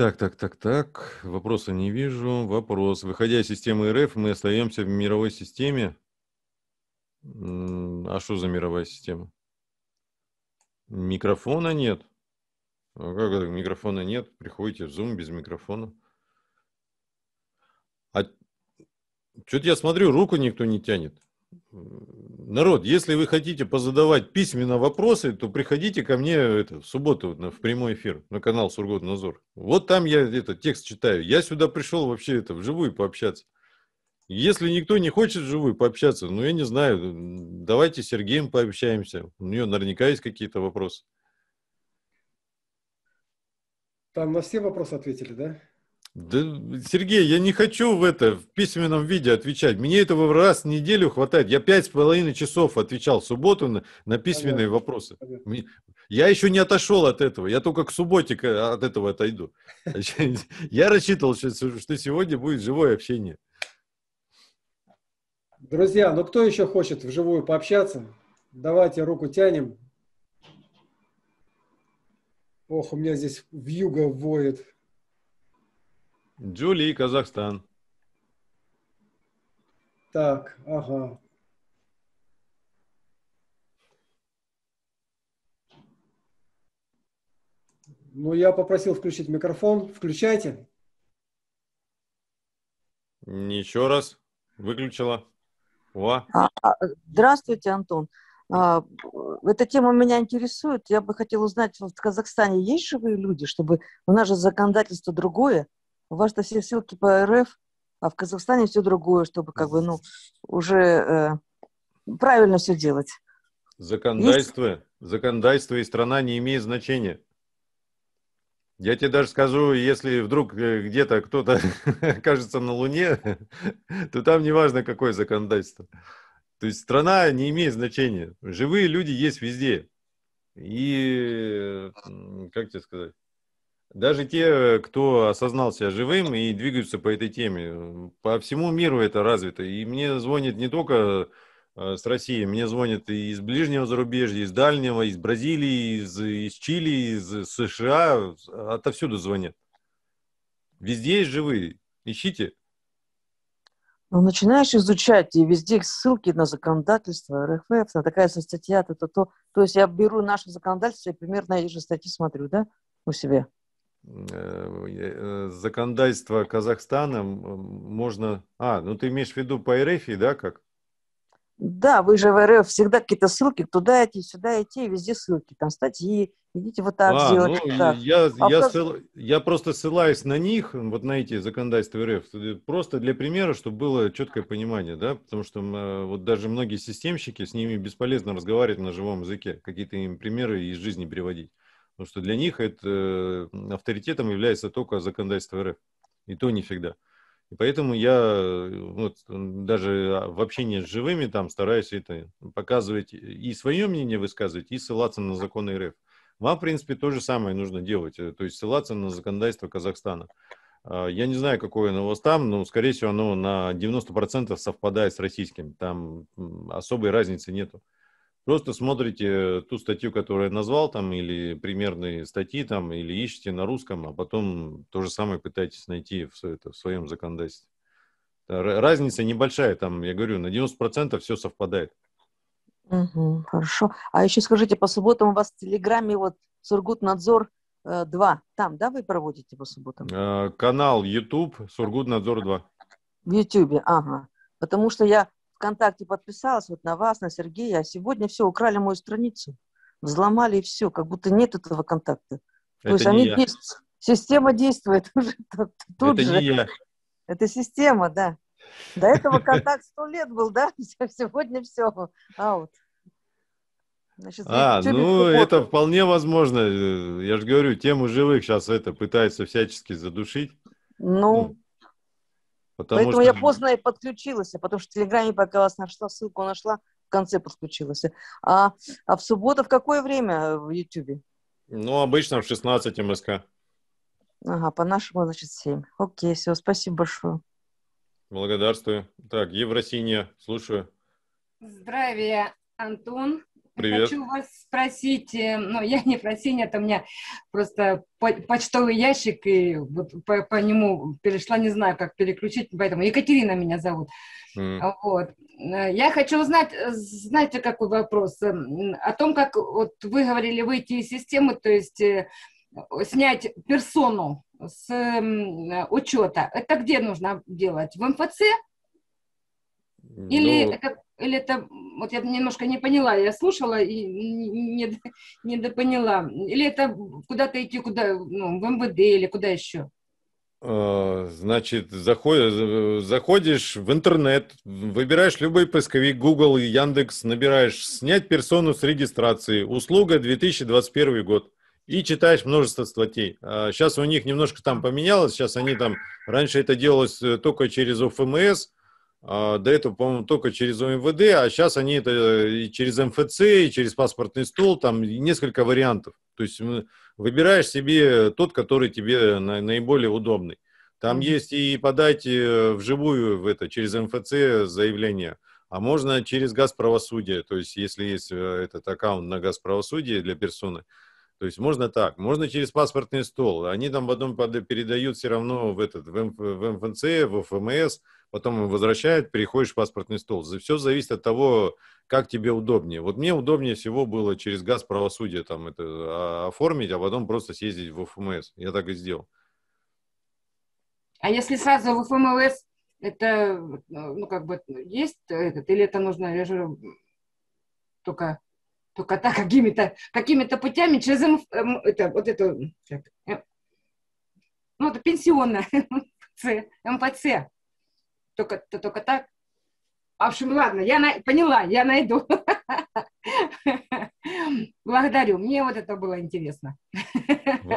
Так, так, так, так. Вопроса не вижу. Вопрос. Выходя из системы РФ, мы остаемся в мировой системе. А что за мировая система? Микрофона нет. А как это? Микрофона нет. Приходите в Zoom без микрофона. А что-то я смотрю, руку никто не тянет. Народ, если вы хотите позадавать письменно вопросы, то приходите ко мне это, в субботу на, в прямой эфир на канал Сургутнадзор. Вот там я этот текст читаю. Я сюда пришел вообще это вживую пообщаться. Если никто не хочет вживую пообщаться, ну я не знаю, давайте с Сергеем пообщаемся. У нее наверняка есть какие-то вопросы. Там на все вопросы ответили, да? Да, Сергей, я не хочу в это в письменном виде отвечать. Мне этого раз в неделю хватает. Я пять с половиной часов отвечал в субботу на, на письменные Понятно. вопросы. Понятно. Я еще не отошел от этого. Я только к субботе от этого отойду. Я рассчитывал, что сегодня будет живое общение. Друзья, ну кто еще хочет вживую пообщаться? Давайте руку тянем. Ох, у меня здесь вьюга воет. Джулии, Казахстан. Так, ага. Ну, я попросил включить микрофон. Включайте. Еще раз. Выключила. О. А, а, здравствуйте, Антон. А, эта тема меня интересует. Я бы хотела узнать, в Казахстане есть живые люди, чтобы... У нас же законодательство другое у вас-то все ссылки по РФ, а в Казахстане все другое, чтобы как бы, ну, уже э, правильно все делать. Законодательство, Есть? законодательство и страна не имеет значения. Я тебе даже скажу, если вдруг э, где-то кто-то окажется на Луне, то там не важно, какое законодательство. То есть страна не имеет значения. Живые люди есть везде. И, э, как тебе сказать, даже те, кто осознал себя живым и двигаются по этой теме, по всему миру это развито. И мне звонит не только э, с России, мне звонят и из ближнего зарубежья, из дальнего, из Бразилии, из, из Чили, из США, отовсюду звонят. Везде есть живые, ищите. Ну, начинаешь изучать, и везде ссылки на законодательство, РФФ, на такая статья, то, то, то. То есть я беру наше законодательство и примерно эти же статьи смотрю, да, у себя? Э, э, законодательство Казахстана можно... А, ну ты имеешь в виду по РФ, да, как? Да, вы же в РФ всегда какие-то ссылки, туда идти, сюда идти, везде ссылки, там статьи, идите вот так а, сделать. Ну, так. Я, а я, просто... Ссыл... я просто ссылаюсь на них, вот на эти законодательства РФ, э, просто для примера, чтобы было четкое понимание, да, потому что вот даже многие системщики, с ними бесполезно разговаривать на живом языке, какие-то им примеры из жизни приводить. Потому что для них это авторитетом является только законодательство РФ. И то не всегда. И поэтому я э, вот, даже а, в общении с живыми там стараюсь это показывать и свое мнение высказывать, и ссылаться на законы РФ. Вам, в принципе, то же самое нужно делать, э, то есть ссылаться на законодательство Казахстана. А, я не знаю, какое оно у вас там, но, скорее всего, оно на 90% совпадает с российским. Там особой разницы нету. Просто смотрите э, ту статью, которую я назвал там, или примерные статьи там, или ищите на русском, а потом то же самое пытайтесь найти в, это, в своем законодательстве. Разница небольшая, там, я говорю, на 90% все совпадает. Угу, хорошо. А еще скажите, по субботам у вас в Телеграме вот Сургутнадзор 2, э, там, да, вы проводите по субботам? Э, канал YouTube Сургутнадзор 2. В Ютубе, ага. Потому что я ВКонтакте подписалась вот на вас, на Сергея, а сегодня все, украли мою страницу, взломали и все, как будто нет этого контакта. Это То есть они я. действуют, система действует уже тут Это же. не я. Это система, да. До этого контакт сто лет был, да? Сегодня все, аут. Значит, а, ну это вполне возможно. Э, я же говорю, тему живых сейчас это пытаются всячески задушить. Ну, ну Потому Поэтому что... я поздно и подключилась, а потому что в Телеграме пока вас нашла, ссылку нашла, в конце подключилась. А, а в субботу в какое время в Ютубе? Ну, обычно в 16 МСК. Ага, по-нашему, значит, 7. Окей, все, спасибо большое. Благодарствую. Так, Евросиния, слушаю. Здравия, Антон. Привет. Хочу вас спросить, э, ну, я не просение, это у меня просто почтовый ящик, и вот по, по нему перешла, не знаю, как переключить, поэтому Екатерина меня зовут. Mm. Вот. Э, я хочу узнать, э, знаете, какой вопрос? Эм, о том, как вот вы говорили выйти из системы, то есть снять персону с эм, учета. Это где нужно делать? В МФЦ? Или ну, или это, вот я немножко не поняла, я слушала и не, не допоняла, или это куда-то идти, куда, ну, в МВД или куда еще? А, значит, заходишь, заходишь в интернет, выбираешь любой поисковик Google и Яндекс, набираешь «снять персону с регистрации», «услуга 2021 год» и читаешь множество статей. Сейчас а, у них немножко там поменялось, сейчас они там, раньше это делалось э, только через ОФМС, а, до этого, по-моему, только через ОМВД, а сейчас они это э, и через МФЦ, и через паспортный стол, там несколько вариантов. То есть выбираешь себе тот, который тебе наиболее удобный. Там mm-hmm. есть и подать э, вживую в это, через МФЦ заявление, а можно через Газправосудие. то есть если есть э, этот аккаунт на Газправосудие для персоны, то есть можно так, можно через паспортный стол, они там потом передают все равно в этот, в МФЦ, в ФМС, потом возвращают, переходишь в паспортный стол. Все зависит от того, как тебе удобнее. Вот мне удобнее всего было через газ правосудия там это а, оформить, а потом просто съездить в ФМС. Я так и сделал. А если сразу в ФМС, это, ну, как бы, есть этот, или это нужно режим только, только так, какими-то какими то путями через МФ, это, вот это, ну, это пенсионное, МПЦ только, то, только так. А, в общем, ладно, я на... поняла, я найду. Благодарю, мне вот это было интересно.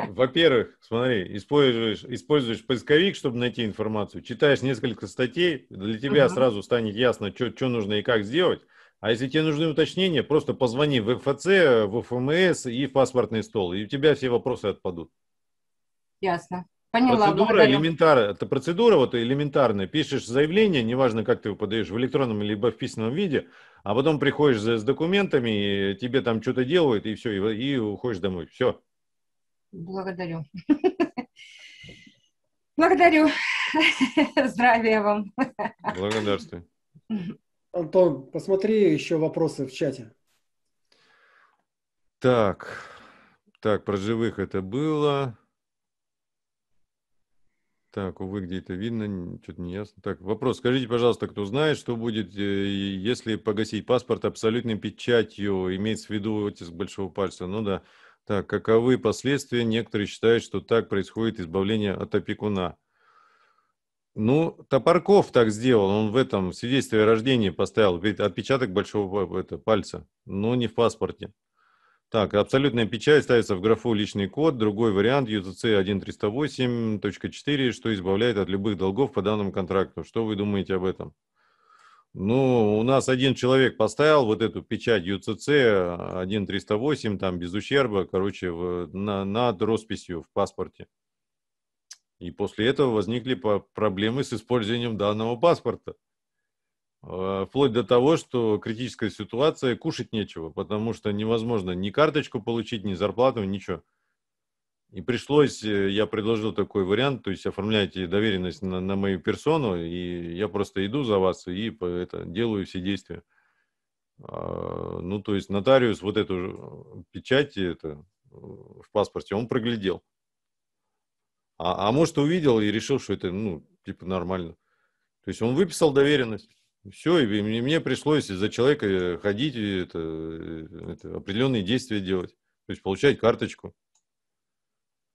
Во-первых, смотри, используешь, используешь поисковик, чтобы найти информацию, читаешь несколько статей, для тебя угу. сразу станет ясно, что нужно и как сделать. А если тебе нужны уточнения, просто позвони в ФЦ, в ФМС и в паспортный стол, и у тебя все вопросы отпадут. Ясно. Поняла, процедура благодарю. элементарная. Это процедура вот элементарная. Пишешь заявление, неважно, как ты его подаешь, в электронном либо в письменном виде, а потом приходишь с документами, тебе там что-то делают, и все, и, и уходишь домой. Все. Благодарю. Благодарю. Здравия вам. Благодарствую. Антон, посмотри еще вопросы в чате. Так, так, про живых это было. Так, увы, где это видно, что-то не ясно. Так, вопрос. Скажите, пожалуйста, кто знает, что будет, э, если погасить паспорт абсолютной печатью, имеется в виду оттиск большого пальца? Ну да. Так, каковы последствия? Некоторые считают, что так происходит избавление от опекуна. Ну, Топорков так сделал, он в этом свидетельстве о рождении поставил, ведь отпечаток большого э, это, пальца, но не в паспорте. Так, абсолютная печать ставится в графу «Личный код». Другой вариант UTC 1308.4, что избавляет от любых долгов по данному контракту. Что вы думаете об этом? Ну, у нас один человек поставил вот эту печать UCC 1308, там, без ущерба, короче, в, на, над росписью в паспорте. И после этого возникли проблемы с использованием данного паспорта. Э, вплоть до того, что критическая ситуация, кушать нечего, потому что невозможно ни карточку получить, ни зарплату, ничего. И пришлось, э, я предложил такой вариант, то есть оформляйте доверенность на, на мою персону, и я просто иду за вас и это, делаю все действия. А, ну, то есть нотариус вот эту э, печать это, в паспорте, он проглядел. А, а может, увидел и решил, что это, ну, типа нормально. То есть он выписал доверенность, все, и мне, мне пришлось из-за человека э, ходить, это, э, это, определенные действия делать, то есть получать карточку.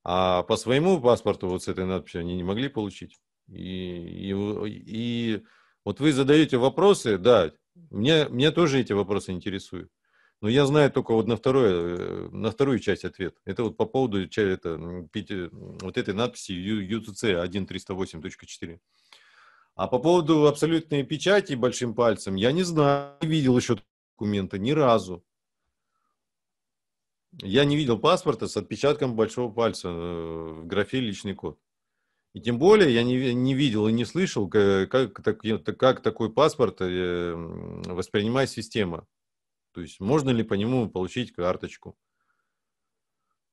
А по своему паспорту вот с этой надписью они не могли получить. И, и, и вот вы задаете вопросы, да, мне, мне тоже эти вопросы интересуют. Но я знаю только вот на, второе, э, на вторую часть ответ. Это вот по поводу это, вот этой надписи UCC 1308.4. А по поводу абсолютной печати большим пальцем, я не знаю, не видел еще документа ни разу. Я не видел паспорта с отпечатком большого пальца э, в графе «Личный код». И тем более я не, не видел и не слышал, как, как, как такой паспорт э, воспринимает система. То есть можно ли по нему получить карточку?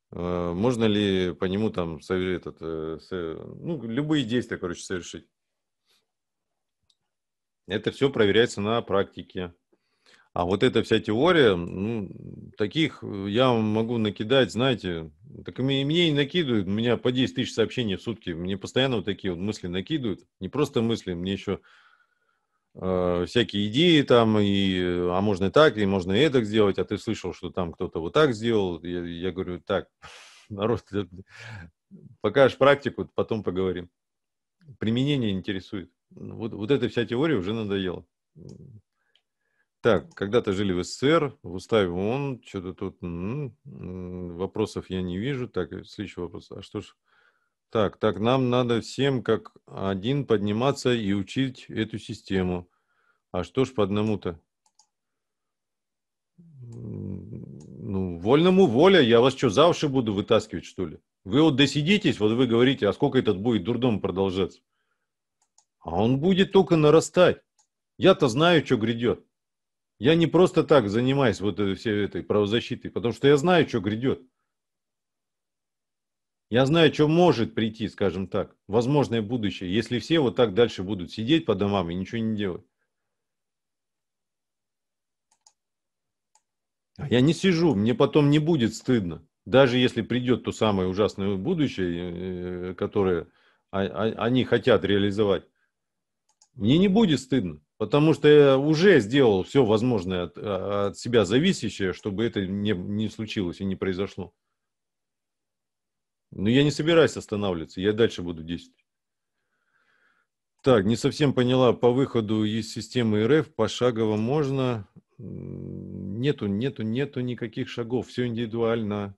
Э, можно ли по нему там этот, ну, любые действия, короче, совершить? Это все проверяется на практике. А вот эта вся теория, ну, таких э, я могу накидать, знаете, так мне, мне и накидывают, у меня по 10 тысяч сообщений в сутки, мне постоянно вот такие вот мысли накидывают, не просто мысли, мне еще э, всякие идеи там, и, э, а можно и так, и можно и это сделать, а ты слышал, что там кто-то вот так сделал, я, я говорю, так, народ, э, покажешь практику, потом поговорим. Применение интересует. Вот, вот эта вся теория уже надоела. Так, когда-то жили в СССР, в уставе ООН, что-то тут м -м, вопросов я не вижу. Так, э, следующий вопрос. А что ж... Так, так, нам надо всем как один подниматься и учить эту систему. А что ж по одному-то? Ну, вольному воля. Я вас что, за уши буду вытаскивать, что ли? Вы вот досидитесь, вот вы говорите, а сколько этот будет дурдом продолжаться? А он будет только нарастать. Я-то знаю, что грядет. Я не просто так занимаюсь вот всей этой правозащитой, потому что я знаю, что грядет. Я знаю, что может прийти, скажем так, возможное будущее, если все вот так дальше будут сидеть по домам и ничего не делать. А я не сижу, мне потом не будет стыдно. Даже если придет то самое ужасное будущее, э, э, которое они хотят реализовать. Мне не будет стыдно, потому что я уже сделал все возможное от, э, от себя зависящее, чтобы это не, не случилось и не произошло. Но я не собираюсь останавливаться, я дальше буду действовать. Так, не совсем поняла, по выходу из системы РФ пошагово можно? Нету, нету, нету никаких шагов, все индивидуально.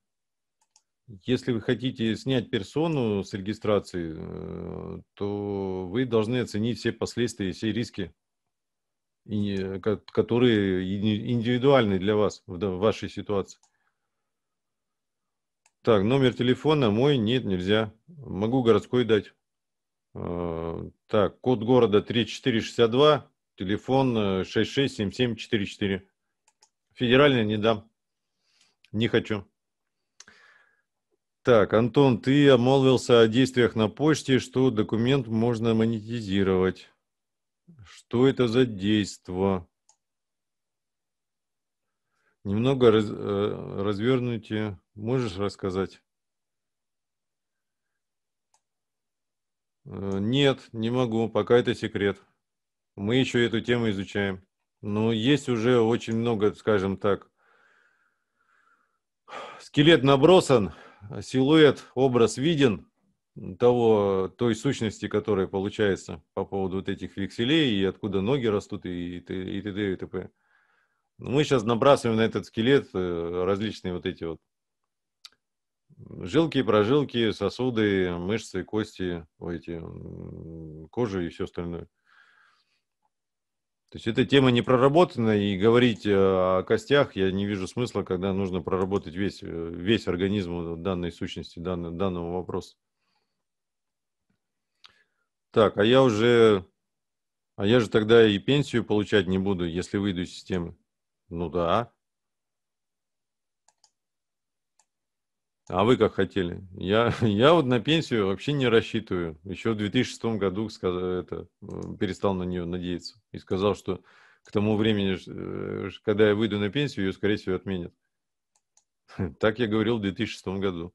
Если вы хотите снять персону с регистрации, э, то вы должны оценить все последствия, все риски, которые индивидуальны для вас в вашей ситуации. Так, номер телефона мой нет, нельзя. Могу городской дать. Э, так, код города 3462, телефон 667744. Э, Федеральный не дам. Не хочу. Так, Антон, ты омолвился о действиях на почте, что документ можно монетизировать. Что это за действо? Немного раз, э, развернуть. Можешь рассказать? Э, нет, не могу, пока это секрет. Мы еще эту тему изучаем. Но есть уже очень много, скажем так, скелет набросан – силуэт, образ виден того, той сущности, которая получается по поводу вот этих векселей, и откуда ноги растут, и, и, и и и и ну, Мы сейчас набрасываем на этот скелет э, различные вот эти вот жилки, прожилки, сосуды, мышцы, кости, эти, кожи и все остальное. То есть эта тема не проработана, и говорить э, о костях я не вижу смысла, когда нужно проработать весь, э, весь организм данной сущности, данного, данного вопроса. Так, а я уже... А я же тогда и пенсию получать не буду, если выйду из системы. Ну да. А вы как хотели? Я, я вот на пенсию вообще не рассчитываю. Еще в 2006 году сказал, это, перестал на нее надеяться. И сказал, что к тому времени, э, когда я выйду на пенсию, ее, скорее всего, отменят. Так я говорил в 2006 году.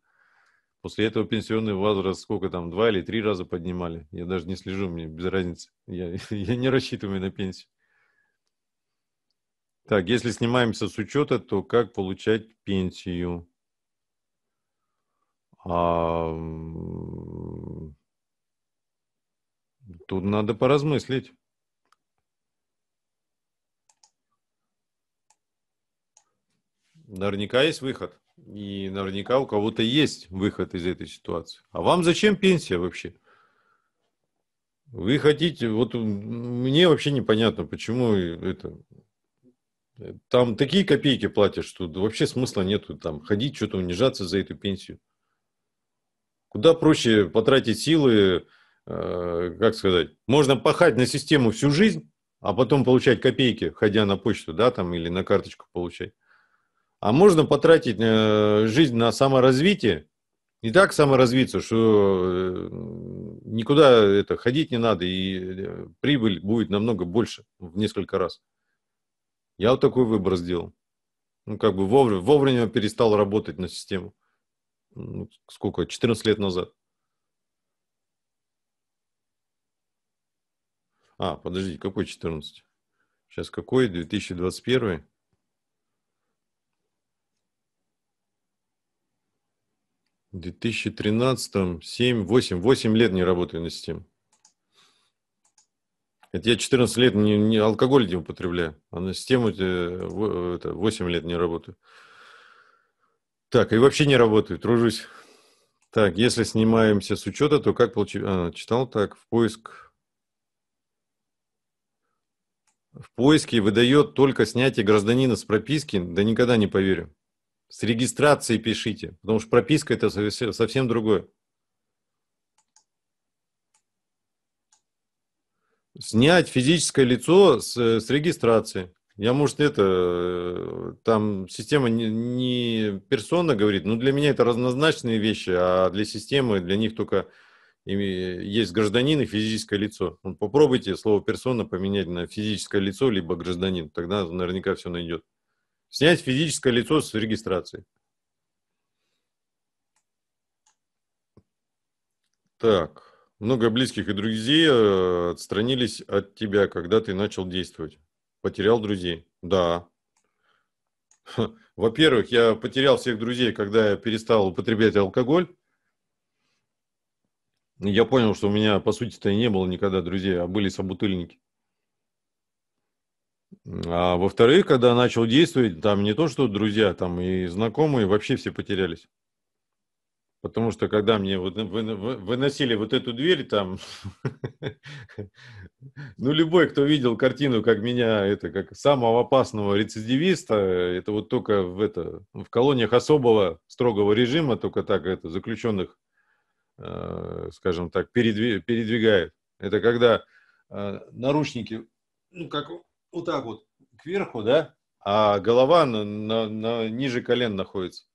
После этого пенсионный возраст сколько там, два или три раза поднимали. Я даже не слежу, мне без разницы. Я, я не рассчитываю на пенсию. Так, если снимаемся с учета, то как получать пенсию? А, тут надо поразмыслить. Наверняка есть выход. И наверняка у кого-то есть выход из этой ситуации. А вам зачем пенсия вообще? Вы хотите, вот мне вообще непонятно, почему это... Там такие копейки платят, что вообще смысла нету там ходить, что-то унижаться за эту пенсию. Куда проще потратить силы, э, как сказать, можно пахать на систему всю жизнь, а потом получать копейки, ходя на почту, да, там, или на карточку получать. А можно потратить э, жизнь на саморазвитие, не так саморазвиться, что э, никуда это ходить не надо, и э, прибыль будет намного больше, в несколько раз. Я вот такой выбор сделал. Ну, как бы вовремя, вовремя перестал работать на систему. Ну, сколько, 14 лет назад. А, подождите, какой 14? Сейчас какой? 2021? В 2013, 7, 8, 8 лет не работаю на системе. Это я 14 лет не, не алкоголь не употребляю, а на систему э, э, это 8 лет не работаю. Так, и вообще не работаю, тружусь. Так, если снимаемся с учета, то как получить... А, читал так, в поиск... В поиске выдает только снятие гражданина с прописки, да никогда не поверю. С регистрации пишите, потому что прописка это совсем другое. Снять физическое лицо с, с регистрации. Я, может, это, э, там система не, не персона говорит, но для меня это разнозначные вещи, а для системы, для них только есть гражданин и физическое лицо. попробуйте слово персона поменять на физическое лицо, либо гражданин, тогда наверняка все найдет. Снять физическое лицо с регистрации. Так, много близких и друзей э, отстранились от тебя, когда ты начал действовать. Потерял друзей? Да. Во-первых, я потерял всех друзей, когда я перестал употреблять алкоголь. Я понял, что у меня, по сути-то, и не было никогда друзей, а были собутыльники. А во-вторых, когда начал действовать, там не то, что друзья, там и знакомые вообще все потерялись. Потому что когда мне выносили вот эту дверь там, ну любой, кто видел картину, как меня, это как самого опасного рецидивиста, это вот только в это в колониях особого строгого режима только так это заключенных, э, скажем так, передви, передвигают. Это когда э, наручники, ну как вот так вот кверху, да, а голова на, на, на ниже колен находится.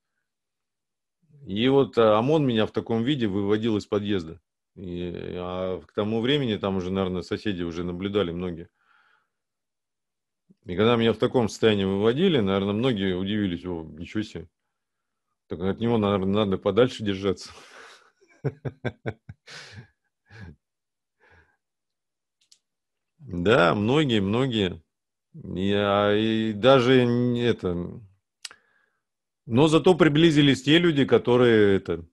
И вот э, ОМОН меня в таком виде выводил из подъезда. И, а к тому времени там уже, наверное, соседи уже наблюдали многие. И когда меня в таком состоянии выводили, наверное, многие удивились, о, ничего себе. Так от него, наверное, надо подальше держаться. Да, многие, многие. и а, даже это но зато приблизились те люди, которые это,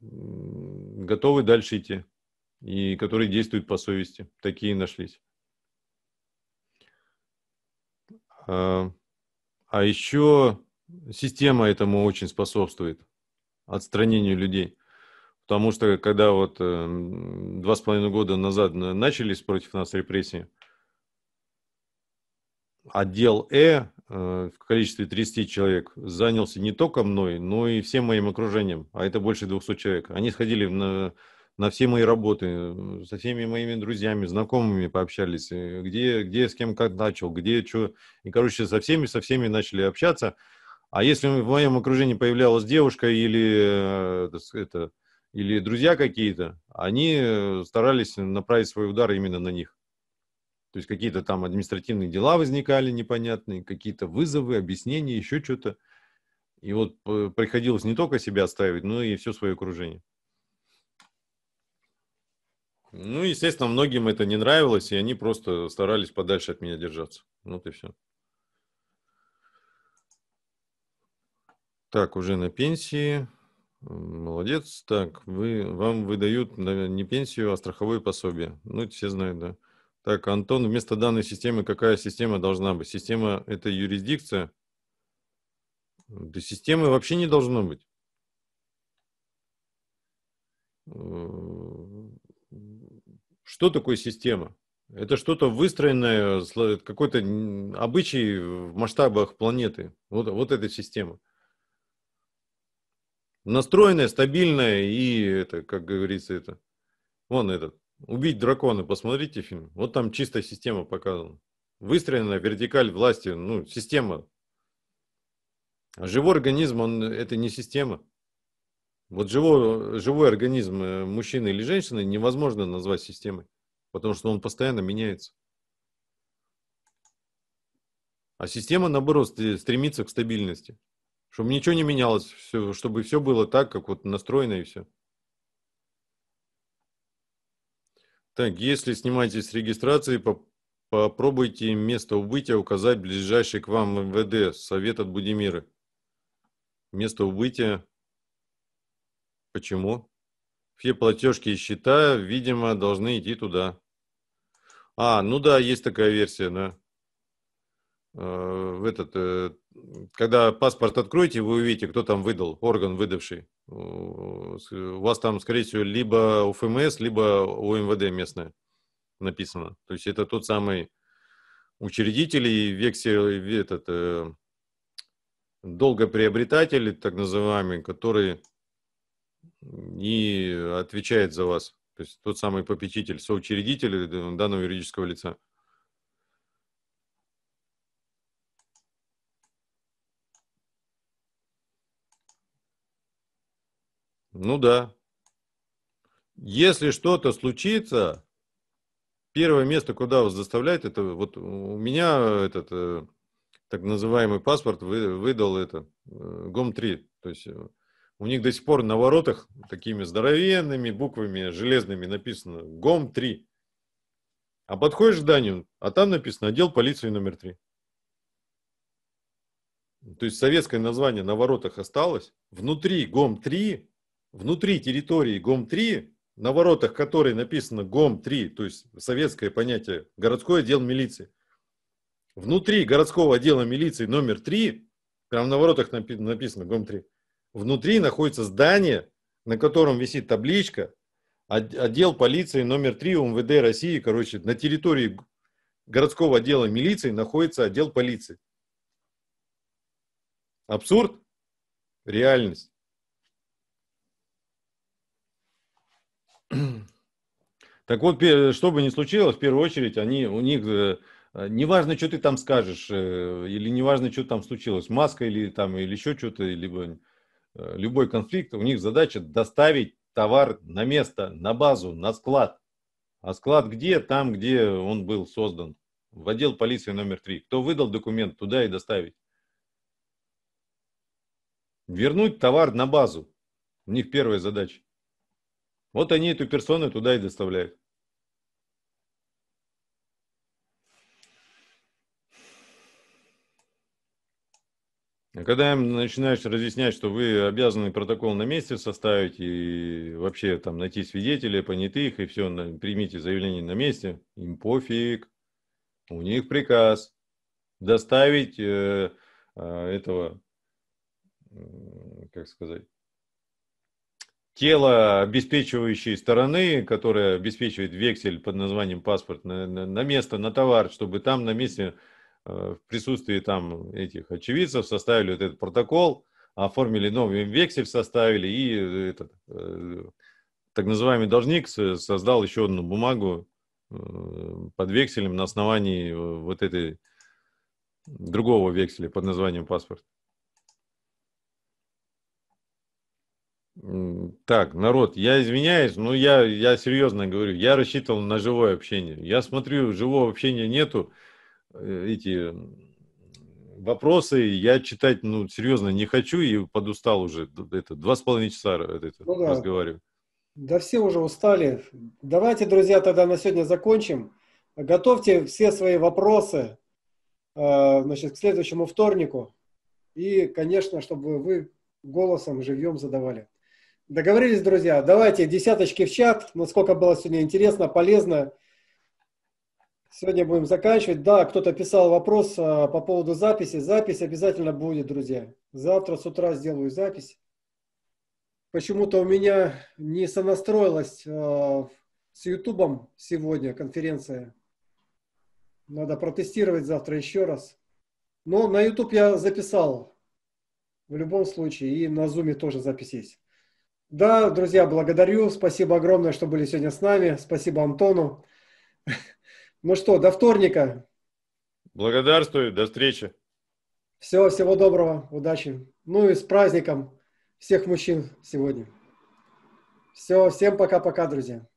готовы дальше идти и которые действуют по совести. Такие нашлись. А, а еще система этому очень способствует, отстранению людей. Потому что когда вот э, два с половиной года назад начались против нас репрессии, отдел Э Э, в количестве 30 человек занялся не только мной, но и всем моим окружением, а это больше 200 человек. Они сходили на, на все мои работы, со всеми моими друзьями, знакомыми пообщались, э, где, где с кем как начал, где что. И, короче, со всеми, со всеми начали общаться. А если в моем окружении появлялась девушка или, э, это, или друзья какие-то, они старались направить свой удар именно на них. То есть какие-то там административные дела возникали непонятные, какие-то вызовы, объяснения, еще что-то. И вот э, приходилось не только себя отстаивать, но и все свое окружение. Ну, естественно, многим это не нравилось, и они просто старались подальше от меня держаться. Вот и все. Так, уже на пенсии. Молодец. Так, вы, вам выдают не пенсию, а страховое пособие. Ну, все знают, да. Так, Антон, вместо данной системы какая система должна быть? Система – это юрисдикция? Да системы вообще не должно быть. Э, что такое система? Это что-то выстроенное, какой-то обычай в масштабах планеты. Вот, вот эта система. Настроенная, стабильная и, это, как говорится, это, вон этот, «Убить дракона», посмотрите фильм. Вот там чистая система показана. Выстроена вертикаль власти, ну, система. А живой организм, он, это не система. Вот живой, живой организм э, мужчины или женщины невозможно назвать системой, потому что он постоянно меняется. А система, наоборот, стремится к стабильности. Чтобы ничего не менялось, чтобы все было так, как вот настроено и все. Так, если снимаетесь с регистрации, попробуйте место убытия указать ближайший к вам МВД. Совет от Будимиры. Место убытия. Почему? Все платежки и счета, видимо, должны идти туда. А, ну да, есть такая версия, да. Э, в этот, э, когда паспорт откроете, вы увидите, кто там выдал, орган выдавший. У вас там, скорее всего, либо УФМС, либо УМВД местное написано. То есть это тот самый учредитель и вексель, этот, э, долгоприобретатель, так называемый, который не отвечает за вас. То есть тот самый попечитель, соучредитель данного юридического лица. Ну да. Если что-то случится, первое место, куда вас заставляют, это вот у меня этот э, так называемый паспорт вы, выдал это э, ГОМ-3. То есть э, у них до сих пор на воротах такими здоровенными буквами железными написано ГОМ-3. А подходишь к зданию, а там написано отдел полиции номер 3. То есть советское название на воротах осталось. Внутри ГОМ-3 внутри территории ГОМ-3, на воротах которой написано ГОМ-3, то есть советское понятие, городской отдел милиции. Внутри городского отдела милиции номер 3, прямо на воротах напи- написано ГОМ-3, внутри находится здание, на котором висит табличка отдел полиции номер 3 УМВД России, короче, на территории городского отдела милиции находится отдел полиции. Абсурд? Реальность. Так вот, что бы ни случилось, в первую очередь, они, у них, э, э, неважно, что ты там скажешь, э, или неважно, что там случилось, маска или там, или еще что-то, либо любой конфликт, у них задача доставить товар на место, на базу, на склад. А склад где? Там, где он был создан. В отдел полиции номер три. Кто выдал документ, туда и доставить. Вернуть товар на базу. У них первая задача. Вот они эту персону туда и доставляют. А когда им начинаешь разъяснять, что вы обязаны протокол на месте составить и вообще там найти свидетелей, понятых и все, примите заявление на месте, им пофиг. У них приказ доставить э, э, этого, как сказать, тело обеспечивающей стороны, которая обеспечивает вексель под названием паспорт, на, на, на место, на товар, чтобы там на месте э, в присутствии там этих очевидцев составили вот этот протокол, оформили новый вексель, составили, и э, этот, э, так называемый должник создал еще одну бумагу под векселем на основании вот этой другого векселя под названием паспорт. Так, народ, я извиняюсь, но я, я серьезно говорю, я рассчитывал на живое общение. Я смотрю, живого общения нету, э, эти вопросы я читать, ну, серьезно, не хочу и подустал уже, это, два с половиной часа это, ну, да. разговариваю. Да все уже устали. Давайте, друзья, тогда на сегодня закончим. Готовьте все свои вопросы, э, значит, к следующему вторнику. И, конечно, чтобы вы голосом живьем задавали. Договорились, друзья? Давайте десяточки в чат. Насколько было сегодня интересно, полезно. Сегодня будем заканчивать. Да, кто-то писал вопрос а, по поводу записи. Запись обязательно будет, друзья. Завтра с утра сделаю запись. Почему-то у меня не сонастроилась а, с Ютубом сегодня конференция. Надо протестировать завтра еще раз. Но на YouTube я записал в любом случае. И на Zoom тоже запись есть. Да, друзья, благодарю. Спасибо огромное, что были сегодня с нами. Спасибо Антону. Ну что, до вторника. Благодарствую, до встречи. Все, всего доброго, удачи. Ну и с праздником всех мужчин сегодня. Все, всем пока-пока, друзья.